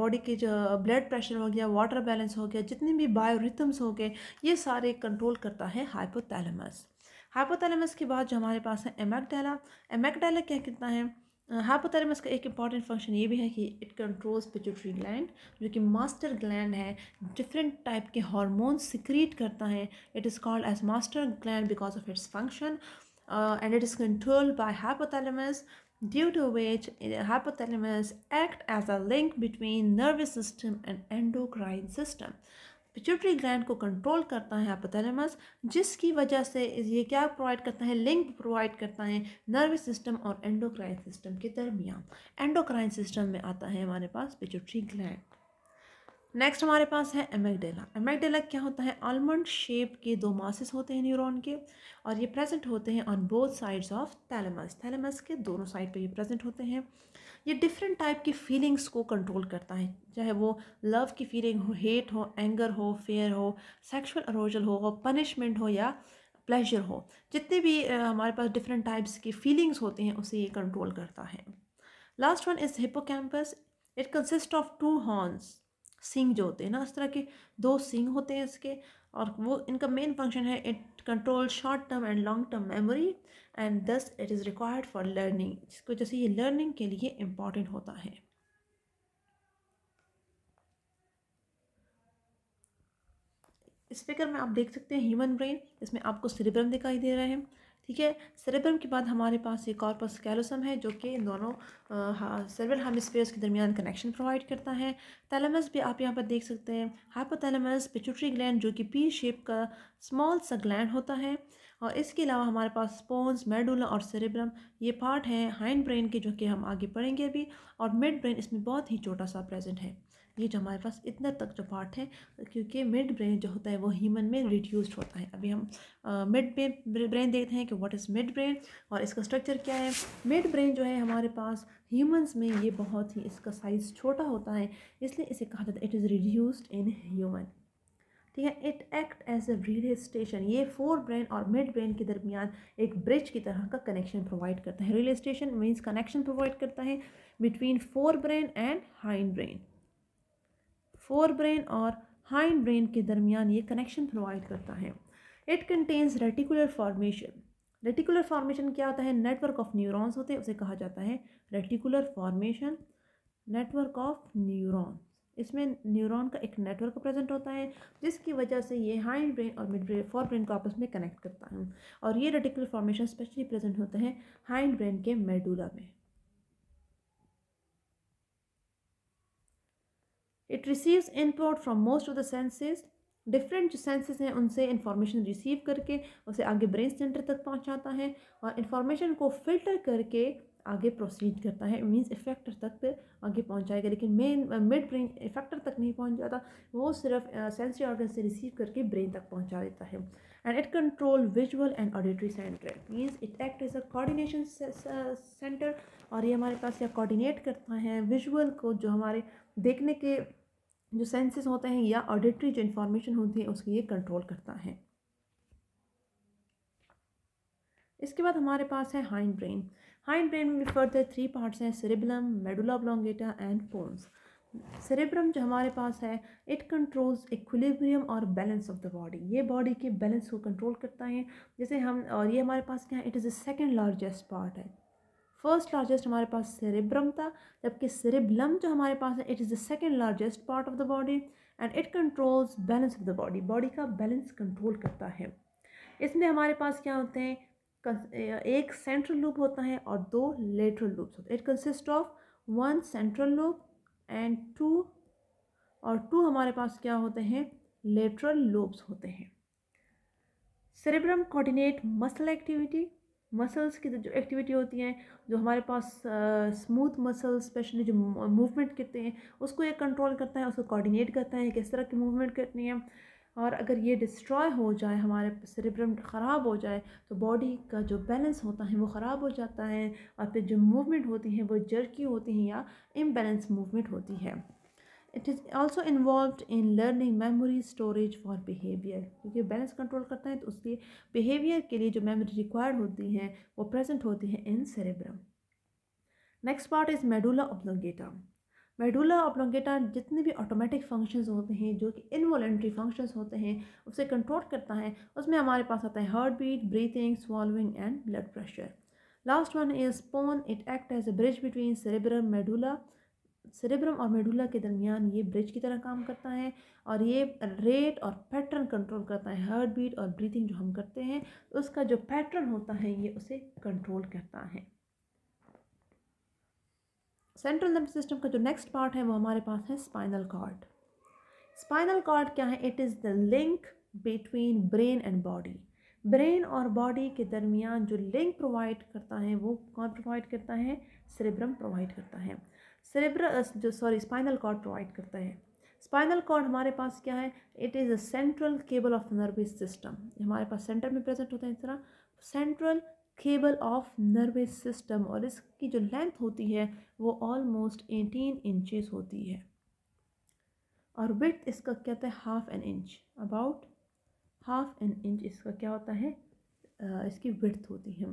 बॉडी के जो ब्लड प्रेशर हो गया वाटर बैलेंस हो गया जितने भी बायोरिथम्स हो गए ये सारे कंट्रोल करता है हाइपोथैलेमस हाइपोथैलेमस के बाद जो हमारे पास है एमेकडेला एमेकडेला क्या कितना है हाइपोथैलेमस uh, का एक इंपॉर्टेंट फंक्शन ये भी है कि इट कंट्रोल्स पिट्यूटरी ग्लैंड जो कि मास्टर ग्लैंड है डिफरेंट टाइप के हार्मोन सिक्रीट करता है it is called as master gland because of its function and it is controlled by hypothalamus due to which hypothalamus act as a link between nervous system and endocrine system pituitary gland को control करता है hypothalamus जिसकी वजह से ये क्या provide करता है लिंक प्रोवाइड करता है नर्वस सिस्टम और एंडोक्राइन सिस्टम के दरमियान एंडोक्राइन सिस्टम में आता है हमारे पास पिट्यूटरी ग्लैंड नेक्स्ट हमारे पास है एमेगडेला एमेगडेला क्या होता है आलमंड शेप के दो मासेस होते हैं न्यूरॉन के और ये प्रेजेंट होते हैं on both sides of thalamus thalamus के दोनों साइड पे ये प्रेजेंट होते हैं ये डिफरेंट टाइप की फीलिंग्स को कंट्रोल करता है चाहे वो लव की फीलिंग हो हेट हो एंगर हो फेयर हो सेक्सुअल अरोजल हो पनिशमेंट हो या प्लेजर हो जितने भी हमारे पास डिफरेंट टाइप्स की फीलिंग्स होते हैं उसे ये कंट्रोल करता है last one is hippocampus it consist of two horns सिंग जो होते हैं ना इस तरह के दो सिंग होते हैं इसके और वो इनका मेन फंक्शन है it control short term and long term memory and thus it is required for learning जिसको जैसे ये लर्निंग के लिए इम्पॉर्टेंट होता है इस फिगर में आप देख सकते हैं ह्यूमन ब्रेन इसमें आपको सिरिब्रम दिखाई दे रहा है ठीक है सेरेब्रम के बाद हमारे पास एक कॉर्पस कैलोसम है जो कि इन दोनों सेरेब्रल हेमिस्फेयर्स के दरमियान कनेक्शन प्रोवाइड करता है थैलेमस भी आप यहाँ पर देख सकते हैं हाइपोथैलेमस पिचुटरी ग्लैंड जो कि पी शेप का स्मॉल सा ग्लैंड होता है और इसके अलावा हमारे पास स्पोन्स मेडुला और सेरेब्रम ये पार्ट हैं हाइंड ब्रेन के जो कि हम आगे पढ़ेंगे अभी और मिड ब्रेन इसमें बहुत ही छोटा सा प्रेजेंट है ये जो हमारे पास इतना तक जो पार्ट है क्योंकि मिड ब्रेन जो होता है वो ह्यूमन में रिड्यूस्ड होता है अभी हम मिड ब्रेन देखते हैं कि व्हाट इज़ मिड ब्रेन और इसका स्ट्रक्चर क्या है मिड ब्रेन जो है हमारे पास ह्यूमंस में ये बहुत ही इसका साइज़ छोटा होता है इसलिए इसे कहा जाता है it is reduced in human ठीक है it act as a relay station ये फोर ब्रेन और मिड ब्रेन के दरमियान एक ब्रिज की तरह का कनेक्शन प्रोवाइड करता है relay station means connection provide करता है between fore brain and hind brain fore brain और हाइंड ब्रेन के दरमियान ये कनेक्शन प्रोवाइड करता है it contains reticular formation reticular formation क्या होता है नेटवर्क ऑफ न्यूरॉन्स होते हैं उसे कहा जाता है reticular formation network of neurons इसमें न्यूरॉन का एक नेटवर्क प्रेजेंट होता है जिसकी वजह से ये हाइंड ब्रेन और मिड ब्रेन फोर ब्रेन को आपस में कनेक्ट करता है और ये रेटिकुलर फॉर्मेशन स्पेशली प्रेजेंट होते हैं हाइंड ब्रेन के मेडूला में it receives input from most of the senses different जो सेंसेस हैं उनसे इंफॉर्मेशन रिसीव करके उसे आगे ब्रेन सेंटर तक पहुंचाता है और इंफॉर्मेशन को फिल्टर करके आगे प्रोसीड करता है मीन्स इफेक्टर तक आगे पहुंचाएगा लेकिन मेन मिड ब्रेन इफेक्टर तक नहीं पहुंच जाता वो सिर्फ सेंसरी ऑर्गन से रिसीव करके ब्रेन तक पहुंचा देता है and it control visual and auditory center means it act as a coordination center और ये हमारे पास या कोऑर्डिनेट करता है विजुअल को जो हमारे देखने के जो सेंसेस होते हैं या ऑडिटरी जो इन्फॉर्मेशन होती है उसको ये कंट्रोल करता है इसके बाद हमारे पास है हाइंड ब्रेन हाइंड ब्रेन में फर्दर थ्री पार्ट्स हैं cerebrum medulla oblongata and pons cerebrum जो हमारे पास है इट कंट्रोल्स इक्विलिब्रियम और बैलेंस ऑफ द बॉडी ये बॉडी के बैलेंस को कंट्रोल करता है जैसे हम और ये हमारे पास क्या है it is the second largest part है फर्स्ट लार्जेस्ट हमारे पास सेरेब्रम था जबकि सेरेब्लम जो हमारे पास है it is the second largest part of the body and it controls balance of the body body का बैलेंस कंट्रोल करता है इसमें हमारे पास क्या होते हैं एक सेंट्रल लूप होता है और दो लेटरल लूप्स होते हैं it consist of one central loop and two और टू हमारे पास क्या होते हैं लेटरल लोब्स होते हैं cerebrum coordinate muscle activity muscles की तो जो एक्टिविटी होती हैं जो हमारे पास स्मूथ मसल्स स्पेशली जो मूवमेंट करते हैं उसको ये कंट्रोल करता है उसको कोऑर्डिनेट करता है किस तरह की मूवमेंट करनी है और अगर ये डिस्ट्रॉय हो जाए हमारे सेरेब्रम ख़राब हो जाए तो बॉडी का जो बैलेंस होता है वो ख़राब हो जाता है और फिर जो मूवमेंट होती हैं वो जर्की होती हैं या इम्बेलेंस मूवमेंट होती है it is also involve in learning memory storage for behaviour क्योंकि बैलेंस कंट्रोल करता है तो उसके बिहेवियर के लिए जो मेमोरी रिक्वायर्ड होती हैं वो प्रेजेंट होती हैं in cerebrum next part is medulla oblongata medulla oblongata जितने भी ऑटोमेटिक फंक्शंस होते हैं जो कि इनवॉलेंट्री फंक्शंस होते हैं उसे कंट्रोल करता है उसमें हमारे पास आता है heart beat breathing swallowing and blood pressure last one is स्पोन it act as a bridge between cerebrum medulla cerebrum और मेडुला के दरमियान ये ब्रिज की तरह काम करता है और ये रेट और पैटर्न कंट्रोल करता है हार्ट बीट और ब्रीथिंग जो हम करते हैं उसका जो पैटर्न होता है ये उसे कंट्रोल करता है सेंट्रल नर्व सिस्टम का जो नेक्स्ट पार्ट है वो हमारे पास है स्पाइनल कॉर्ड स्पाइनल कॉर्ड क्या है it is the link between brain and body brain और बॉडी के दरमियान जो लिंक प्रोवाइड करता है वो कौन प्रोवाइड करता है सेरेब्रम प्रोवाइड करता है सेरेब्रल जो सॉरी स्पाइनल कॉर्ड प्रोवाइड करता है स्पाइनल कॉर्ड हमारे पास क्या है it is a central cable of nervous system हमारे पास सेंटर में प्रेजेंट होता है इस तरह central cable of nervous system और इसकी जो लेंथ होती है वो ऑलमोस्ट एटीन इंचज होती है और विथ इसका क्या होता है half an inch about half an inch इसका क्या होता है इसकी विथ होती है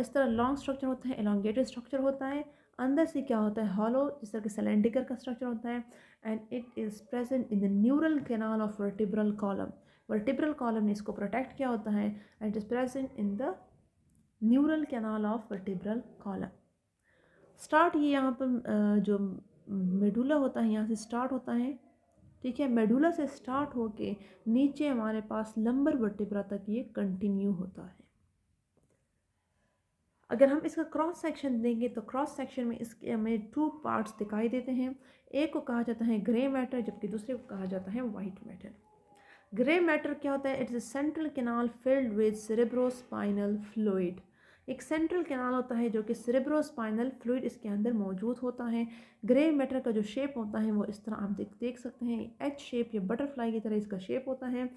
इस तरह लॉन्ग स्ट्रक्चर होता है एलोंगेटेड स्ट्रक्चर होता है अंदर से क्या होता है हॉलो जिस तरह के सिलेंडिकर का स्ट्रक्चर होता है and it is present in the neural canal of vertebral column vertebral column ने इसको प्रोटेक्ट किया होता है and is present in the neural canal of vertebral column start ये यहाँ पर जो मेडुला होता है यहाँ से स्टार्ट होता है ठीक है मेडुला से स्टार्ट होके नीचे हमारे पास लंबर वर्टिब्रा तक ये कंटिन्यू होता है अगर हम इसका क्रॉस सेक्शन देंगे तो क्रॉस सेक्शन में इसके हमें टू पार्ट्स दिखाई देते हैं एक को कहा जाता है ग्रे मैटर जबकि दूसरे को कहा जाता है वाइट मैटर ग्रे मैटर क्या होता है it's a central canal filled with cerebrospinal fluid एक सेंट्रल कैनाल होता है जो कि सरेब्रोस्पाइनल फ्लूड इसके अंदर मौजूद होता है ग्रे मैटर का जो शेप होता है वो इस तरह आप देख देख सकते हैं एच शेप या बटरफ्लाई की तरह इसका शेप होता है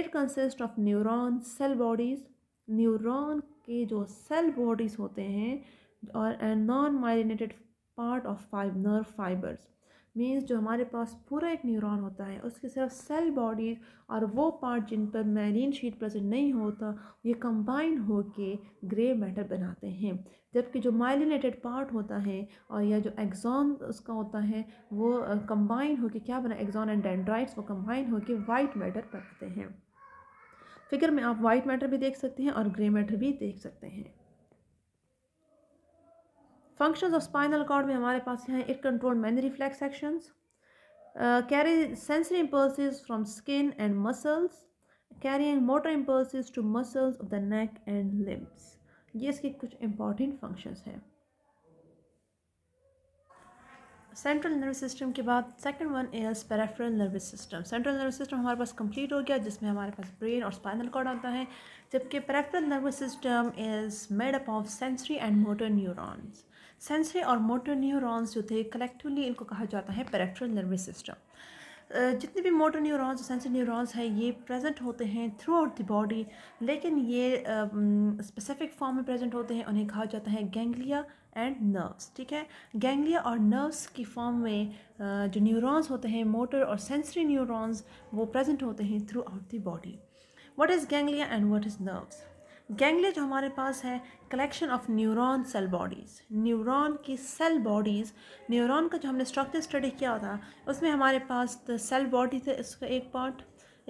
it consist of neuron cell bodies neuron के जो सेल बॉडीज़ होते हैं और and non myelinated part of five nerve fibres means जो हमारे पास पूरा एक न्यूरॉन होता है उसके सिर्फ सेल बॉडीज और वो पार्ट जिन पर मैरीन शीट प्रेजेंट नहीं होता ये कंबाइन होके ग्रे मैटर बनाते हैं जबकि जो माइलिनेटेड पार्ट होता है और या जो एग्जॉन उसका होता है वो कंबाइन होके क्या बना एग्जॉन एंड डेंड्राइट्स वो कंबाइन होके वाइट मैटर बनाते हैं फिगर में आप वाइट मैटर भी देख सकते हैं और ग्रे मैटर भी देख सकते हैं फंक्शंस ऑफ स्पाइनल कॉर्ड में हमारे पास हैं it control many reflex actions carry sensory impulses from skin and muscles carrying motor impulses to muscles of the neck and limbs ये इसके कुछ इंपॉर्टेंट फंक्शंस हैं सेंट्रल नर्वस सिस्टम के बाद second one is peripheral nervous system central nervous system हमारे पास complete हो गया जिसमें हमारे पास ब्रेन और स्पाइनल कॉर्ड आता है जबकि peripheral nervous system is made up of sensory and motor neurons sensory और मोटर न्यूरॉन्स जो थे कलेक्टिवली इनको कहा जाता है पेराफ्रल नर्वस सिस्टम जितने भी मोटर न्यूरॉन्स और सेंसरी न्यूरॉन्स हैं ये प्रेजेंट होते हैं थ्रू आउट द बॉडी लेकिन ये स्पेसिफिक फॉर्म में प्रेजेंट होते हैं उन्हें कहा जाता है गेंगलिया एंड नर्व्स ठीक है गैंग्लिया और नर्व्स की फॉर्म में जो न्यूरॉन्स होते हैं मोटर और सेंसरी न्यूरॉन्स वो प्रेजेंट होते हैं throughout the body what is ganglia and what is nerves ganglia जो हमारे पास है collection of neuron cell bodies neuron की सेल बॉडीज़ न्यूरॉन का जो हमने स्ट्रक्चर स्टडी किया था उसमें हमारे पास सेल बॉडी थे इसका एक पार्ट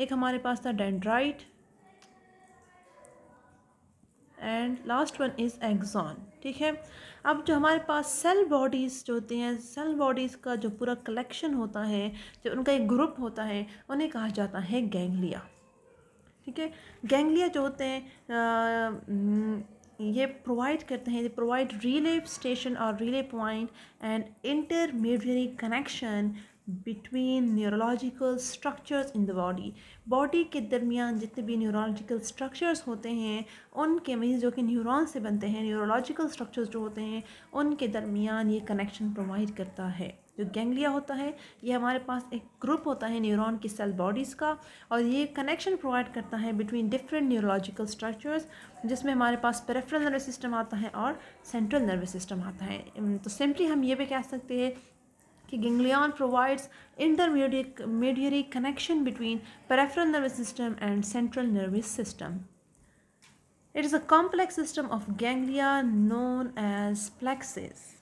एक हमारे पास था dendrite and last one is axon ठीक है अब जो हमारे पास सेल बॉडीज़ जो होती हैं सेल बॉडीज़ का जो पूरा कलेक्शन होता है जो उनका एक ग्रुप होता है उन्हें कहा जाता है गैंगलिया ठीक है गैंगलिया जो होते हैं ये प्रोवाइड करते हैं प्रोवाइड रिले स्टेशन और relay point and intermediary connection between neurological structures in the body body के दरमियान जितने भी न्यूरोलॉजिकल स्ट्रक्चर्स होते हैं उनके मीन जो कि न्यूरॉन से बनते हैं न्यूरोलॉजिकल स्ट्रक्चर्स जो होते हैं उनके दरमियान ये कनेक्शन प्रोवाइड करता है जो गैंग्लिया होता है ये हमारे पास एक ग्रुप होता है न्यूरॉन की सेल बॉडीज़ का और ये कनेक्शन प्रोवाइड करता है बिटवीन डिफरेंट न्यूरोलॉजिकल स्ट्रक्चर्स जिसमें हमारे पास पेरेफ्रल नर्वस सिस्टम आता है और सेंट्रल नर्वस सिस्टम आता है तो सिंपली हम ये भी कह सकते हैं कि ganglion provides intermediate mediary connection between peripheral nervous system and central nervous system it is a complex system of ganglia known as plexus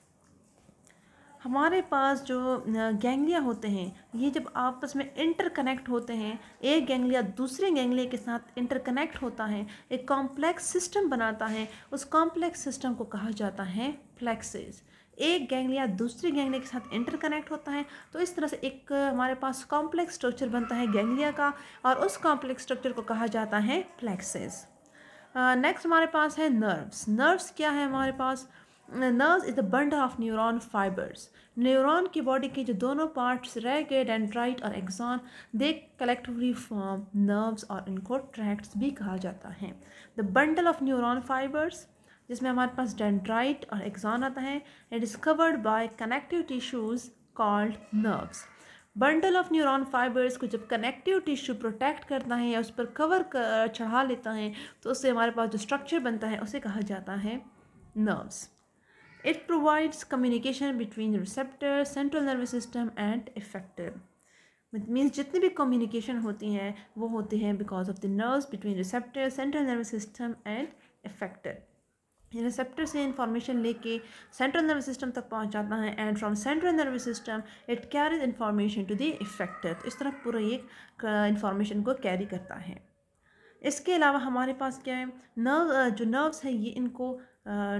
हमारे पास जो गेंगलिया होते हैं ये जब आपस में इंटरकनेक्ट होते हैं एक गेंगलिया दूसरे गेंगलिया के साथ इंटरकनेक्ट होता है एक कॉम्प्लेक्स सिस्टम बनाता है उस कॉम्प्लेक्स सिस्टम को कहा जाता है फ्लैक्सेज़ एक गैंग्लिया दूसरी गैंगलिया के साथ इंटरकनेक्ट होता है तो इस तरह से एक हमारे पास कॉम्प्लेक्स स्ट्रक्चर बनता है गैंगलिया का और उस कॉम्प्लेक्स स्ट्रक्चर को कहा जाता है फ्लैक्सेस नेक्स्ट हमारे पास है नर्व्स नर्व्स क्या है हमारे पास nerves is the bundle of neuron fibres neuron की बॉडी के जो दोनों पार्ट्स रह गए डेंड्राइट और axon they collectively form nerves और इनको ट्रैक्ट्स भी कहा जाता है the bundle of neuron fibres जिसमें हमारे पास डेंड्राइट और एक्सॉन आता है it is covered by connective tissues called nerves bundle of neuron fibres को जब कनेक्टिव टिश्यू प्रोटेक्ट करता है या उस पर कवर कर चढ़ा लेता है तो उससे हमारे पास जो स्ट्रक्चर बनता है उसे कहा जाता है nerves it provides communication between receptor central nervous system and effective means जितनी भी कम्युनिकेशन होती हैं वो होती हैं because of the nerves between receptor central nervous system and effective receptor से इंफॉर्मेशन लेके सेंट्रल नर्वस सिस्टम तक पहुंचाता है and from central nervous system it carries information to the effector तो इस तरह पूरा ये इंफॉर्मेशन को कैरी करता है इसके अलावा हमारे पास क्या है नर्व जो नर्व्स हैं ये इनको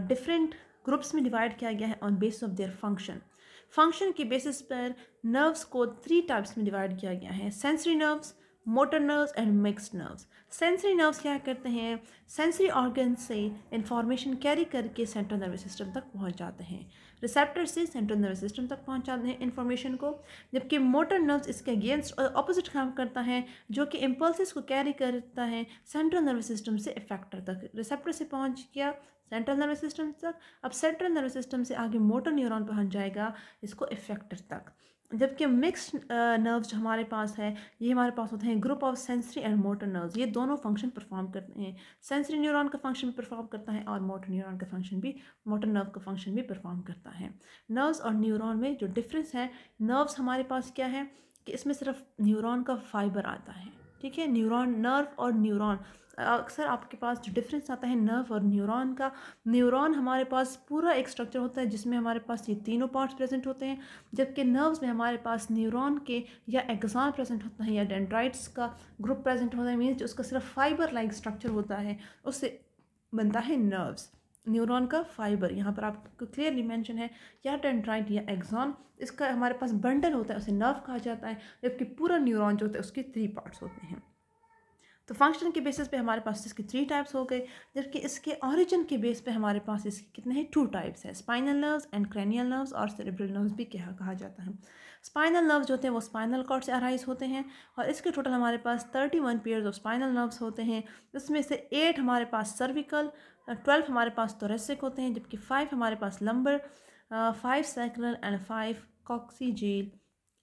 डिफरेंट ग्रुप्स में डिवाइड किया गया है on base of their function function के बेसिस पर नर्व्स को थ्री टाइप्स में डिवाइड किया गया है sensory nerves motor nerves and mix nerves sensory nerves क्या करते हैं सेंसरी ऑर्गन से इंफॉर्मेशन कैरी करके सेंट्रल नर्वस सिस्टम तक पहुंच जाते हैं रिसेप्टर से सेंट्रल नर्वस सिस्टम तक पहुंचाते हैं इन्फॉर्मेशन को जबकि मोटर नर्व्स इसके अगेंस्ट और अपोजिट काम करता है जो कि इम्पल्सिस को कैरी करता है सेंट्रल नर्वस सिस्टम से इफेक्टर तक रिसेप्टर से पहुँच गया सेंट्रल नर्वस सिस्टम तक अब सेंट्रल नर्वस सिस्टम से आगे मोटर न्यूरोन पहुँच जाएगा इसको इफेक्टर तक जबकि मिक्स्ड नर्व्स uh, जो हमारे पास है ये हमारे पास होते हैं group of sensory and motor nerves ये दोनों फंक्शन परफॉर्म करते हैं सेंसरी न्यूरॉन का फंक्शन भी परफॉर्म करता है और मोटर न्यूरॉन का फंक्शन भी मोटर नर्व का फंक्शन भी परफॉर्म करता है नर्व्स और न्यूरॉन में जो डिफरेंस है नर्व्स हमारे पास क्या है कि इसमें सिर्फ न्यूरॉन का फाइबर आता है ठीक है न्यूरॉन नर्व और न्यूरॉन अक्सर आपके पास जो डिफरेंस आता है नर्व और न्यूरॉन का न्यूरॉन हमारे पास पूरा एक स्ट्रक्चर होता है जिसमें हमारे पास ये तीनों पार्ट्स प्रेजेंट होते हैं जबकि नर्व्स में हमारे पास न्यूरॉन के या एग्जाम प्रेजेंट होता है या डेंड्राइट्स का ग्रुप प्रेजेंट होता है मीन्स उसका सिर्फ फाइबर लाइक स्ट्रक्चर होता है उससे बनता है नर्व्स न्यूरॉन का फाइबर यहाँ पर आपको क्लियरली मेंशन है या डेंड्राइट या एग्जॉन इसका हमारे पास बंडल होता है उसे नर्व कहा जाता है जबकि पूरा न्यूरॉन जो होता है उसके थ्री पार्ट्स होते हैं तो फंक्शन के बेसिस पे हमारे पास इसके थ्री टाइप्स हो गए जबकि इसके ऑरिजन के बेस पे हमारे पास इसके कितने हैं टू टाइप्स हैं spinal nerves and cranial nerves और सेरेब्रल नर्व्स भी क्या कहा जाता है स्पाइनल नर्व्स जो होते हैं वो स्पाइनल कॉर्ड से अराइज होते हैं और इसके टोटल हमारे पास thirty one pairs of spinal nerves होते हैं इसमें से एट हमारे पास सर्विकल ट्वेल्व हमारे पास तोरेसिक होते हैं जबकि फ़ाइव हमारे पास lumbar five sacral and five coccygeal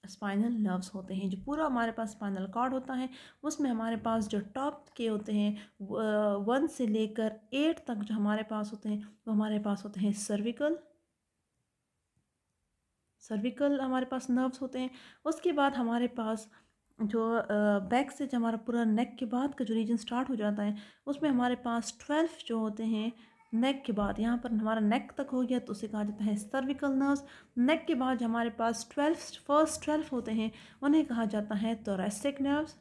spinal nerves होते हैं जो पूरा हमारे पास स्पाइनल कार्ड होता है उसमें हमारे पास जो टॉप के होते हैं वन से लेकर एट तक जो हमारे पास होते हैं वो हमारे पास होते हैं सर्विकल सर्विकल हमारे पास नर्व्स होते हैं उसके बाद हमारे पास जो बैक से जो हमारा पूरा नेक के बाद का जो रीजन स्टार्ट हो जाता है उसमें हमारे पास ट्वेल्व जो होते हैं नेक के बाद यहाँ पर हमारा नेक तक हो गया तो उसे कहा जाता है सर्विकल नर्व नेक के बाद हमारे पास ट्वेल्व फर्स्ट ट्वेल्व होते हैं उन्हें कहा जाता है तोरेस्टिक नर्व्स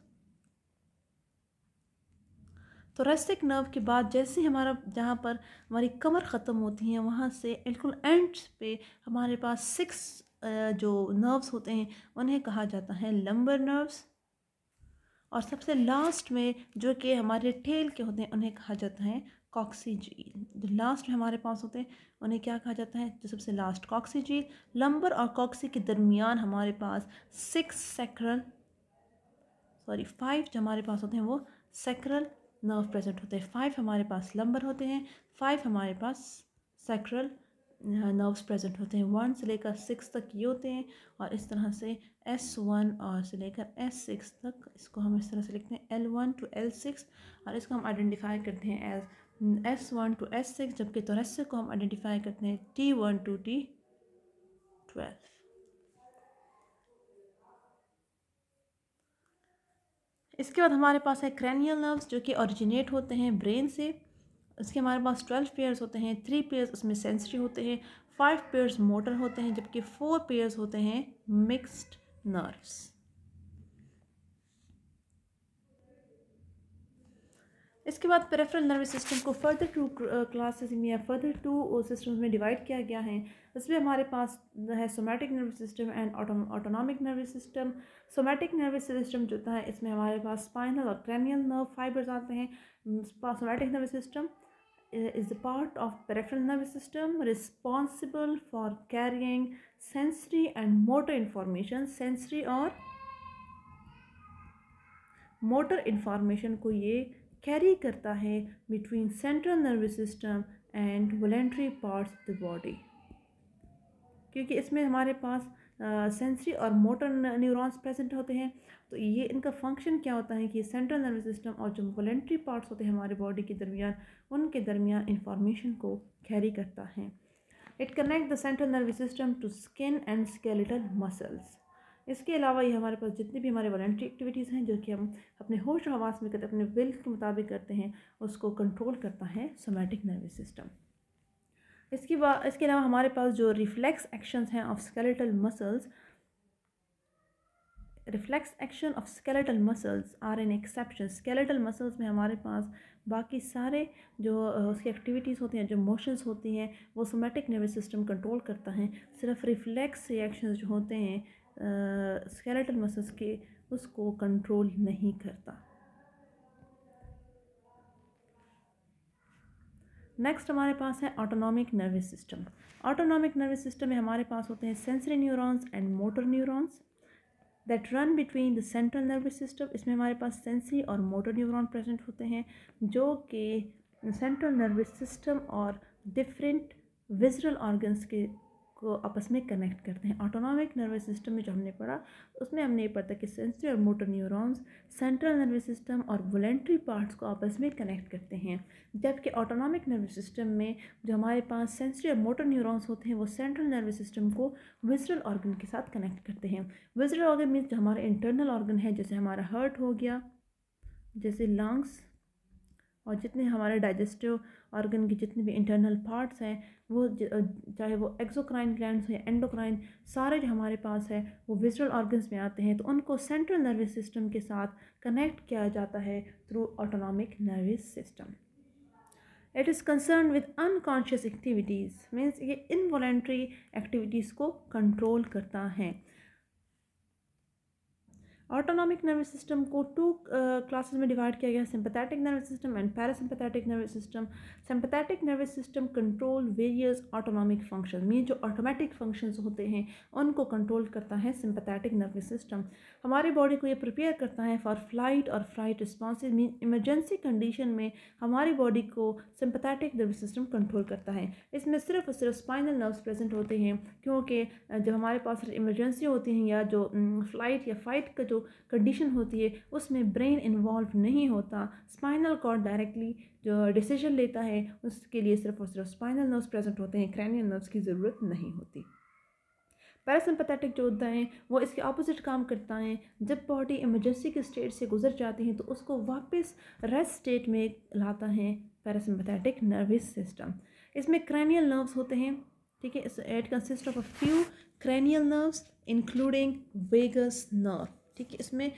थोरेस्टिक नर्व के बाद जैसे हमारा जहाँ पर हमारी कमर ख़त्म होती है वहाँ से बिल्कुल एंड्स पे हमारे पास सिक्स जो नर्व्स होते हैं उन्हें कहा जाता है लंबर नर्व्स और सबसे लास्ट में जो कि हमारे टेल के होते हैं उन्हें कहा जाता है कॉक्सी झील जो लास्ट में हमारे पास होते हैं उन्हें क्या कहा जाता है जो सबसे लास्ट कॉक्सी झील लंबर और कॉक्सी के दरमियान हमारे पास सिक्स सेक्रल सॉरी फाइव जो हमारे पास होते हैं वो सेक्रल नर्व प्रेजेंट होते हैं फाइव हमारे पास लंबर होते हैं फाइव हमारे पास सेक्रल नर्व्स प्रेजेंट होते हैं वन से लेकर सिक्स तक ये होते हैं और इस तरह से एस वन और से लेकर एस सिक्स तक इसको हम इस तरह से लिखते हैं L one two L six और इसको हम आइडेंटिफाई करते हैं as S one two S six जबकि तोनस्से को हम आइडेंटिफाई करते हैं T one two T twelve इसके बाद हमारे पास है क्रैनियल नर्व्स जो कि ओरिजिनेट होते हैं ब्रेन से इसके हमारे पास ट्वेल्व पेयर्स होते हैं थ्री पेयर्स उसमें सेंसरी होते हैं फाइव पेयर्स मोटर होते हैं जबकि फोर पेयर्स होते हैं मिक्स्ड नर्व्स इसके बाद पेरेफरल नर्वस सिस्टम को फर्दर टू क्लासेस में या फर्दर टू सिस्टम में डिवाइड किया गया है इसमें हमारे पास है somatic nervous system and autonomic nervous system somatic nervous system जो होता है इसमें हमारे पास स्पाइनल और क्रैनियल नर्व फाइबर्स आते हैं somatic nervous system is the part of peripheral nervous system responsible for carrying sensory and motor information sensory और मोटर इंफॉर्मेशन को ये कैरी करता है between central nervous system and voluntary parts of the body क्योंकि इसमें हमारे पास sensory और मोटर न्यूरॉन्स प्रेजेंट होते हैं तो ये इनका फंक्शन क्या होता है कि सेंट्रल नर्वस सिस्टम और जो वॉलेंट्री पार्ट्स होते हैं हमारे बॉडी के दरमियान उनके दरमियान इंफॉर्मेशन को कैरी करता है it connect the central nervous system to skin and skeletal muscles इसके अलावा ये हमारे पास जितनी भी हमारे वॉल्ट्री एक्टिविटीज़ हैं जो कि हम अपने होश और हवास में करते अपने विल के मुताबिक करते हैं उसको कंट्रोल करता है सोमेटिक नर्वस सिस्टम इसके बाद इसके अलावा हमारे पास जो रिफ्लेक्स एक्शंस हैं of skeletal muscles reflex action of skeletal muscles are an exception skeletal muscles में हमारे पास बाकी सारे जो उसकी एक्टिविटीज़ होती हैं जो मोशंस होती हैं वो सोमेटिक नर्वस सिस्टम कंट्रोल करता है सिर्फ रिफ्लेक्स रिएक्शंस जो होते हैं स्केलेटल मसल्स के उसको कंट्रोल नहीं करता नेक्स्ट हमारे पास है autonomic nervous system autonomic nervous system में हमारे पास होते हैं sensory neurons and motor neurons that run between the central nervous system इसमें हमारे पास सेंसरी और मोटर न्यूरॉन प्रेजेंट होते हैं जो कि सेंट्रल नर्वस सिस्टम और डिफरेंट विजरल ऑर्गन्स के को आपस में कनेक्ट करते हैं ऑटोनॉमिक नर्वस सिस्टम में जो हमने पढ़ा उसमें हमने ये पढ़ता कि सेंसरी और motor neurons central nervous system और वोलेंट्री पार्ट्स को आपस में कनेक्ट करते हैं जबकि ऑटोनॉमिक नर्वस सिस्टम में जो हमारे पास सेंसरी और मोटर न्यूरॉन्स होते हैं वो सेंट्रल नर्वस सिस्टम को विजरल ऑर्गन के साथ कनेक्ट करते हैं विजरल ऑर्गन मीन्स जो हमारा इंटरनल ऑर्गन है जैसे हमारा हर्ट हो गया जैसे लंग्स और जितने हमारे डाइजेस्टिव ऑर्गन की जितने भी इंटरनल पार्ट्स हैं वो चाहे वो एक्सोक्राइन ग्लैंड्स हैं एंडोक्राइन सारे जो हमारे पास है वो विजुअल ऑर्गन्स में आते हैं तो उनको सेंट्रल नर्वस सिस्टम के साथ कनेक्ट किया जाता है through autonomic nervous system it is concern with unconscious activities means ये इनवॉलेंट्री एक्टिविटीज़ को कंट्रोल करता है ऑटोनॉमिक नर्वस सिस्टम को टू क्लासेस uh, में डिवाइड किया गया sympathetic nervous system and parasympathetic nervous system sympathetic nervous system control various autonomic function ये जो ऑटोमेटिक फंक्शंस होते हैं उनको कंट्रोल करता है सिंपथेटिक नर्वस सिस्टम हमारे बॉडी को ये प्रिपेयर करता है फॉर फ्लाइट और flight response mean emergency condition में हमारी बॉडी को सिंपथेटिक नर्वस सिस्टम कंट्रोल करता है इसमें सिर्फ और सिर्फ स्पाइनल नर्व्स प्रेजेंट होते हैं क्योंकि जब हमारे पास इमरजेंसी होती हैं या जो फ्लाइट या फाइट का जो कंडीशन होती है उसमें ब्रेन इन्वॉल्व नहीं होता स्पाइनल कॉर्ड डायरेक्टली जो डिसीजन लेता है उसके लिए सिर्फ और सिर्फ स्पाइनल नर्व्स प्रेजेंट होते हैं क्रैनियल नर्व्स की ज़रूरत नहीं होती पैरासिम्पथेटिक जो होता है वो इसके ऑपोजिट काम करता है जब बॉडी इमरजेंसी के स्टेट से गुजर जाती है तो उसको वापस रेस्ट स्टेट में लाता है पैरासिम्पथेटिक नर्वस सिस्टम इसमें क्रैनियल नर्व्स होते हैं ठीक है it consist of a few cranial nerves including vagus nerve ठीक है इसमें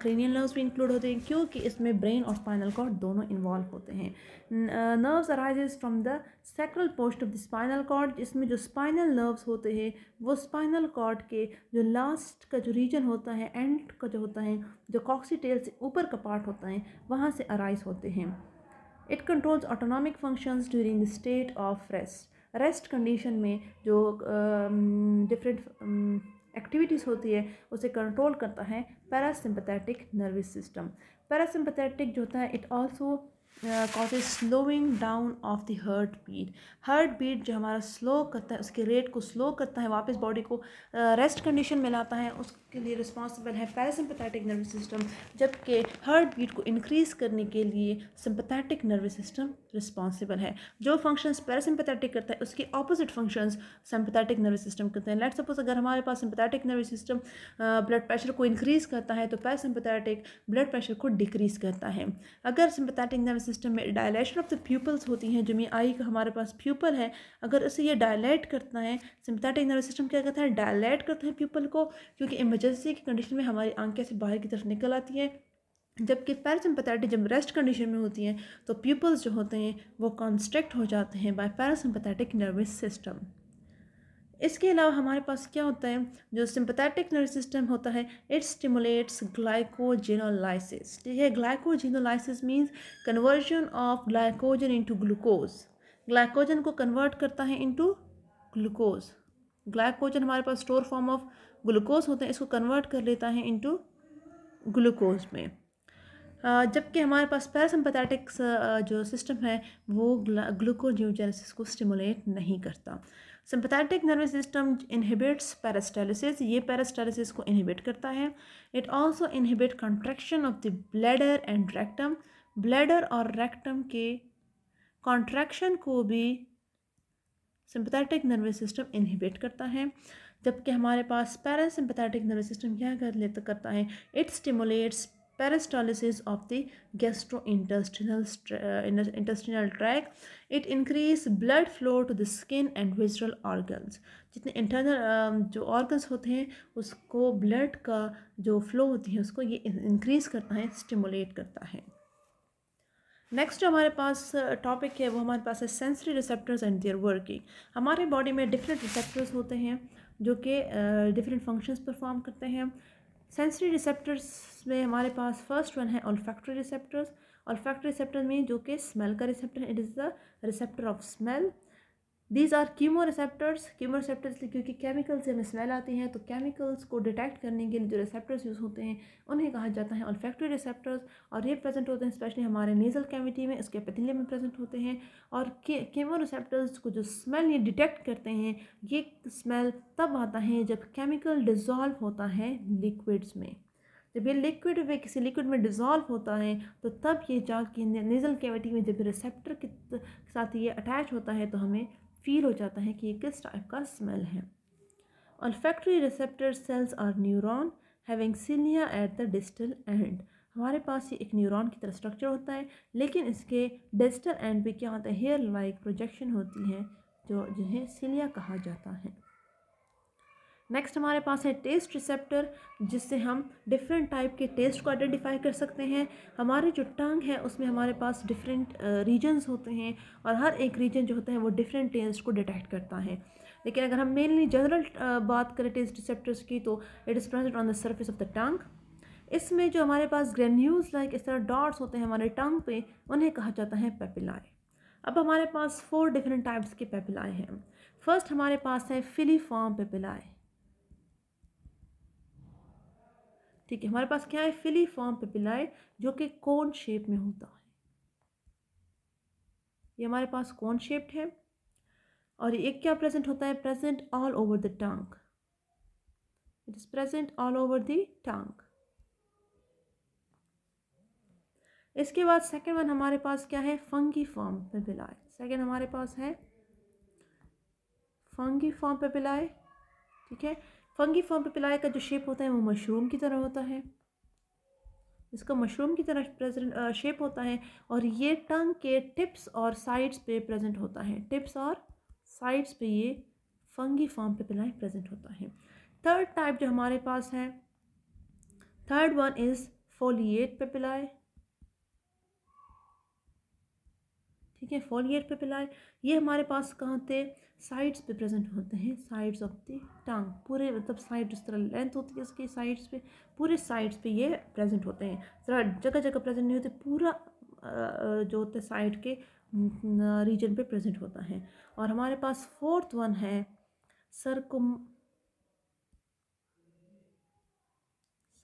क्रेनियल नर्व्स भी इंक्लूड होते हैं क्योंकि इसमें ब्रेन और स्पाइनल कॉर्ड दोनों इन्वॉल्व होते हैं nerves arises from the sacral post of the spinal cord इसमें जो स्पाइनल नर्व्स होते हैं वो स्पाइनल कॉर्ड के जो लास्ट का जो रीजन होता है एंड का जो होता है जो कॉक्सीटेल से ऊपर का पार्ट होता है वहाँ से अराइज होते हैं it controls autonomic functions during the state of rest rest condition में जो डिफरेंट uh, एक्टिविटीज़ होती है उसे कंट्रोल करता है पैरासिम्पथेटिक नर्वस सिस्टम पैरासिम्पथेटिक जो होता है it also causes slowing down of the heartbeat heartbeat जो हमारा स्लो करता है उसके रेट को स्लो करता है वापस बॉडी को रेस्ट uh, कंडीशन में लाता है उसके लिए रिस्पॉन्सिबल है पैरासिम्पथेटिक नर्वस सिस्टम जबकि हार्ट बीट को इंक्रीज़ करने के लिए सिम्पथेटिक नर्वस सिस्टम रिस्पॉन्सिबल है जो फंक्शंस पैरासिम्पथेटिक करता है उसके opposite functions sympathetic nervous system करते हैं लेट सपोज अगर हमारे पास sympathetic nervous system blood pressure को इंक्रीज़ करता है तो पैरासिम्पथेटिक ब्लड प्रेशर को डिक्रीज़ करता है अगर सिंपथेटिक नर्वस सिस्टम में डायलेशन ऑफ द प्यूपल्स होती हैं जो आई का हमारे पास प्यूपल है अगर उसे ये डायलेट करता है सिंपथेटिक नर्वस सिस्टम क्या करता है डायलेट करता है प्यूपल को क्योंकि इमरजेंसी की कंडीशन में हमारी आंखें से बाहर की तरफ निकल आती हैं जबकि पैरासिम्पथैटिक जब रेस्ट कंडीशन में होती हैं तो पीपल्स जो होते हैं वो कॉन्स्ट्रिक्ट हो जाते हैं बाय पैरासिम्पथैटिक नर्वस सिस्टम इसके अलावा हमारे पास क्या होता है जो सिंपथैटिक नर्वस सिस्टम होता है इट स्टिमुलेट्स ग्लाइकोजिनोलाइसिस ठीक है glycogenolysis means conversion of glycogen into glucose glycogen को कन्वर्ट करता है इंटू ग्लूकोज ग्लाइकोजन हमारे पास स्टोर फॉर्म ऑफ ग्लूकोज होते हैं इसको कन्वर्ट कर लेता है इंटू ग्लूकोज में जबकि हमारे पास पैरासिम्पथेटिक्स जो सिस्टम है वो ग्लूकोन्यूजेनेसिस को स्टिमुलेट नहीं करता sympathetic nervous system inhibits peristalsis ये पैरास्टाइलिस को इनहिबिट करता है it also inhibit contraction of the bladder and rectum bladder और रेक्टम के कॉन्ट्रैक्शन को भी सिंपथैटिक नर्वस सिस्टम इनहिबिट करता है जबकि हमारे पास पैरासिम्पथैटिक नर्वस सिस्टम क्या कर लेता करता है it stimulates peristalsis of the gastro uh, intestinal tract it increase blood flow to the skin and visceral organs जितने इंटरनल um, जो ऑर्गन्स होते हैं उसको ब्लड का जो फ्लो होती है उसको ये इंक्रीज करता है स्टिमुलेट करता है नेक्स्ट जो हमारे पास टॉपिक uh, है वो हमारे पास है sensory receptors and their working हमारे बॉडी में डिफरेंट रिसेप्टर्स होते हैं जो कि डिफरेंट फंक्शंस परफॉर्म करते हैं सेंसरी रिसेप्टर्स इसमें हमारे पास फर्स्ट वन है ऑल्फैक्ट्री रिसेप्टर्स ऑल्फैक्ट्री रिसेप्टर में जो कि स्मेल का रिसेप्टर है it is the receptor of smell these are chemoreceptors chemoreceptors क्योंकि केमिकल से हमें स्मेल आती है तो केमिकल्स को डिटेक्ट करने के लिए जो रिसेप्टर्स यूज़ होते हैं उन्हें कहा जाता है ऑल्फैक्ट्री रिसेप्टर्स और ये प्रेजेंट होते हैं स्पेशली हमारे नेजल कैविटी में इसके पतीले में प्रेजेंट होते हैं और कीमो रिसेप्टर्स को जो स्मेल ये डिटेक्ट करते हैं ये स्मेल तब आता है जब केमिकल डिजॉल्व होता है लिक्विड्स में जब ये लिक्विड में किसी लिक्विड में डिजॉल्व होता है तो तब ये जाके नेज़ल कैविटी में जब रिसेप्टर के साथ ये अटैच होता है तो हमें फील हो जाता है कि ये किस टाइप का स्मेल है olfactory receptor cells are neuron having cilia at the distal end हमारे पास ये एक न्यूरॉन की तरह स्ट्रक्चर होता है लेकिन इसके डिजिटल एंड पे क्या होता है हेयर लाइक प्रोजेक्शन होती है जो जिन्हें सिलिया कहा जाता है नेक्स्ट हमारे पास है टेस्ट रिसेप्टर जिससे हम डिफरेंट टाइप के टेस्ट को आइडेंटिफाई कर सकते हैं हमारे जो टंग है उसमें हमारे पास डिफरेंट रीजन्स होते हैं और हर एक रीजन जो होता है वो डिफरेंट टेस्ट को डिटेक्ट करता है लेकिन अगर हम मेनली जनरल बात करें टेस्ट रिसेप्टर्स की तो it is present on the surface of the tongue इसमें जो हमारे पास ग्रेन्यूज लाइक इस तरह डॉट्स होते हैं हमारे टंग पे उन्हें कहा जाता है पेपिलाए अब हमारे पास फोर डिफरेंट टाइप्स के पेपिलाए हैं फर्स्ट हमारे पास है फिलीफॉर्म पेपिलाए ठीक है हमारे पास क्या है फिली फॉर्म पेपिलाई जो कि कौन शेप में होता है ये हमारे पास कौन शेप्ड है और ये क्या प्रेजेंट होता है present all over the tongue it is present all over the tongue इसके बाद सेकेंड वन हमारे पास क्या है फंगी फॉर्म पिपिलाई सेकेंड हमारे पास है फंगी फॉर्म पिपिलाई ठीक है फंगी फॉर्म पेपिलाई का जो शेप होता है वो मशरूम की तरह होता है इसका मशरूम की तरह प्रेजेंट शेप होता है और ये टंग के टिप्स और साइड्स पे प्रेजेंट होता है टिप्स और साइड्स पे ये फंगी फॉर्म पिलाए प्रेजेंट होता है थर्ड टाइप जो हमारे पास है थर्ड वन इज़ फोलिएट पिलाए ठीक है फोलिएट पिलाए ये हमारे पास कहाँ थे साइड्स पे प्रेजेंट होते हैं साइड्स ऑफ द टंग पूरे मतलब साइड जिस तरह लेंथ होती है उसके साइड्स पे पूरे साइड्स पे ये प्रेजेंट होते हैं जरा जगह जगह प्रेजेंट नहीं होते पूरा जो होता है साइड के रीजन पे प्रेजेंट होता है और हमारे पास फोर्थ वन है सरकुम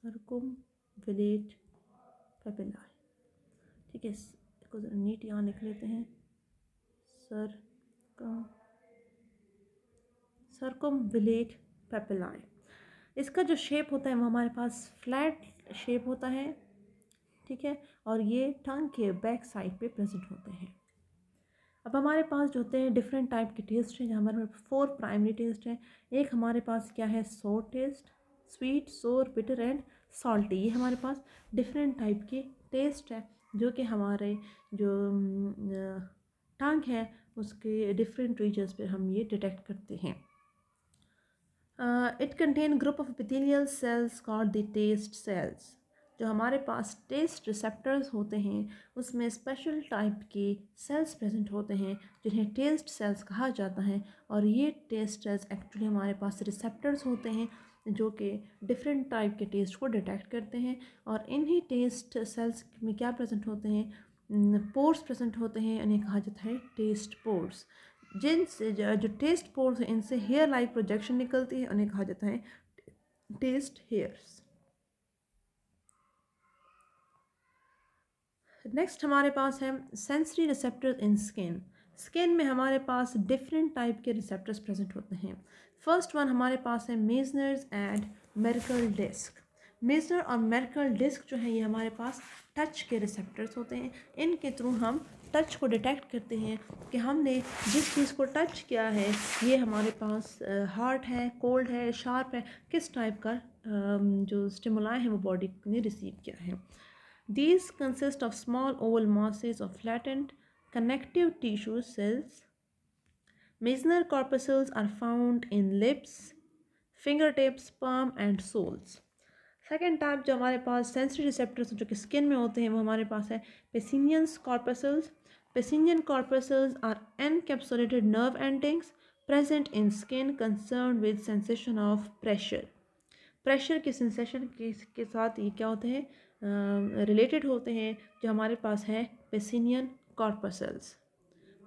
सरकुम विलेट पेपिलाई ठीक है इसको नीट यहाँ लिख लेते हैं सर का सरकम विलेट पेपिलाएँ इसका जो शेप होता है वो हमारे पास फ्लैट शेप होता है ठीक है और ये टंग के बैक साइड पे प्रेजेंट होते हैं अब हमारे पास जो होते हैं डिफरेंट टाइप के टेस्ट हैं हमारे फोर प्राइमरी टेस्ट हैं एक हमारे पास क्या है sour taste sweet sour bitter and salty ये हमारे पास डिफरेंट टाइप के टेस्ट है जो कि हमारे जो टंग है उसके डिफरेंट रीजन्स पे हम ये डिटेक्ट करते हैं it contain group of of cells cells the taste cells जो हमारे पास टेस्ट रिसेप्टर्स होते हैं उसमें स्पेशल टाइप के सेल्स प्रेजेंट होते हैं जिन्हें टेस्ट सेल्स कहा जाता है और ये टेस्ट सेल्स एक्चुअली हमारे पास रिसेप्टर्स होते हैं जो कि डिफरेंट टाइप के टेस्ट को डिटेक्ट करते हैं और इन्हीं टेस्ट सेल्स में क्या प्रेजेंट होते हैं पोर्स hmm, प्रेजेंट होते हैं इन्हें कहा जाता है टेस्ट पोर्स जिनसे जो टेस्ट पोर्स हैं इनसे हेयर लाइक प्रोजेक्शन निकलती है उन्हें कहा जाता है टेस्ट हेयर्स नेक्स्ट हमारे पास है sensory receptors in skin skin में हमारे पास डिफरेंट टाइप के रिसेप्टर्स प्रेजेंट होते हैं फर्स्ट वन हमारे पास है मेजनर्स एंड मेरिकल डिस्क मेजनर और मेरिकल डिस्क जो है ये हमारे पास टच के रिसेप्टर्स होते हैं इनके थ्रू हम टच को डिटेक्ट करते हैं कि हमने जिस चीज़ को टच किया है ये हमारे पास हार्ट है कोल्ड है शार्प है किस टाइप का जो स्टिमुलाए हैं वो बॉडी ने रिसीव किया है these consist of small oval masses of flattened tissue cells Meissner corpuscles are found in lips fingertips palm and soles second type जो हमारे पास सेंसरी रिसेप्टर्स जो कि स्किन में होते हैं वो हमारे पास है Pacinian corpuscles Pacinian corpuscles are encapsulated nerve endings present in skin concerned with sensation of pressure. Pressure के सेंसेशन के, के साथ ये क्या होते हैं रिलेटेड होते हैं जो हमारे पास है पेसिनियन कॉर्पसल्स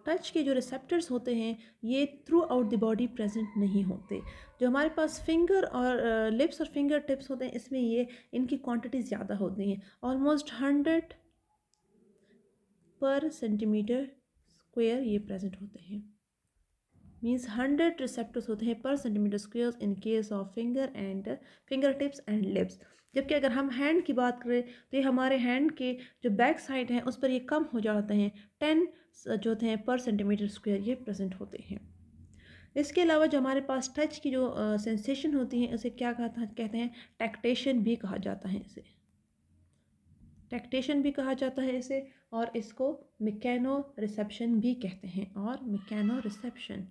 टच के जो रिसेप्टर्स होते हैं ये throughout the body present नहीं होते जो हमारे पास फिंगर और लिप्स और फिंगर टिप्स होते हैं इसमें ये इनकी क्वांटिटी ज़्यादा होती हैं almost hundred per centimetre square ये प्रेजेंट होते हैं मीन्स हंड्रेड रिसेप्टर्स होते हैं per centimetre square in case of finger and fingertips and lips जबकि अगर हम हैंड की बात करें तो ये हमारे हैंड के जो बैक साइड हैं उस पर ये कम हो जाते हैं टेन जो होते हैं पर सेंटीमीटर स्क्वेयर ये प्रेजेंट होते हैं इसके अलावा जो हमारे पास टच की जो सेंसेशन होती है उसे क्या कहता कहते हैं टैक्टेशन भी कहा जाता है इसे टैक्टेशन भी कहा जाता है इसे और इसको मकैनो रिसेप्शन भी कहते हैं और मकैनो रिसेप्शन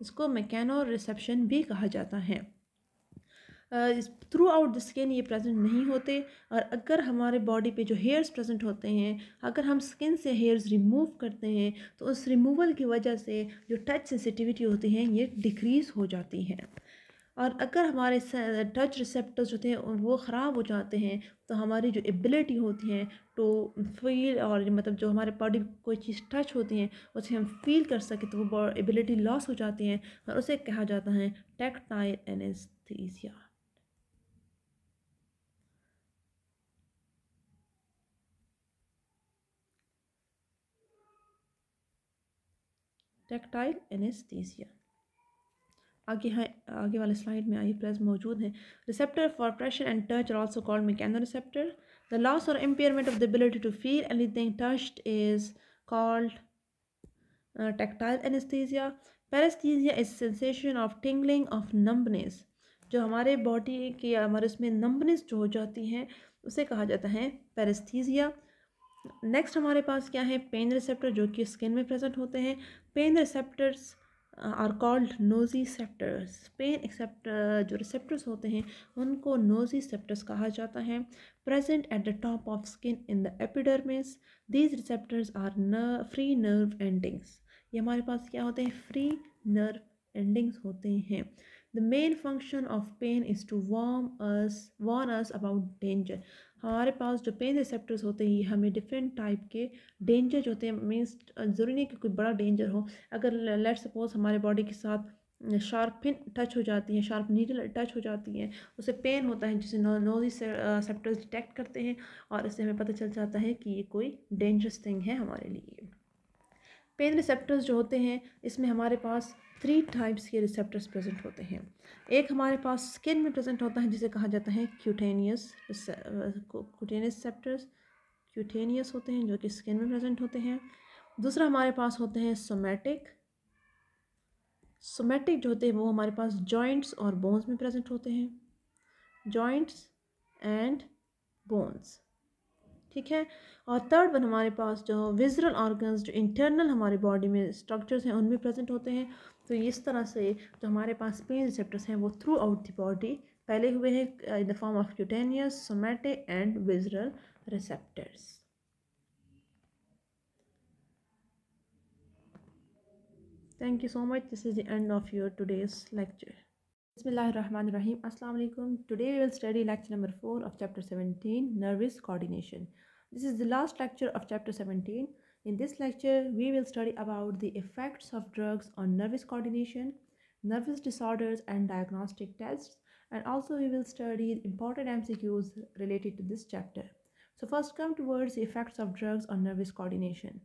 इसको मकैनो रिसेप्शन भी कहा जाता है थ्रू आउट द स्किन ये प्रेजेंट नहीं होते और अगर हमारे बॉडी पे जो हेयर्स प्रेजेंट होते हैं अगर हम स्किन से हेयर्स रिमूव करते हैं तो उस रिमूवल की वजह से जो टच सेंसिटिविटी होती है ये डिक्रीज़ हो जाती है और अगर हमारे टच रिसेप्टर्स जो थे वो ख़राब हो जाते हैं तो हमारी जो एबिलिटी होती है टू फील और मतलब जो हमारे बॉडी कोई चीज़ टच होती है उसे हम फील कर सके तो वो एबिलिटी लॉस हो जाती है और उसे कहा जाता है टेक्टाइल एनेस्थीसिया टेक्टाइल एनेस्थीसिया आगे हाँ आगे वाले स्लाइड में आई प्लस मौजूद हैं receptor for pressure and touch are also called mechanoreceptor the loss और impairment of the ability to feel anything touched is called tactile anaesthesia paraesthesia is sensation of tingling of numbness जो हमारे body के हमारे उसमें numbness जो हो जाती है उसे कहा जाता है पैरस्थीजिया नेक्स्ट हमारे पास क्या है पेन रिसेप्टर जो कि स्किन में प्रेजेंट होते हैं pain receptors are called nociceptors pain accept जो रिसेप्टर्स होते हैं उनको नोजी सेप्टर्स कहा जाता है present at the top of skin in the epidermis these receptors are न फ्री नर्व एंडिंग्स ये हमारे पास क्या होते हैं फ्री नर्व एंडिंग्स होते हैं the main function of pain is to warm us warn us about danger हमारे पास जो पेन रिसेप्टर्स होते हैं ये हमें डिफरेंट टाइप के डेंजर जो होते हैं मीन्स ज़रूरी नहीं कि कोई बड़ा डेंजर हो अगर लेट सपोज हमारे बॉडी के साथ शार्पिन टच हो जाती है शार्प नीडल टच हो जाती है उसे पेन होता है जिसे नो नोजी सेप्टर्स डिटेक्ट करते हैं और इससे हमें पता चल जाता है कि ये कोई डेंजरस थिंग है हमारे लिए पेन रिसेप्टर्स जो होते हैं इसमें हमारे पास थ्री टाइप्स के रिसेप्टर्स प्रेजेंट होते हैं एक हमारे पास स्किन में प्रेजेंट होता है जिसे कहा जाता है क्यूटेनियस क्यूटेनियस रिसेप्टर्स क्यूटेनियस होते हैं जो कि स्किन में प्रेजेंट होते हैं दूसरा हमारे पास होते हैं सोमैटिक सोमेटिक जो होते हैं वो हमारे पास जॉइंट्स और बोन्स में प्रेजेंट होते हैं जॉइंट्स एंड बोन्स ठीक है और थर्ड वन हमारे पास जो विजरल ऑर्गन्स जो इंटरनल हमारे बॉडी में स्ट्रक्चर्स हैं उनमें प्रेजेंट होते हैं तो इस तरह से जो हमारे पास पेन रिसेप्टर्स हैं वो थ्रू आउट द बॉडी फैले हुए हैं in the form of cutaneous somatic and visceral receptors thank you so much this is the end of your today's lecture बसमीम असल today we will study lecture number four of chapter seventeen nervous coordination this is the last lecture of chapter seventeen In this lecture, we will study about the effects of drugs on nervous coordination, nervous disorders and diagnostic tests, and also we will study important MCQs related to this chapter. So first come towards the effects of drugs on nervous coordination.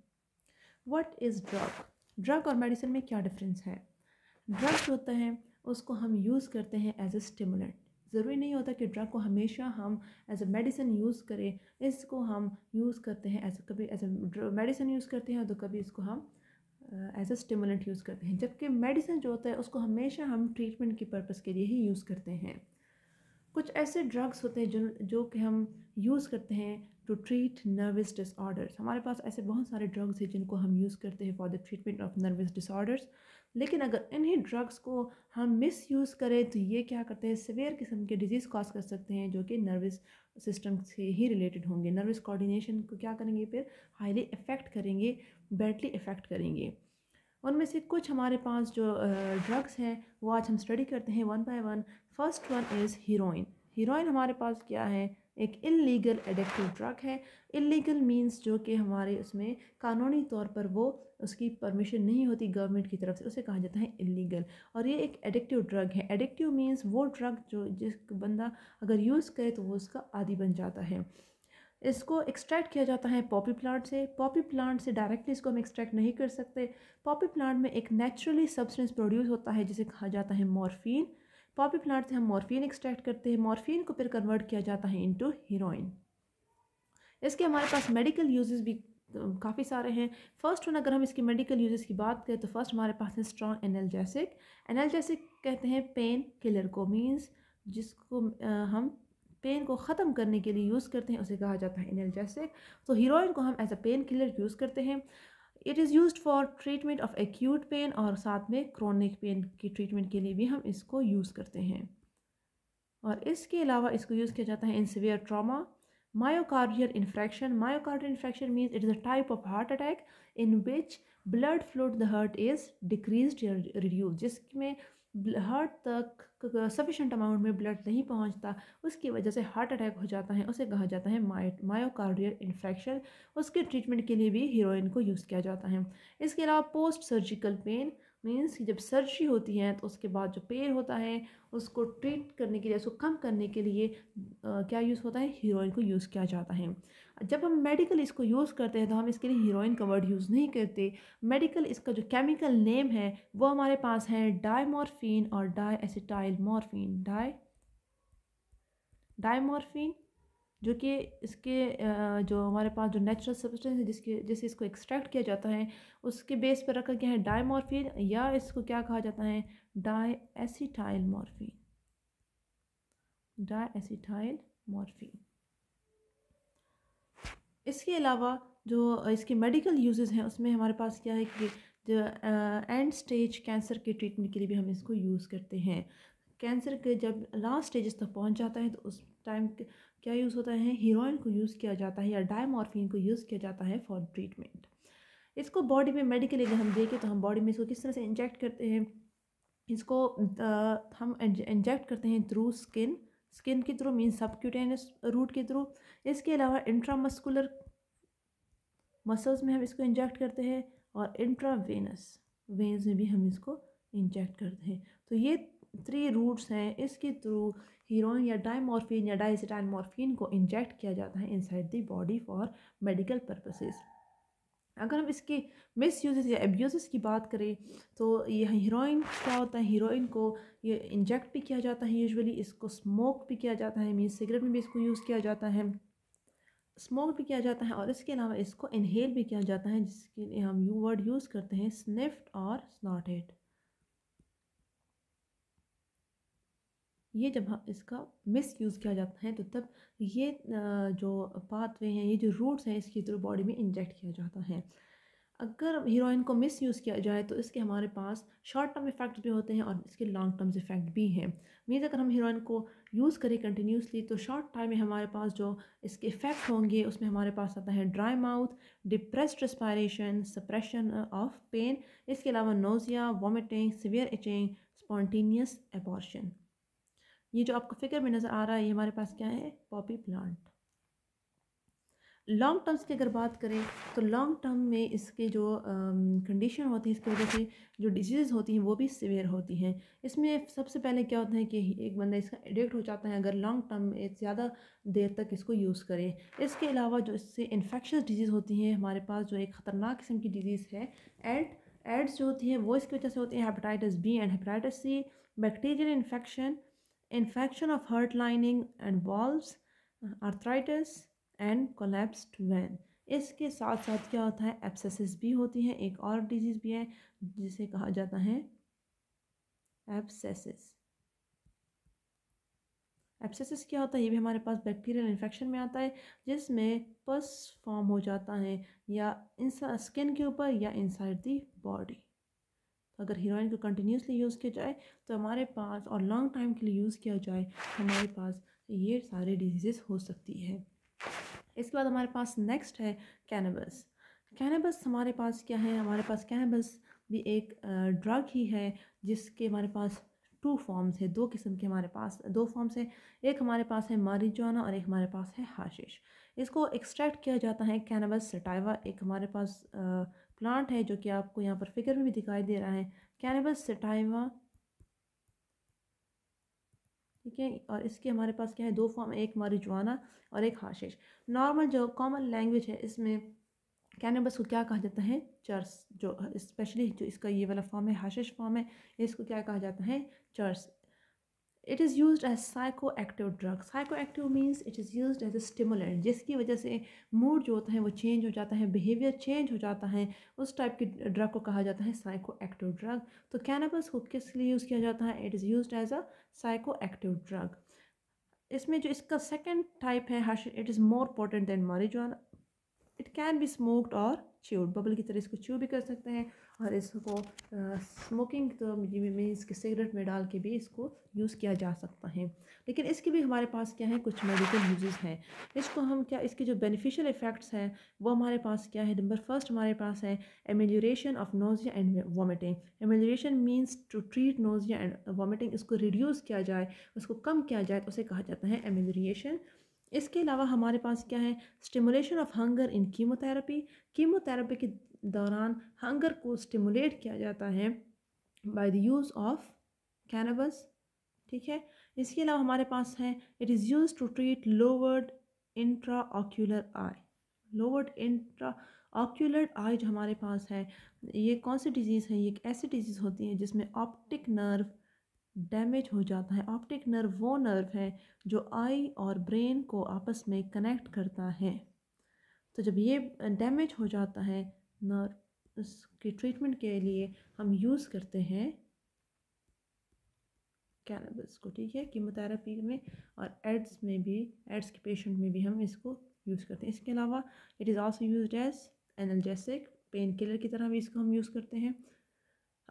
What is drug? Drug or medicine? में क्या difference है Drugs होता है उसको हम use करते हैं as a stimulant. ज़रूरी नहीं होता कि ड्रग को हमेशा हम एज अ मेडिसिन यूज़ करें इसको हम यूज़ करते हैं एज कभी एज अ मेडिसिन यूज़ करते हैं तो कभी इसको हम एज अ स्टिमुलेंट यूज़ करते हैं जबकि मेडिसिन जो होता है उसको हमेशा हम ट्रीटमेंट की पर्पज़ के लिए ही यूज़ करते हैं कुछ ऐसे ड्रग्स होते हैं जो जो कि हम यूज़ करते हैं टू ट्रीट नर्वस डिसऑर्डर्स हमारे पास ऐसे बहुत सारे ड्रग्स हैं जिनको हम यूज़ करते हैं for the treatment of nervous disorders लेकिन अगर इन्हीं ड्रग्स को हम मिस यूज़ करें तो ये क्या करते हैं सवेर किस्म के डिजीज़ कॉज कर सकते हैं जो कि नर्वस सिस्टम से ही रिलेटेड होंगे नर्वस कोऑर्डिनेशन को क्या करेंगे फिर हाईली इफ़ेक्ट करेंगे बैडली इफ़ेक्ट करेंगे उनमें से कुछ हमारे पास जो ड्रग्स हैं वो आज हम स्टडी करते हैं one by one first one is heroin heroin हमारे पास क्या है एक इलीगल एडिक्टिव ड्रग है इलीगल मींस जो कि हमारे उसमें कानूनी तौर पर वो उसकी परमिशन नहीं होती गवर्नमेंट की तरफ से उसे कहा जाता है इलीगल और ये एक एडिक्टिव ड्रग है एडिक्टिव मींस वो ड्रग जो जिस बंदा अगर यूज़ करे तो वो उसका आदि बन जाता है इसको एक्सट्रैक्ट किया जाता है पॉपी प्लांट से पॉपी प्लांट से डायरेक्टली इसको हम एक्सट्रैक्ट नहीं कर सकते पॉपी प्लांट में एक नेचुरली सब्सटेंस प्रोड्यूस होता है जिसे कहा जाता है मॉर्फीन पॉपी प्लांट से हम मॉर्फिन एक्सट्रैक्ट करते हैं मॉर्फिन को फिर कन्वर्ट किया जाता है इंटू हीरोइन इसके हमारे पास मेडिकल यूजेस भी काफ़ी सारे हैं फर्स्ट वन अगर हम इसके मेडिकल यूजेस की बात करें तो फर्स्ट हमारे पास है स्ट्रॉन्ग एनर्जेसिक एनर्जेसिक कहते हैं पेन किलर को मीन्स जिसको हम पेन को ख़त्म करने के लिए यूज़ करते हैं उसे कहा जाता है एनर्जेसिक तो हीरोइन को हम as a pain killer use करते हैं it is use for treatment of acute pain और साथ में क्रॉनिक पेन के ट्रीटमेंट के लिए भी हम इसको यूज़ करते हैं और इसके अलावा इसको यूज़ किया जाता है in severe trauma myocardial infection myocardial infection means it is a type of heart attack in which blood flow the heart is decrease reduce जिसमें हार्ट तक सफिशेंट अमाउंट में ब्लड नहीं पहुंचता उसकी वजह से हार्ट अटैक हो जाता है उसे कहा जाता है मायोकार्डियल इन्फेक्शन उसके ट्रीटमेंट के लिए भी हीरोइन को यूज़ किया जाता है इसके अलावा पोस्ट सर्जिकल पेन मीन्स जब सर्जरी होती है तो उसके बाद जो पेन होता है उसको ट्रीट करने के लिए उसको कम करने के लिए आ, क्या यूज़ होता है हीरोइन को यूज़ किया जाता है जब हम मेडिकल इसको यूज़ करते हैं तो हम इसके लिए हीरोइन का वर्ड यूज़ नहीं करते मेडिकल इसका जो केमिकल नेम है वो हमारे पास है डायमॉर्फिन और di acetyl morphine di diamorphine जो कि इसके जो हमारे पास जो नेचुरल सब्सटेंस है जिसके जिसे इसको एक्सट्रैक्ट किया जाता है उसके बेस पर रखा गया है डायमॉर्फिन या इसको क्या कहा जाता है di acetyl morphine di acetyl morphine इसके अलावा जो इसके मेडिकल यूज़ हैं उसमें हमारे पास क्या है कि जो एंड स्टेज कैंसर के ट्रीटमेंट के लिए भी हम इसको यूज़ करते हैं कैंसर के जब लास्ट स्टेजेस तक पहुंच जाता है तो उस टाइम क्या यूज़ होता है हीरोइन को यूज़ किया जाता है या डायमॉर्फिन को यूज़ किया जाता है फॉर ट्रीटमेंट इसको बॉडी में मेडिकली अगर हम देखें तो हम बॉडी में इसको किस तरह से इंजेक्ट करते हैं इसको हम इंजेक्ट करते हैं थ्रू स्किन स्किन के थ्रू मीन सबक्यूटेनियस रूट के थ्रू इसके अलावा इंट्रामस्कुलर मसल्स में हम इसको इंजेक्ट करते हैं और इंट्रावेनस वेन्स में भी हम इसको इंजेक्ट करते हैं तो ये थ्री रूट्स हैं इसके थ्रू हीरोइन या डाइमॉर्फिन या डाइसिटाइन मॉर्फिन को इंजेक्ट किया जाता है inside the body for medical purposes अगर हम इसके मिस यूज़ या एब्यूज़ की बात करें तो ये हीरोइन क्या होता है हीरोइन को ये इंजेक्ट भी किया जाता है यूजुअली इसको स्मोक भी किया जाता है मीन सिगरेट में भी इसको यूज़ किया जाता है स्मोक भी किया जाता है और इसके अलावा इसको इनहेल भी किया जाता है जिसके लिए हम यू वर्ड यूज़ करते हैं स्निफ्ट और स्नॉटेड ये जब इसका मिस यूज़ किया जाता है तो तब ये जो पाथवे हैं ये जो रूट्स हैं इसके थ्रू बॉडी तो में इंजेक्ट किया जाता है अगर हीरोइन को मिस यूज़ किया जाए तो इसके हमारे पास शॉर्ट टर्म इफ़ेक्ट भी होते हैं और इसके लॉन्ग टर्म्स इफ़ेक्ट भी हैं मीन अगर हम हीरोइन को यूज़ करें कंटिन्यूसली तो शॉर्ट टाइम में हमारे पास जो इसके इफ़ेक्ट होंगे उसमें हमारे पास आता है dry mouth depress respiration suppression of pain इसके अलावा nausea vomiting severe itching spontaneous abortion ये जो आपको फिगर में नज़र आ रहा है ये हमारे पास क्या है पॉपी प्लांट लॉन्ग टर्म्स की अगर बात करें तो लॉन्ग टर्म में इसके जो कंडीशन होती है इसकी वजह से जो डिजीज़ होती हैं वो भी सिवियर होती हैं इसमें सबसे पहले क्या होता है कि एक बंदा इसका एडिक्ट हो जाता है अगर लॉन्ग टर्म में ज़्यादा देर तक इसको यूज़ करें इसके अलावा जो इससे इन्फेक्शस डिजीज़ होती हैं हमारे पास जो एक ख़तरनाक किस्म की डिजीज़ है एड एड्स जो होती हैं वो इसकी वजह से होती हैं hepatitis B and hepatitis C bacterial infection Infection of heart lining and valves, arthritis and collapsed vein इसके साथ साथ क्या होता है एब्सेसेस भी होती हैं एक और डिजीज़ भी है जिसे कहा जाता है एब्सेसेस एप्सिस क्या होता है ये भी हमारे पास बैक्टीरियल इन्फेक्शन में आता है जिसमें पस फॉर्म हो जाता है या इंसा स्किन के ऊपर या इनसाइड दी बॉडी अगर हीरोइन को कंटिन्यूसली यूज़ किया जाए तो हमारे पास और लॉन्ग टाइम के लिए यूज़ किया जाए हमारे पास ये सारे डिजीज़ हो सकती है इसके बाद हमारे पास नेक्स्ट है कैनबस कैनबस हमारे पास क्या है हमारे पास कैनबस भी एक ड्रग ही है जिसके हमारे पास टू फॉर्म्स है दो किस्म के हमारे पास दो फॉर्म्स है एक हमारे पास है मारिजाना और एक हमारे पास है हाशिश इसको एक्सट्रैक्ट किया जाता है कैनबस सटाइवा एक हमारे पास आ, प्लांट है जो कि आपको यहाँ पर फिगर में भी दिखाई दे रहा है कैनबस सेटाइवा ठीक है और इसके हमारे पास क्या है दो फॉर्म एक मारिजवाना और एक हाशिश नॉर्मल जो कॉमन लैंग्वेज है इसमें कैनबस को क्या कहा जाता है चर्स जो स्पेशली जो इसका ये वाला फॉर्म है हाशिश फॉर्म है इसको क्या कहा जाता है charas it is use as psychoactive drug psychoactive means it is use as a stimulant जिसकी वजह से मूड जो होता है वो चेंज हो जाता है बिहेवियर चेंज हो जाता है उस टाइप की ड्रग को कहा जाता है साइको एक्टिव ड्रग तो कैनबस को किस लिए यूज़ किया जाता है it is use as a psychoactive drug इसमें जो इसका सेकेंड टाइप है hash it is more important than marijuana it can be smoked और च्यूड बबल की तरह इसको च्यू भी कर सकते हैं और इसको स्मोकिंग तो मीन्स के सिगरेट में डाल के भी इसको यूज़ किया जा सकता है लेकिन इसके भी हमारे पास क्या है कुछ मेडिकल यूजेस हैं इसको हम क्या इसके जो बेनिफिशियल इफ़ेक्ट्स हैं वो हमारे पास क्या है नंबर फर्स्ट हमारे पास है amelioration of nausea and vomiting amelioration means to treat nausea and vomiting इसको रिड्यूस किया जाए उसको कम किया जाए तो उसे कहा जाता है एमेलोरिएशन इसके अलावा हमारे पास क्या है stimulation of hunger in chemotherapy chemotherapy के दौरान हंगर को स्टिमुलेट किया जाता है by the use of cannabis ठीक है इसके अलावा हमारे पास है it is use to treat lowered intraocular eye lowered intraocular eye जो हमारे पास है ये कौन सी डिजीज़ है ये एक ऐसी डिजीज़ होती है जिसमें ऑप्टिक नर्व डैमेज हो जाता है ऑप्टिक नर्व वो नर्व है जो आई और ब्रेन को आपस में कनेक्ट करता है तो जब ये डैमेज हो जाता है नर्व उसके ट्रीटमेंट के लिए हम यूज़ करते हैं कैनबस को ठीक है कीमोथेरापी में और एड्स में भी एड्स के पेशेंट में भी हम इसको यूज़ करते हैं इसके अलावा it is also use as analgesic pain killer की तरह भी इसको हम यूज़ करते हैं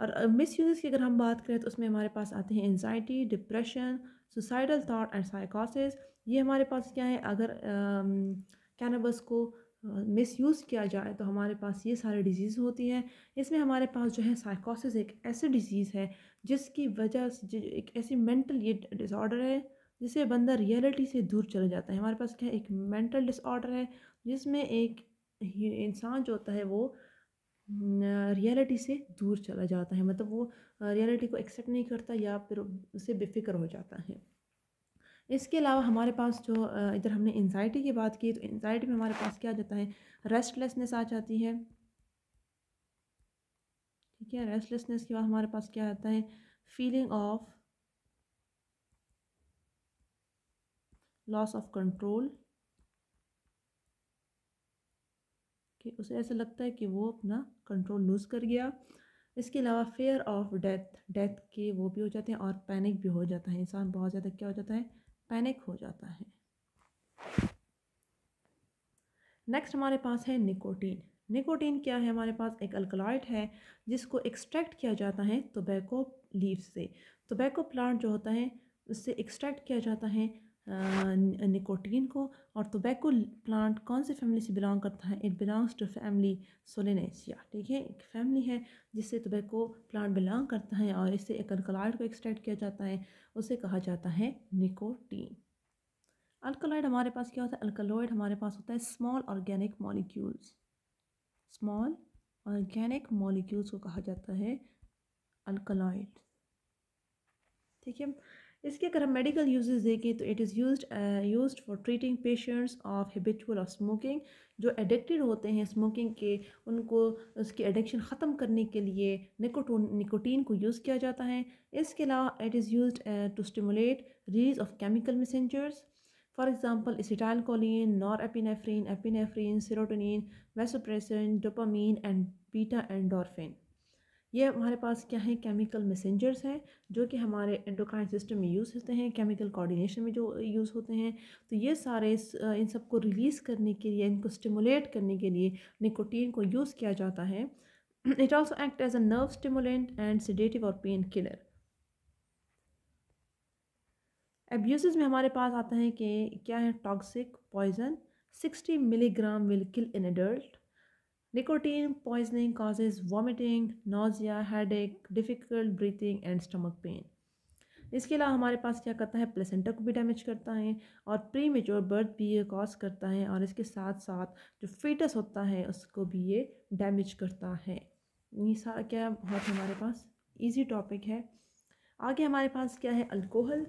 और मिस यूज़ की अगर हम बात करें तो उसमें हमारे पास आते हैं anxiety depression suicidal thought and साइकोसिस ये हमारे पास क्या है अगर कैनबस को मिस यूज़ किया जाए तो हमारे पास ये सारी डिजीज़ होती हैं इसमें हमारे पास जो है साइकोसिस एक ऐसी डिजीज़ है जिसकी वजह से एक ऐसी मेंटल ये डिसऑर्डर है जिससे बंदा रियलिटी से दूर चला जाता है हमारे पास क्या है एक मेंटल डिसऑर्डर है जिसमें एक इंसान जो होता है वो रियलिटी से दूर चला जाता है मतलब वो रियलिटी को एक्सेप्ट नहीं करता या फिर उसे बेफिक्र हो जाता है इसके अलावा हमारे पास जो इधर हमने एनजाइटी की बात की तो एनजाइटी में हमारे पास क्या आ जाता है रेस्टलेसनेस आ जाती है ठीक है रेस्टलेसनेस के बाद हमारे पास क्या आता है feeling of loss of control कि उसे ऐसा लगता है कि वो अपना कंट्रोल लूज़ कर गया इसके अलावा फेयर ऑफ डेथ डेथ के वो भी हो जाते हैं और पैनिक भी हो जाता है इंसान बहुत ज़्यादा क्या हो जाता है पैनिक हो जाता है नेक्स्ट हमारे पास है निकोटीन निकोटीन क्या है हमारे पास एक अल्कलाइट है जिसको एक्सट्रैक्ट किया जाता है तोबैको लीव से तोबैको प्लांट जो होता है उससे एक्सट्रैक्ट किया जाता है निकोटीन को और टोबैको तो प्लांट कौन से फैमिली से बिलोंग करता है it belongs to family solanaceae ठीक है एक फैमिली है जिससे टोबैको तो प्लांट बिलोंग करता है और इससे एक अल्कोलाइड को एक्सट्रैक्ट किया जाता है उसे कहा जाता है निकोटीन अल्कोलाइड हमारे पास क्या होता है अल्कलॉइड हमारे पास होता है small organic molecules small organic molecules को कहा जाता है अल्कोलाइड ठीक है इसके अगर हम मेडिकल यूजेस देखें तो it is use use for treating patients of habitual of smoking जो एडिक्टेड होते हैं स्मोकिंग के उनको उसकी एडिक्शन ख़त्म करने के लिए निकोटोन निकोटीन को यूज़ किया जाता है इसके अलावा it is use to stimulate release of chemical messengers for example choline norepinephrine epinephrine serotonin vasopressin dopamine and beta endorphin ये हमारे पास क्या है केमिकल मैसेंजर्स हैं जो कि हमारे एंडोक्राइन सिस्टम में यूज़ होते हैं केमिकल कोऑर्डिनेशन में जो यूज़ होते हैं तो ये सारे इन सब को रिलीज़ करने के लिए इनको स्टिमुलेट करने के लिए निकोटीन को यूज़ किया जाता है it also act as a nerve stimulant and sedative और पेन किलर एब्यूज़ में हमारे पास आता है कि क्या है toxic poison sixty milligram will kill in adult Nicotine poisoning causes vomiting, nausea, headache, difficult breathing and stomach pain. इसके अलावा हमारे पास क्या करता है प्लेसेंटा को भी डैमेज करता है और प्री मेच्योर बर्थ भी ये कॉज करता है और इसके साथ साथ जो फीटस होता है उसको भी ये डैमेज करता है ये सारा क्या बहुत हमारे पास इजी टॉपिक है आगे हमारे पास क्या है अल्कोहल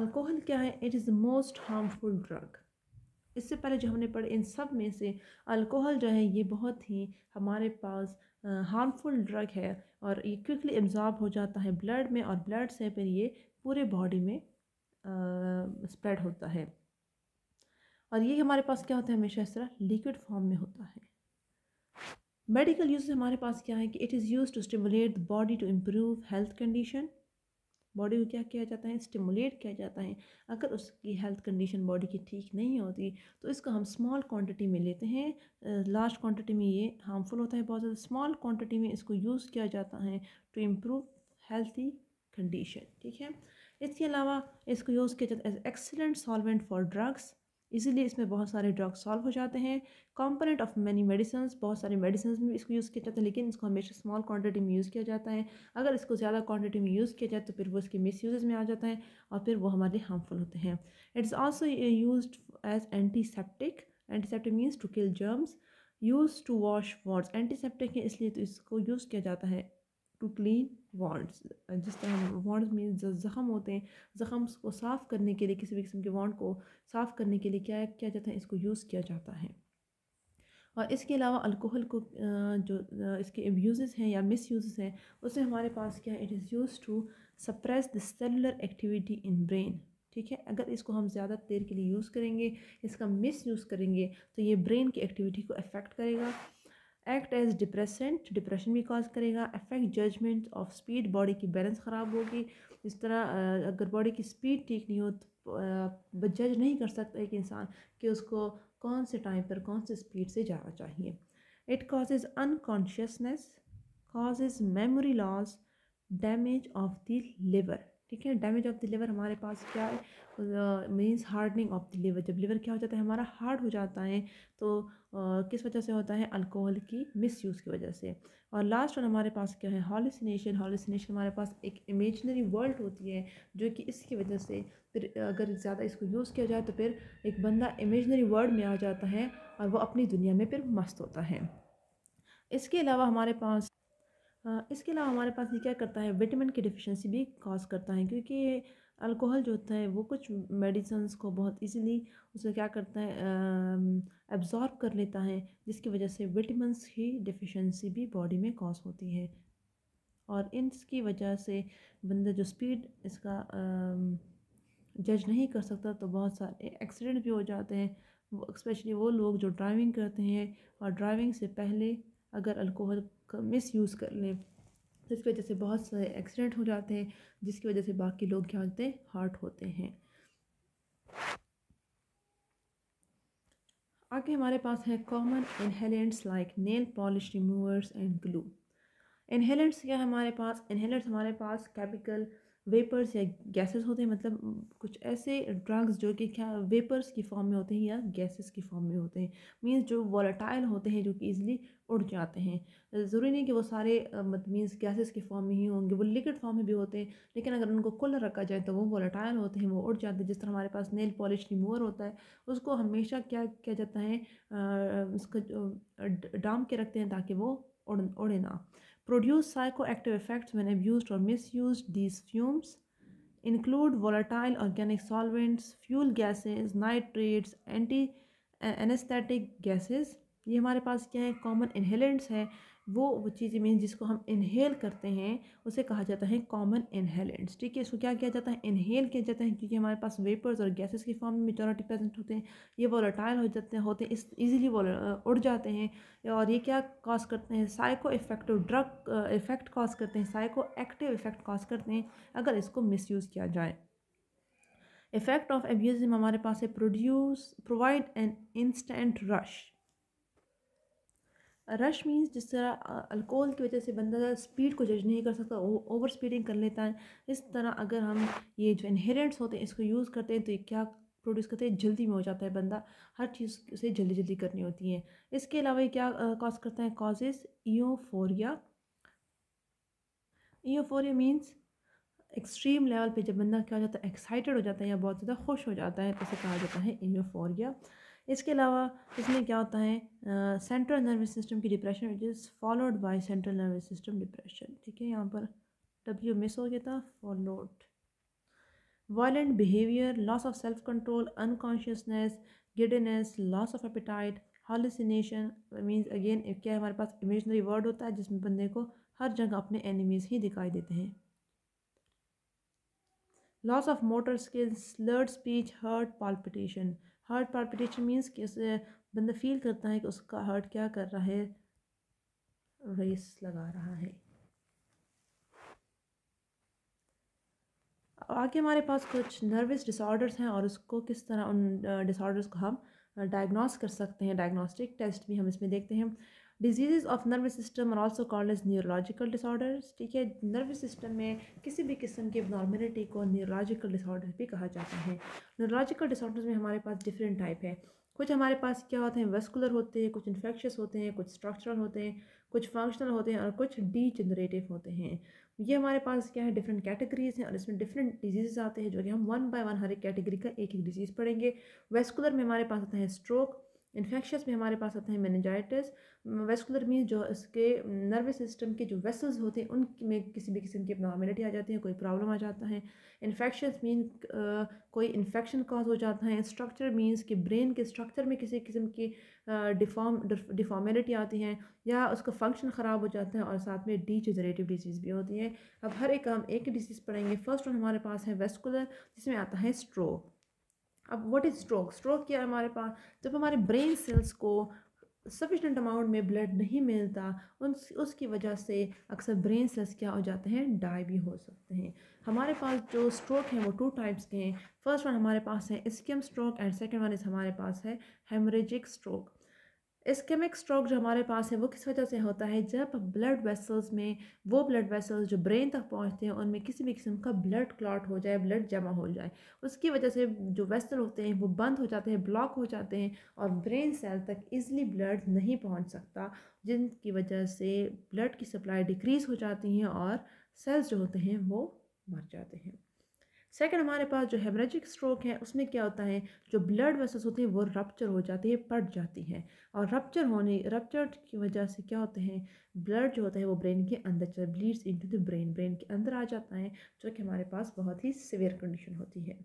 अल्कोहल क्या है it is the most harmful drug इससे पहले जो हमने पढ़े इन सब में से अल्कोहल जो है ये बहुत ही हमारे पास हार्मफुल ड्रग है और ये क्विकली एब्ज़ॉर्ब हो जाता है ब्लड में और ब्लड से फिर ये पूरे बॉडी में स्प्रेड होता है और ये हमारे पास क्या होता है हमेशा इस तरह लिक्विड फॉर्म में होता है मेडिकल यूज़ हमारे पास क्या है कि it is use to stimulate the body to improve health condition body को क्या किया जाता है स्टिमुलेट किया जाता है अगर उसकी हेल्थ कंडीशन बॉडी की ठीक नहीं होती तो इसको हम स्मॉल क्वांटिटी में लेते हैं लार्ज क्वांटिटी में ये हार्मफुल होता है बहुत ज़्यादा स्मॉल क्वांटिटी में इसको यूज़ किया जाता है टू इम्प्रूव हेल्थी कंडीशन ठीक है इसके अलावा इसको यूज़ किया जाता है as excellent solvent for drugs इसीलिए इसमें बहुत सारे ड्रग सॉल्व हो जाते हैं कंपोनेंट ऑफ मैनी मेडिसिन बहुत सारे मेडिसिन में इसको यूज़ किया जाता है लेकिन इसको हमेशा स्मॉल क्वांटिटी में यूज़ किया जाता है अगर इसको ज़्यादा क्वांटिटी में यूज़ किया जाए तो फिर वो इसके मिस यूजेज में आ जाता है और फिर वो हमारे हार्मफुल होते हैं it's also use as antiseptic antiseptic means to kill germs use to wash wards antiseptic है इसलिए तो इसको यूज़ किया जाता है टू क्लीन वॉन्ड्स जिस तरह वॉन्ड्स मीन ज़ख़म होते हैं ज़ख़म को साफ़ करने के लिए किसी भी किस्म के वॉन्ड को साफ़ करने के लिए क्या किया जाता है इसको यूज़ किया जाता है और इसके अलावा अल्कोहल को जो इसके एब्यूज़ हैं या मिस यूज़ हैं उससे हमारे पास क्या है it is use to suppress the cellular activity in brain ठीक है अगर इसको हम ज़्यादा देर के लिए यूज़ करेंगे इसका मिस यूज़ करेंगे तो ये ब्रेन की एक्टिविटी को अफेक्ट करेगा एक्ट एज डिप्रेसेंट डिप्रेशन भी कॉज करेगा affect judgement of speed body की बैलेंस ख़राब होगी इस तरह अगर बॉडी की स्पीड ठीक नहीं हो तो जज नहीं कर सकता एक इंसान कि उसको कौन से टाइम पर कौन से स्पीड से जाना चाहिए it causes unconsciousness causes memory loss damage of the liver ठीक है डैमेज ऑफ द लिवर हमारे पास क्या है means hardening of the liver जब लिवर क्या हो जाता है हमारा हार्ड हो जाता है तो आ, किस वजह से होता है अल्कोहल की मिसयूज़ की वजह से और लास्ट वन हमारे पास क्या है हॉलिसिनेशन हॉलिसिनेशन हमारे पास एक इमेजनरी वर्ल्ड होती है जो कि इसकी वजह से फिर अगर ज़्यादा इसको यूज़ किया जाए तो फिर एक बंदा इमेजनरी वर्ल्ड में आ जाता है और वह अपनी दुनिया में फिर मस्त होता है इसके अलावा हमारे पास इसके अलावा हमारे पास ये क्या करता है विटामिन की डिफिशेंसी भी कॉज करता है क्योंकि अल्कोहल जो होता है वो कुछ मेडिसन्स को बहुत इजीली उसे क्या करता है एब्ज़ॉर्ब कर लेता है जिसकी वजह से विटामस की डिफिशेंसी भी बॉडी में कॉज होती है और इनकी वजह से बंदा जो स्पीड इसका जज नहीं कर सकता तो बहुत सारे एक्सीडेंट भी हो जाते हैं स्पेशली वो लोग जो ड्राइविंग करते हैं और ड्राइविंग से पहले अगर अल्कोहल का मिस यूज़ कर लें तो इसकी वजह से बहुत सारे एक्सीडेंट हो जाते हैं जिसकी वजह से बाकी लोग क्या होते हैं हार्ट होते हैं आगे हमारे पास है common inhalants like nail polish removers and glue inhalants क्या हमारे पास इन्हेलेंट्स हमारे पास केमिकल वेपर्स या गैसेस होते हैं मतलब कुछ ऐसे ड्रग्स जो कि क्या वेपर्स की फॉर्म में होते हैं या गैसेस की फॉर्म में होते हैं मींस जो वॉलेटाइल होते हैं जो कि ईजिली उड़ जाते हैं ज़रूरी नहीं कि वो सारे मतलब मीन्स गैसेस के फॉर्म में ही होंगे वो लिक्विड फॉर्म में भी होते हैं लेकिन अगर उनको कुल रखा जाए तो वो वॉलेटाइल होते हैं वो उड़ जाते हैं जिस तरह हमारे पास नेल पॉलिश रिमूवर होता है उसको हमेशा क्या किया जाता है उसको डाम के रखते हैं ताकि वो उड़ उड़े ना produce psychoactive effects when abused or misused. These fumes include volatile organic solvents, fuel gases, nitrates, anti anesthetic gases. ये हमारे पास क्या है कॉमन इन्हेलेंट्स हैं वो वो चीज़ें मीन जिसको हम इनहेल करते हैं उसे कहा जाता है कॉमन इनहेलेंट्स ठीक है इसको क्या किया जाता है इनहेल किया जाता है क्योंकि हमारे पास वेपर्स और गैसेस के फॉर्म में मेजोरिटी प्रेजेंट होते हैं ये वॉलेटाइल हो जाते हैं होते हैं इस ईजिली उड़ जाते हैं और ये क्या कॉज करते हैं psycho effective drug effect cause करते हैं साइको एक्टिव इफेक्ट कॉज करते हैं अगर इसको यूज़ किया जाए इफ़ेक्ट ऑफ एब्यूज़ हमारे पास है produce provide an instant rush rush means जिस तरह अल्कोहल की वजह से बंदा स्पीड को जज नहीं कर सकता ओवर स्पीडिंग कर लेता है इस तरह अगर हम ये जो इनहेरेंट्स होते हैं इसको यूज़ करते हैं तो ये क्या प्रोड्यूस करते हैं जल्दी में हो जाता है बंदा हर चीज़ उसे जल्दी जल्दी करनी होती है इसके अलावा ये क्या कॉज करता है causes euphoria euphoria means extreme level पे जब बंदा क्या हो जाता है एक्साइटेड हो जाता है या बहुत ज़्यादा खुश हो जाता है तो उसे कहा जाता है ईओफोरिया इसके अलावा इसमें क्या होता है सेंट्रल नर्वस सिस्टम की depression which is followed by central nervous system depression ठीक है यहाँ पर डब्ल्यू मिस हो गया था followed violent behaviour loss of self control unconsciousness giddiness loss of appetite hallucination means again क्या हमारे पास इमेजनरी वर्ड होता है जिसमें बंदे को हर जगह अपने एनिमीज ही दिखाई देते हैं loss of motor skills slurred speech heart palpitation heart palpitation means कि उसे बंदा फील करता है कि उसका हार्ट क्या कर रहा है रेस लगा रहा है आगे हमारे पास कुछ नर्वस डिसऑर्डर्स हैं और उसको किस तरह उन डिसऑर्डर्स को हम डायग्नोस कर सकते हैं डायग्नोस्टिक टेस्ट भी हम इसमें देखते हैं डिजीज़ ऑफ नर्वस सिस्टम और also called as neurological disorders ठीक है नर्वस सिस्टम में किसी भी किस्म की नॉर्मेलिटी को न्यूरोलॉजिकल डिसऑर्डर भी कहा जाता है न्यूरोलॉजिकल डिसऑर्डर्स में हमारे पास डिफरेंट टाइप है कुछ हमारे पास क्या होते हैं वेस्कुलर होते हैं कुछ इन्फेक्शस होते हैं कुछ स्ट्रक्चरल होते हैं कुछ फंक्शनल होते हैं और कुछ डी जनरेटिव होते हैं ये हमारे पास क्या है डिफरेंट कैटेगरीज हैं और इसमें डिफरेंट डिजीज़ आते हैं जो कि हम वन बाय वन हर एक कैटेगरी का एक एक डिजीज़ पढ़ेंगे वेस्कुलर में हमारे पास आता है स्ट्रोक इन्फेक्शस में हमारे पास आते हैं मैनेजाइटिस वेस्कुलर मीन जो इसके नर्वस सिस्टम के जो वेसल्स होते हैं उनमें किसी भी किस्म की नॉर्मेलिटी आ जाती है कोई प्रॉब्लम आ जाता है इन्फेक्शस मीन कोई इन्फेक्शन कॉज हो जाता है स्ट्रक्चर मीन्स कि ब्रेन के स्ट्रक्चर में किसी किस्म की डिफॉर्म डिफॉर्मेलिटी आती है या उसका फंक्शन ख़राब हो जाता है और साथ में डीजनरेटिव डिजीज़ भी होती है अब हर एक हम एक डिजीज़ पढ़ेंगे फर्स्ट वन हमारे पास है वेस्कुलर जिसमें आता है स्ट्रोक अब व्हाट इज़ स्ट्रोक स्ट्रोक क्या है हमारे पास जब हमारे ब्रेन सेल्स को सफिशेंट अमाउंट में ब्लड नहीं मिलता उन उसकी वजह से अक्सर ब्रेन सेल्स क्या हो जाते हैं डाई भी हो सकते हैं हमारे पास जो स्ट्रोक हैं वो टू टाइप्स के हैं फर्स्ट वन हमारे पास है ischemic stroke and second one is हमारे पास है हेमरेजिक स्ट्रोक इस्केमिक स्ट्रोक जो हमारे पास है वो किस वजह से होता है जब ब्लड वेसल्स में वो ब्लड वेसल्स जो ब्रेन तक पहुंचते हैं उनमें किसी भी किस्म का ब्लड क्लॉट हो जाए ब्लड जमा हो जाए उसकी वजह से जो वेसल होते हैं वो बंद हो जाते हैं ब्लॉक हो जाते हैं और ब्रेन सेल तक ईज़िली ब्लड नहीं पहुँच सकता जिनकी वजह से ब्लड की सप्लाई डिक्रीज़ हो जाती है और सेल्स जो होते हैं वो मर जाते हैं सेकंड हमारे पास जो हेमरेजिक स्ट्रोक है उसमें क्या होता है जो ब्लड वेसल्स होते हैं वो रपच्चर हो जाती है पट जाती है और रप्चर होने रपच्चर की वजह से क्या होते हैं ब्लड जो होता है वो ब्रेन के अंदर चल bleeds into the brain brain के अंदर आ जाता है जो कि हमारे पास बहुत ही सिवियर कंडीशन होती है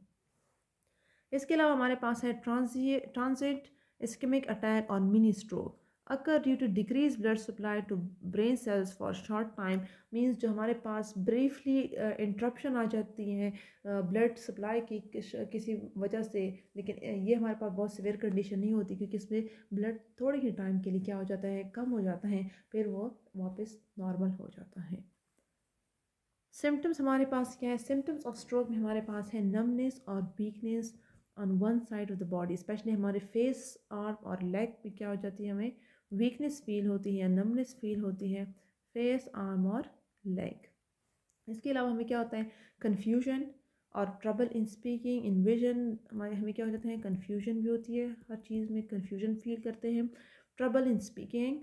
इसके अलावा हमारे पास है ट्रांजिए ट्रांजिट इस्केमिक अटैक और mini stroke occur due to decrease blood supply to brain cells for short time means जो हमारे पास ब्रीफली इंटरप्शन आ जाती है ब्लड सप्लाई की किस, किसी वजह से लेकिन ये हमारे पास बहुत सीवियर कंडीशन नहीं होती क्योंकि इसमें ब्लड थोड़े ही टाइम के लिए क्या हो जाता है कम हो जाता है फिर वो वापस नॉर्मल हो जाता है सिम्टम्स हमारे पास क्या है सिम्टम्स ऑफ स्ट्रोक में हमारे पास है नमनेस और weakness on one side of the body specially हमारे फेस आर्म और लेग भी क्या हो जाती है हमें वीकनेस फील होती है या नमनेस फील होती है फेस आर्म और लेग इसके अलावा हमें क्या होता है कन्फ्यूजन और trouble in speaking in vision हमारे हमें क्या हो जाते हैं कन्फ्यूजन भी होती है हर चीज़ में कन्फ्यूजन फील करते हैं ट्रबल इन स्पीकिंग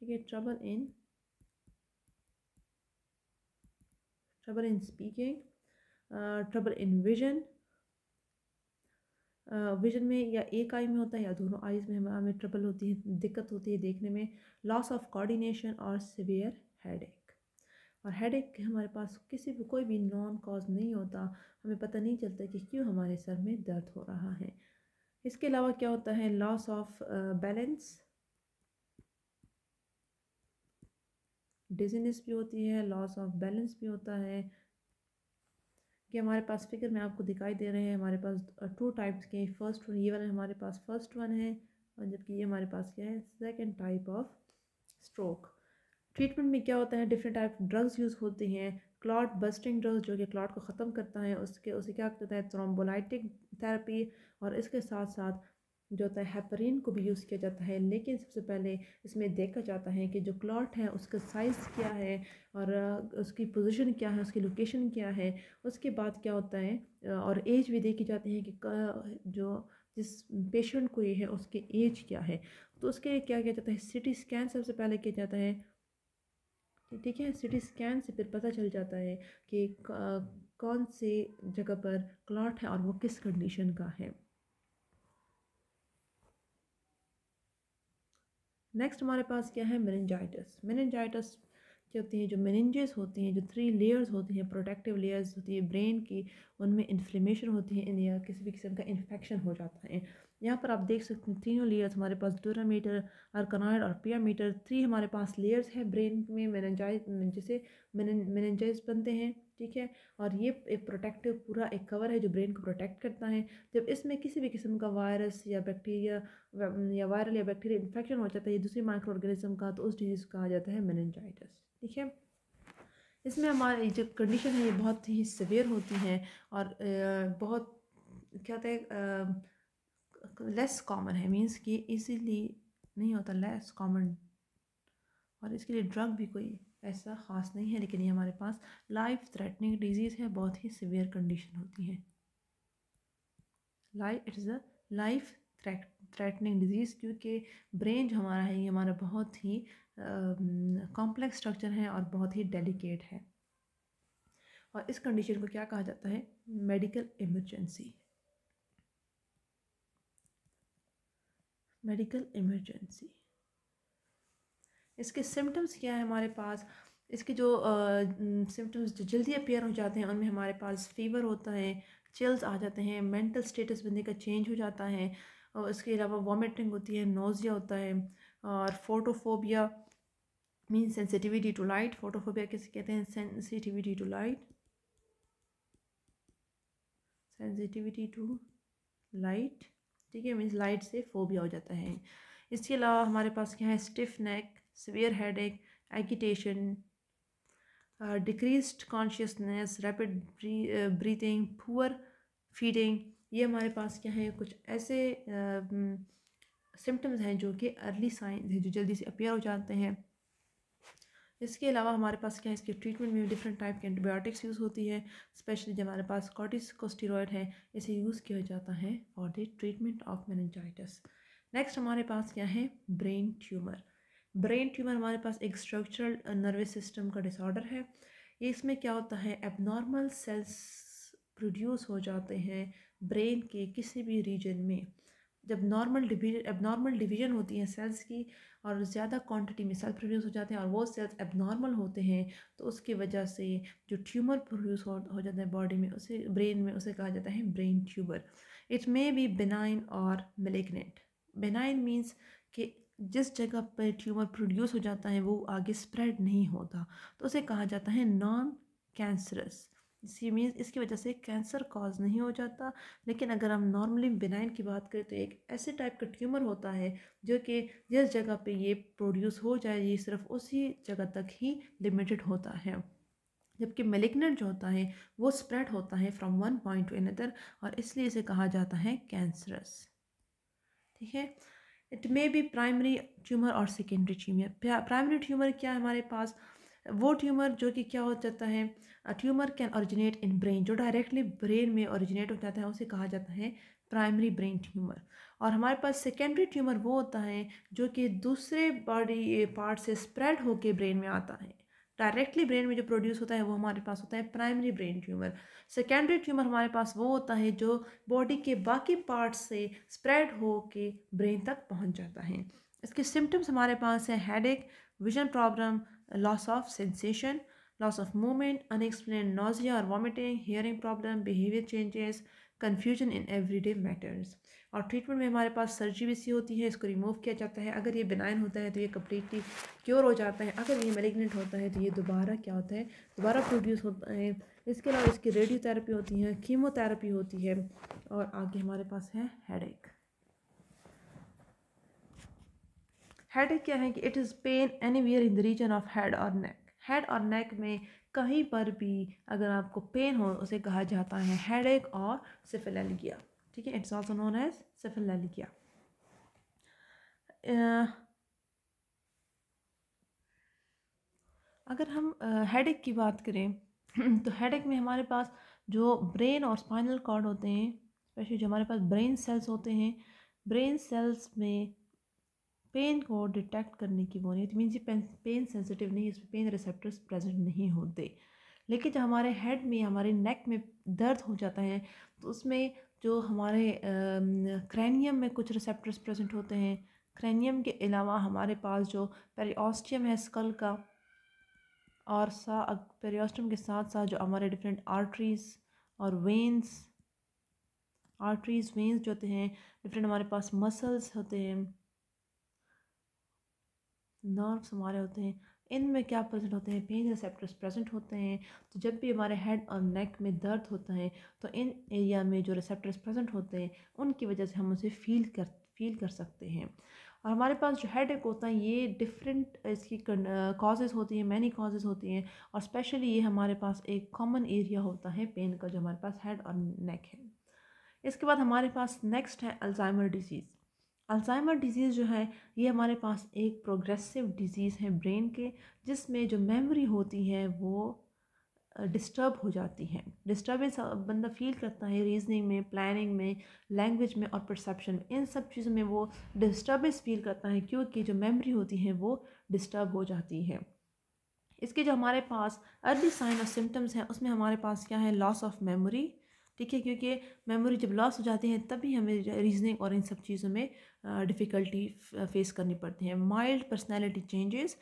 ठीक है trouble in trouble in speaking trouble in vision vision में या एक आई में होता है या दोनों आईज़ में हमें हमें ट्रबल होती है दिक्कत होती है देखने में लॉस ऑफ कोऑर्डिनेशन और सिवियर हेड और हेड एक हमारे पास किसी भी कोई भी नॉन कॉज नहीं होता हमें पता नहीं चलता कि क्यों हमारे सर में दर्द हो रहा है इसके अलावा क्या होता है लॉस ऑफ बैलेंस डिजीनेस भी होती है लॉस ऑफ बैलेंस भी होता है कि हमारे पास फिगर में आपको दिखाई दे रहे हैं हमारे पास टू टाइप्स के फर्स्ट वन ये वाला हमारे पास फर्स्ट वन है और जबकि ये हमारे पास क्या है second type of stroke treatment में क्या होता है डिफरेंट टाइप ड्रग्स यूज़ होती हैं क्लॉट बस्टिंग ड्रग्स जो कि क्लॉट को ख़त्म करता है उसके उसे क्या करता है थ्रोम्बोलाइटिक थेरेपी और इसके साथ साथ जो होता है हेपरिन को भी यूज़ किया जाता है लेकिन सबसे पहले इसमें देखा जाता है कि जो क्लॉट है उसका साइज़ क्या है और उसकी पोजीशन क्या है उसकी लोकेशन क्या है उसके बाद क्या होता है और एज भी देखी जाती है कि जो जिस पेशेंट को ये है उसकी एज क्या है तो उसके क्या किया जाता है सिटी स्कैन सबसे पहले किया जाता है ठीक है सिटी स्कैन से फिर पता चल जाता है कि कौन से जगह पर क्लॉट है और वो किस कंडीशन का है नेक्स्ट हमारे पास क्या है मेनजाइटस मेनजाइटस क्या होती हैं जो मेनजेस होती हैं जो थ्री लेयर्स होती हैं प्रोटेक्टिव लेयर्स होती है ब्रेन की उनमें इन्फ्लेमेशन होती है या किसी भी किस्म का इन्फेक्शन हो जाता है यहाँ पर आप देख सकते हैं तीनों लेयर्स हमारे पास डोरामीटर अर्कनाइड और पियामीटर थ्री हमारे पास लेयर्स है ब्रेन में मैनजाइज जिसे मैनजाइज बनते हैं ठीक है और ये एक प्रोटेक्टिव पूरा एक कवर है जो ब्रेन को प्रोटेक्ट करता है जब इसमें किसी भी किस्म का वायरस या बैक्टीरिया या वायरल या बैक्टीरिया इन्फेक्शन हो जाता है या दूसरे माइक्रो ऑर्गेनिज्म का तो उस डिजीज़ को कहा जाता है मैनजाइटस ठीक है इसमें हमारी जो कंडीशन है ये बहुत ही सवेयर होती हैं और बहुत क्या कहते हैं लेस कॉमन है मीन्स कि इजीली नहीं होता लेस कॉमन और इसके लिए ड्रग भी कोई ऐसा ख़ास नहीं है लेकिन ये हमारे पास लाइफ थ्रेटनिंग डिजीज़ है बहुत ही सीवियर कंडीशन होती है life it's a life threatening disease क्योंकि ब्रेन जो हमारा है ये हमारा बहुत ही कॉम्प्लेक्स uh, स्ट्रक्चर है और बहुत ही डेलिकेट है और इस कंडीशन को क्या कहा जाता है मेडिकल इमरजेंसी मेडिकल इमरजेंसी इसके सिम्टम्स क्या है हमारे पास इसके जो सिम्टम्स uh, जो जल्दी अपेयर हो जाते हैं उनमें हमारे पास फीवर होता है चिल्स आ जाते हैं मेंटल स्टेटस बंदे का चेंज हो जाता है और इसके अलावा वॉमिटिंग होती है नोज़िया होता है और photophobia mean sensitivity to light photophobia किसे कहते हैं sensitivity to light sensitivity to light ठीक है मीन्स लाइट से फोबिया हो जाता है इसके अलावा हमारे पास क्या है stiff neck severe headache agitation decrease consciousness rapid breathing poor feeding ये हमारे पास क्या है कुछ ऐसे सिम्टम्स uh, mm, हैं जो कि अर्ली साइंस हैं जो जल्दी से अपेयर हो जाते हैं इसके अलावा हमारे पास क्या है इसके ट्रीटमेंट में डिफरेंट टाइप के एंटीबायोटिक्स यूज़ होती है स्पेशली जो हमारे पास कोस्टीरोड है इसे यूज़ किया जाता है for the treatment of meningitis next हमारे पास क्या है ब्रेन ट्यूमर ब्रेन ट्यूमर हमारे पास एक स्ट्रक्चरल नर्वस सिस्टम का डिसऑर्डर है इसमें क्या होता है एबनॉर्मल सेल्स प्रोड्यूस हो जाते हैं ब्रेन के किसी भी रीजन में जब नॉर्मल डिवीजन एबनॉर्मल डिवीजन होती है सेल्स की और ज़्यादा क्वांटिटी में सेल प्रोड्यूस हो जाते हैं और वो सेल्स एबनॉर्मल होते हैं तो उसकी वजह से जो ट्यूमर प्रोड्यूस हो, हो जाता है बॉडी में उसे ब्रेन में उसे कहा जाता है brain tumour it may be benign और मेलेगनेट बेनाइन मीन्स कि जिस जगह पर ट्यूमर प्रोड्यूस हो जाता है वो आगे स्प्रेड नहीं होता तो उसे कहा जाता है नॉन कैंसरस इसी मीन्स इसकी वजह से कैंसर कॉज नहीं हो जाता लेकिन अगर हम नॉर्मली बिनाइन की बात करें तो एक ऐसे टाइप का ट्यूमर होता है जो कि जिस जगह पे ये प्रोड्यूस हो जाए ये सिर्फ उसी जगह तक ही लिमिटेड होता है जबकि मेलिग्नेंट जो होता है वो स्प्रेड होता है from one point to another और इसलिए इसे कहा जाता है कैंसरस ठीक है it may be primary tumour और सेकेंडरी ट्यूमर प्राइमरी ट्यूमर क्या है हमारे पास वो ट्यूमर जो कि क्या हो जाता है tumour can originate in brain जो डायरेक्टली ब्रेन में ऑरिजिनेट हो जाता है उसे कहा जाता है प्राइमरी ब्रेन ट्यूमर और हमारे पास सेकेंडरी ट्यूमर वो होता है जो कि दूसरे बॉडी पार्ट से स्प्रेड होके ब्रेन में आता है डायरेक्टली ब्रेन में जो प्रोड्यूस होता है वो हमारे पास होता है primary brain tumour secondary tumour हमारे पास वो होता है जो बॉडी के बाकी पार्ट से स्प्रेड हो के ब्रेन तक पहुंच जाता है इसके सिम्टम्स हमारे पास है headache vision problem loss of sensation, loss of movement, unexplained nausea or vomiting, hearing problem, behavior changes, confusion in everyday matters और ट्रीटमेंट में हमारे पास सर्जरी भी सी होती है इसको रिमूव किया जाता है अगर ये बिनाइन होता है तो ये कम्प्लीटली क्योर हो जाता है अगर ये मेलिग्नेंट होता है तो ये दोबारा क्या होता है दोबारा प्रोड्यूस होता है इसके अलावा इसकी रेडियोथेरेपी होती है कीमोथेरेपी होती है और आगे हमारे पास है हेडेक हेड क्या है कि it is pain anywhere in the region of head और नेक हेड और नेक में कहीं पर भी अगर आपको पेन हो उसे कहा जाता है हेड एक और सिफिलेलगिया ठीक है it's also known as cephalalgia अगर हम हेड एक की बात करें तो हेड एक में हमारे पास जो ब्रेन और स्पाइनल कॉर्ड होते हैं स्पेशली जो हमारे पास ब्रेन सेल्स होते हैं ब्रेन सेल्स में पेन को डिटेक्ट करने की वो नहीं होती मीन्स ये पेन पेन सेंसिटिव नहीं इसमें पेन रिसेप्टर्स प्रेजेंट नहीं होते लेकिन जब हमारे हेड में हमारे नेक में दर्द हो जाता है तो उसमें जो हमारे क्रैनियम में कुछ रिसेप्टर्स प्रेजेंट होते हैं क्रैनियम के अलावा हमारे पास जो पेरियोस्टियम है स्कल का और सा पेरीऑस्टियम के साथ साथ जो हमारे डिफरेंट आर्टरीज़ और वेंस आर्टरीज़ वेंस जो होते हैं डिफरेंट हमारे पास मसल्स होते हैं नर्व्स हमारे होते हैं इनमें क्या प्रेजेंट होते हैं पेन रिसेप्टर्स प्रेजेंट होते हैं तो जब भी हमारे हेड और नेक में दर्द होता है तो इन एरिया में जो रिसेप्टर्स प्रेजेंट होते हैं उनकी वजह से हम उसे फील कर फील कर सकते हैं और हमारे पास जो हेड एक होता है ये डिफरेंट इसकी कॉजेज़ होती हैं मैनी कॉजेज़ होती हैं और स्पेशली ये हमारे पास एक कॉमन एरिया होता है पेन का जो हमारे पास हेड और नेक है इसके बाद हमारे पास नेक्स्ट है अल्ज़ाइमर डिजीज़ अल्जाइमर डिज़ीज़ जो है ये हमारे पास एक प्रोग्रेसिव डिज़ीज़ है ब्रेन के जिसमें जो मेमोरी होती है वो डिस्टर्ब हो जाती है डिस्टर्बेंस बंदा फील करता है रीजनिंग में प्लानिंग में लैंग्वेज में और परसेप्शन में इन सब चीज़ों में वो डिस्टर्बेंस फील करता है क्योंकि जो मेमोरी होती है वो डिस्टर्ब हो जाती है इसके जो हमारे पास अर्ली साइन और सिम्टम्स हैं उसमें हमारे पास क्या है लॉस ऑफ मेमोरी ठीक है क्योंकि मेमोरी जब लॉस हो जाती है तभी हमें रीजनिंग और इन सब चीज़ों में डिफ़िकल्टी फेस करनी पड़ती है माइल्ड पर्सनैलिटी चेंजेस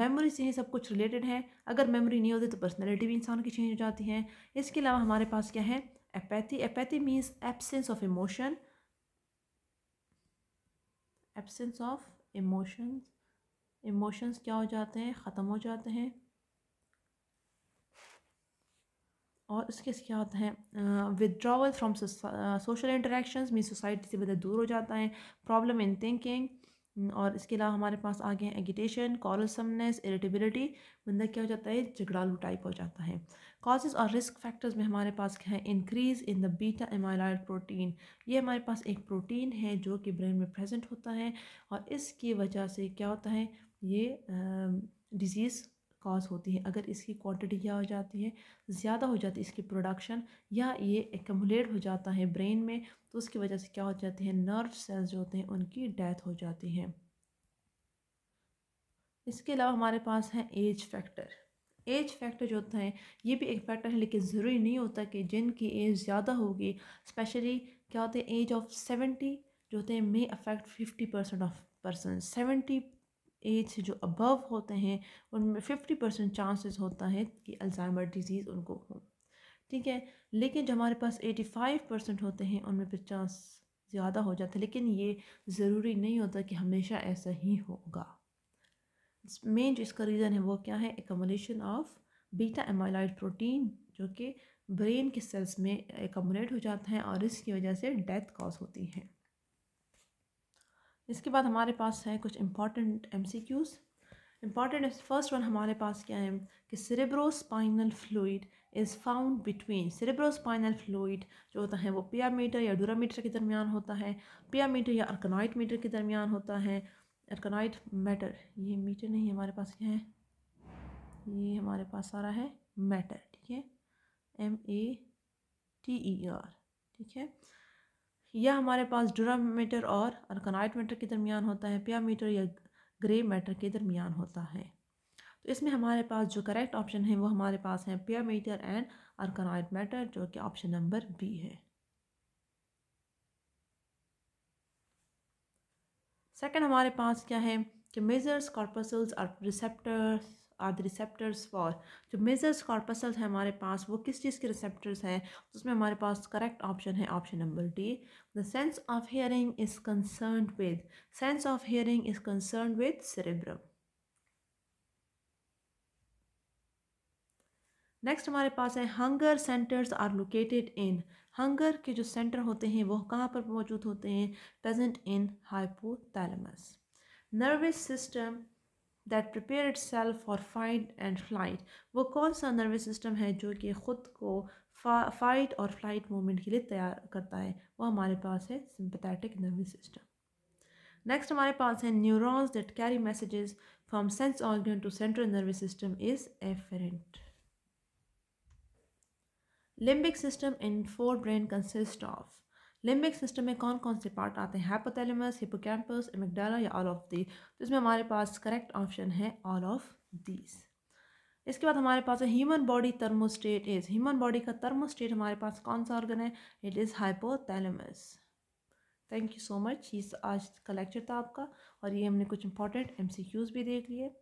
मेमोरी से ही सब कुछ रिलेटेड है अगर मेमोरी नहीं होती तो पर्सनैलिटी भी इंसान की चेंज हो जाती है इसके अलावा हमारे पास क्या है apathy apathy means absence of emotion absence of emotions emotions क्या हो जाते हैं ख़त्म हो जाते हैं और उसके क्या होता है withdrawal from social interaction mean society से बंदा दूर हो जाता है प्रॉब्लम इन थिंकिंग और इसके अलावा हमारे पास आगे हैं एगिटेशन कॉलसमनेस इरिटेबिलिटी बंदा क्या हो जाता है झगड़ालू टाइप हो जाता है कॉजेज़ और रिस्क फैक्टर्स में हमारे पास क्या है increase in the beta amyloid protein ये हमारे पास एक प्रोटीन है जो कि ब्रेन में प्रेजेंट होता है और इसकी वजह से क्या होता है ये डिज़ीज़ कॉज होती है अगर इसकी क्वांटिटी क्या हो जाती है ज़्यादा हो जाती है इसकी प्रोडक्शन या ये एकमुलेट हो जाता है ब्रेन में तो उसकी वजह से क्या हो जाती है नर्व सेल्स जो होते हैं उनकी डेथ हो जाती है इसके अलावा हमारे पास है एज फैक्टर एज फैक्टर जो होता है ये भी एक फैक्टर है लेकिन ज़रूरी नहीं होता कि जिनकी एज ज़्यादा होगी स्पेशली क्या होते हैं एज ऑफ सेवेंटी जो होते हैं may affect fifty percent of person seventy age से जो अबव होते हैं उनमें फ़िफ्टी परसेंट चांसेस होता है कि अल्ज़ाइमर डिज़ीज़ उनको हो ठीक है लेकिन जो हमारे पास एटी फाइव परसेंट होते हैं उनमें फिर चांस ज़्यादा हो जाते हैं लेकिन ये ज़रूरी नहीं होता कि हमेशा ऐसा ही होगा मेन जो इसका रीज़न है वो क्या है accumulation of beta amyloid protein जो कि ब्रेन के सेल्स में एकमोलेट हो जाता है और इसकी वजह से डेथ कॉज होती है इसके बाद हमारे पास है कुछ important M C Qs important first one हमारे पास क्या है कि cerebrospinal fluid is found between cerebrospinal fluid जो होता है वो पियामीटर या मीटर के दरमियान होता है पियामीटर या अर्कनाइट मीटर के दरमियान होता है अर्कनाइट मैटर ये मीटर नहीं हमारे पास क्या है ये हमारे पास आ रहा है मैटर ठीक है M A T E R ठीक है यह हमारे पास डुरा मीटर और अर्कनाइट मीटर के दरमियान होता है प्या मीटर या ग्रे मैटर के दरमियान होता है तो इसमें हमारे पास जो करेक्ट ऑप्शन है वो हमारे पास है प्या मीटर एंड अर्कनाइट मैटर जो कि ऑप्शन नंबर बी है सेकंड हमारे पास क्या है कि मेजर्स कॉर्पसल्स और receptors are the receptors for जो मेजर्स कॉर्पसल्स हैं हमारे पास वो किस चीज़ के रिसेप्टर्स हैं तो उसमें हमारे पास करेक्ट ऑप्शन है option number D the sense of hearing is concern with sense of hearing is concern with cerebrum next हमारे पास है hunger centres are located in hunger के जो सेंटर होते हैं वो कहाँ पर मौजूद होते हैं present in hypothalamus nervous system that prepare itself for fight and flight वो कौन सा nervous system है जो कि ख़ुद को fight और flight movement के लिए तैयार करता है वो हमारे पास है sympathetic nervous system Next हमारे पास है neurons that carry messages from sense organ to central nervous system is efferent limbic system in forebrain consists of limbic system में कौन कौन से पार्ट आते हैं हैपोथैलेमस हिपोकैम्पस एमिगडाला या ऑल ऑफ दी तो इसमें हमारे पास करेक्ट ऑप्शन है ऑल ऑफ दीज इसके बाद हमारे पास human body thermostat is human body का थर्मोस्टेट हमारे पास कौन सा ऑर्गन है it is hypothalamus thank you so much ये आज का लेक्चर था आपका और ये हमने कुछ इंपॉर्टेंट क्यूज़ भी देख लिए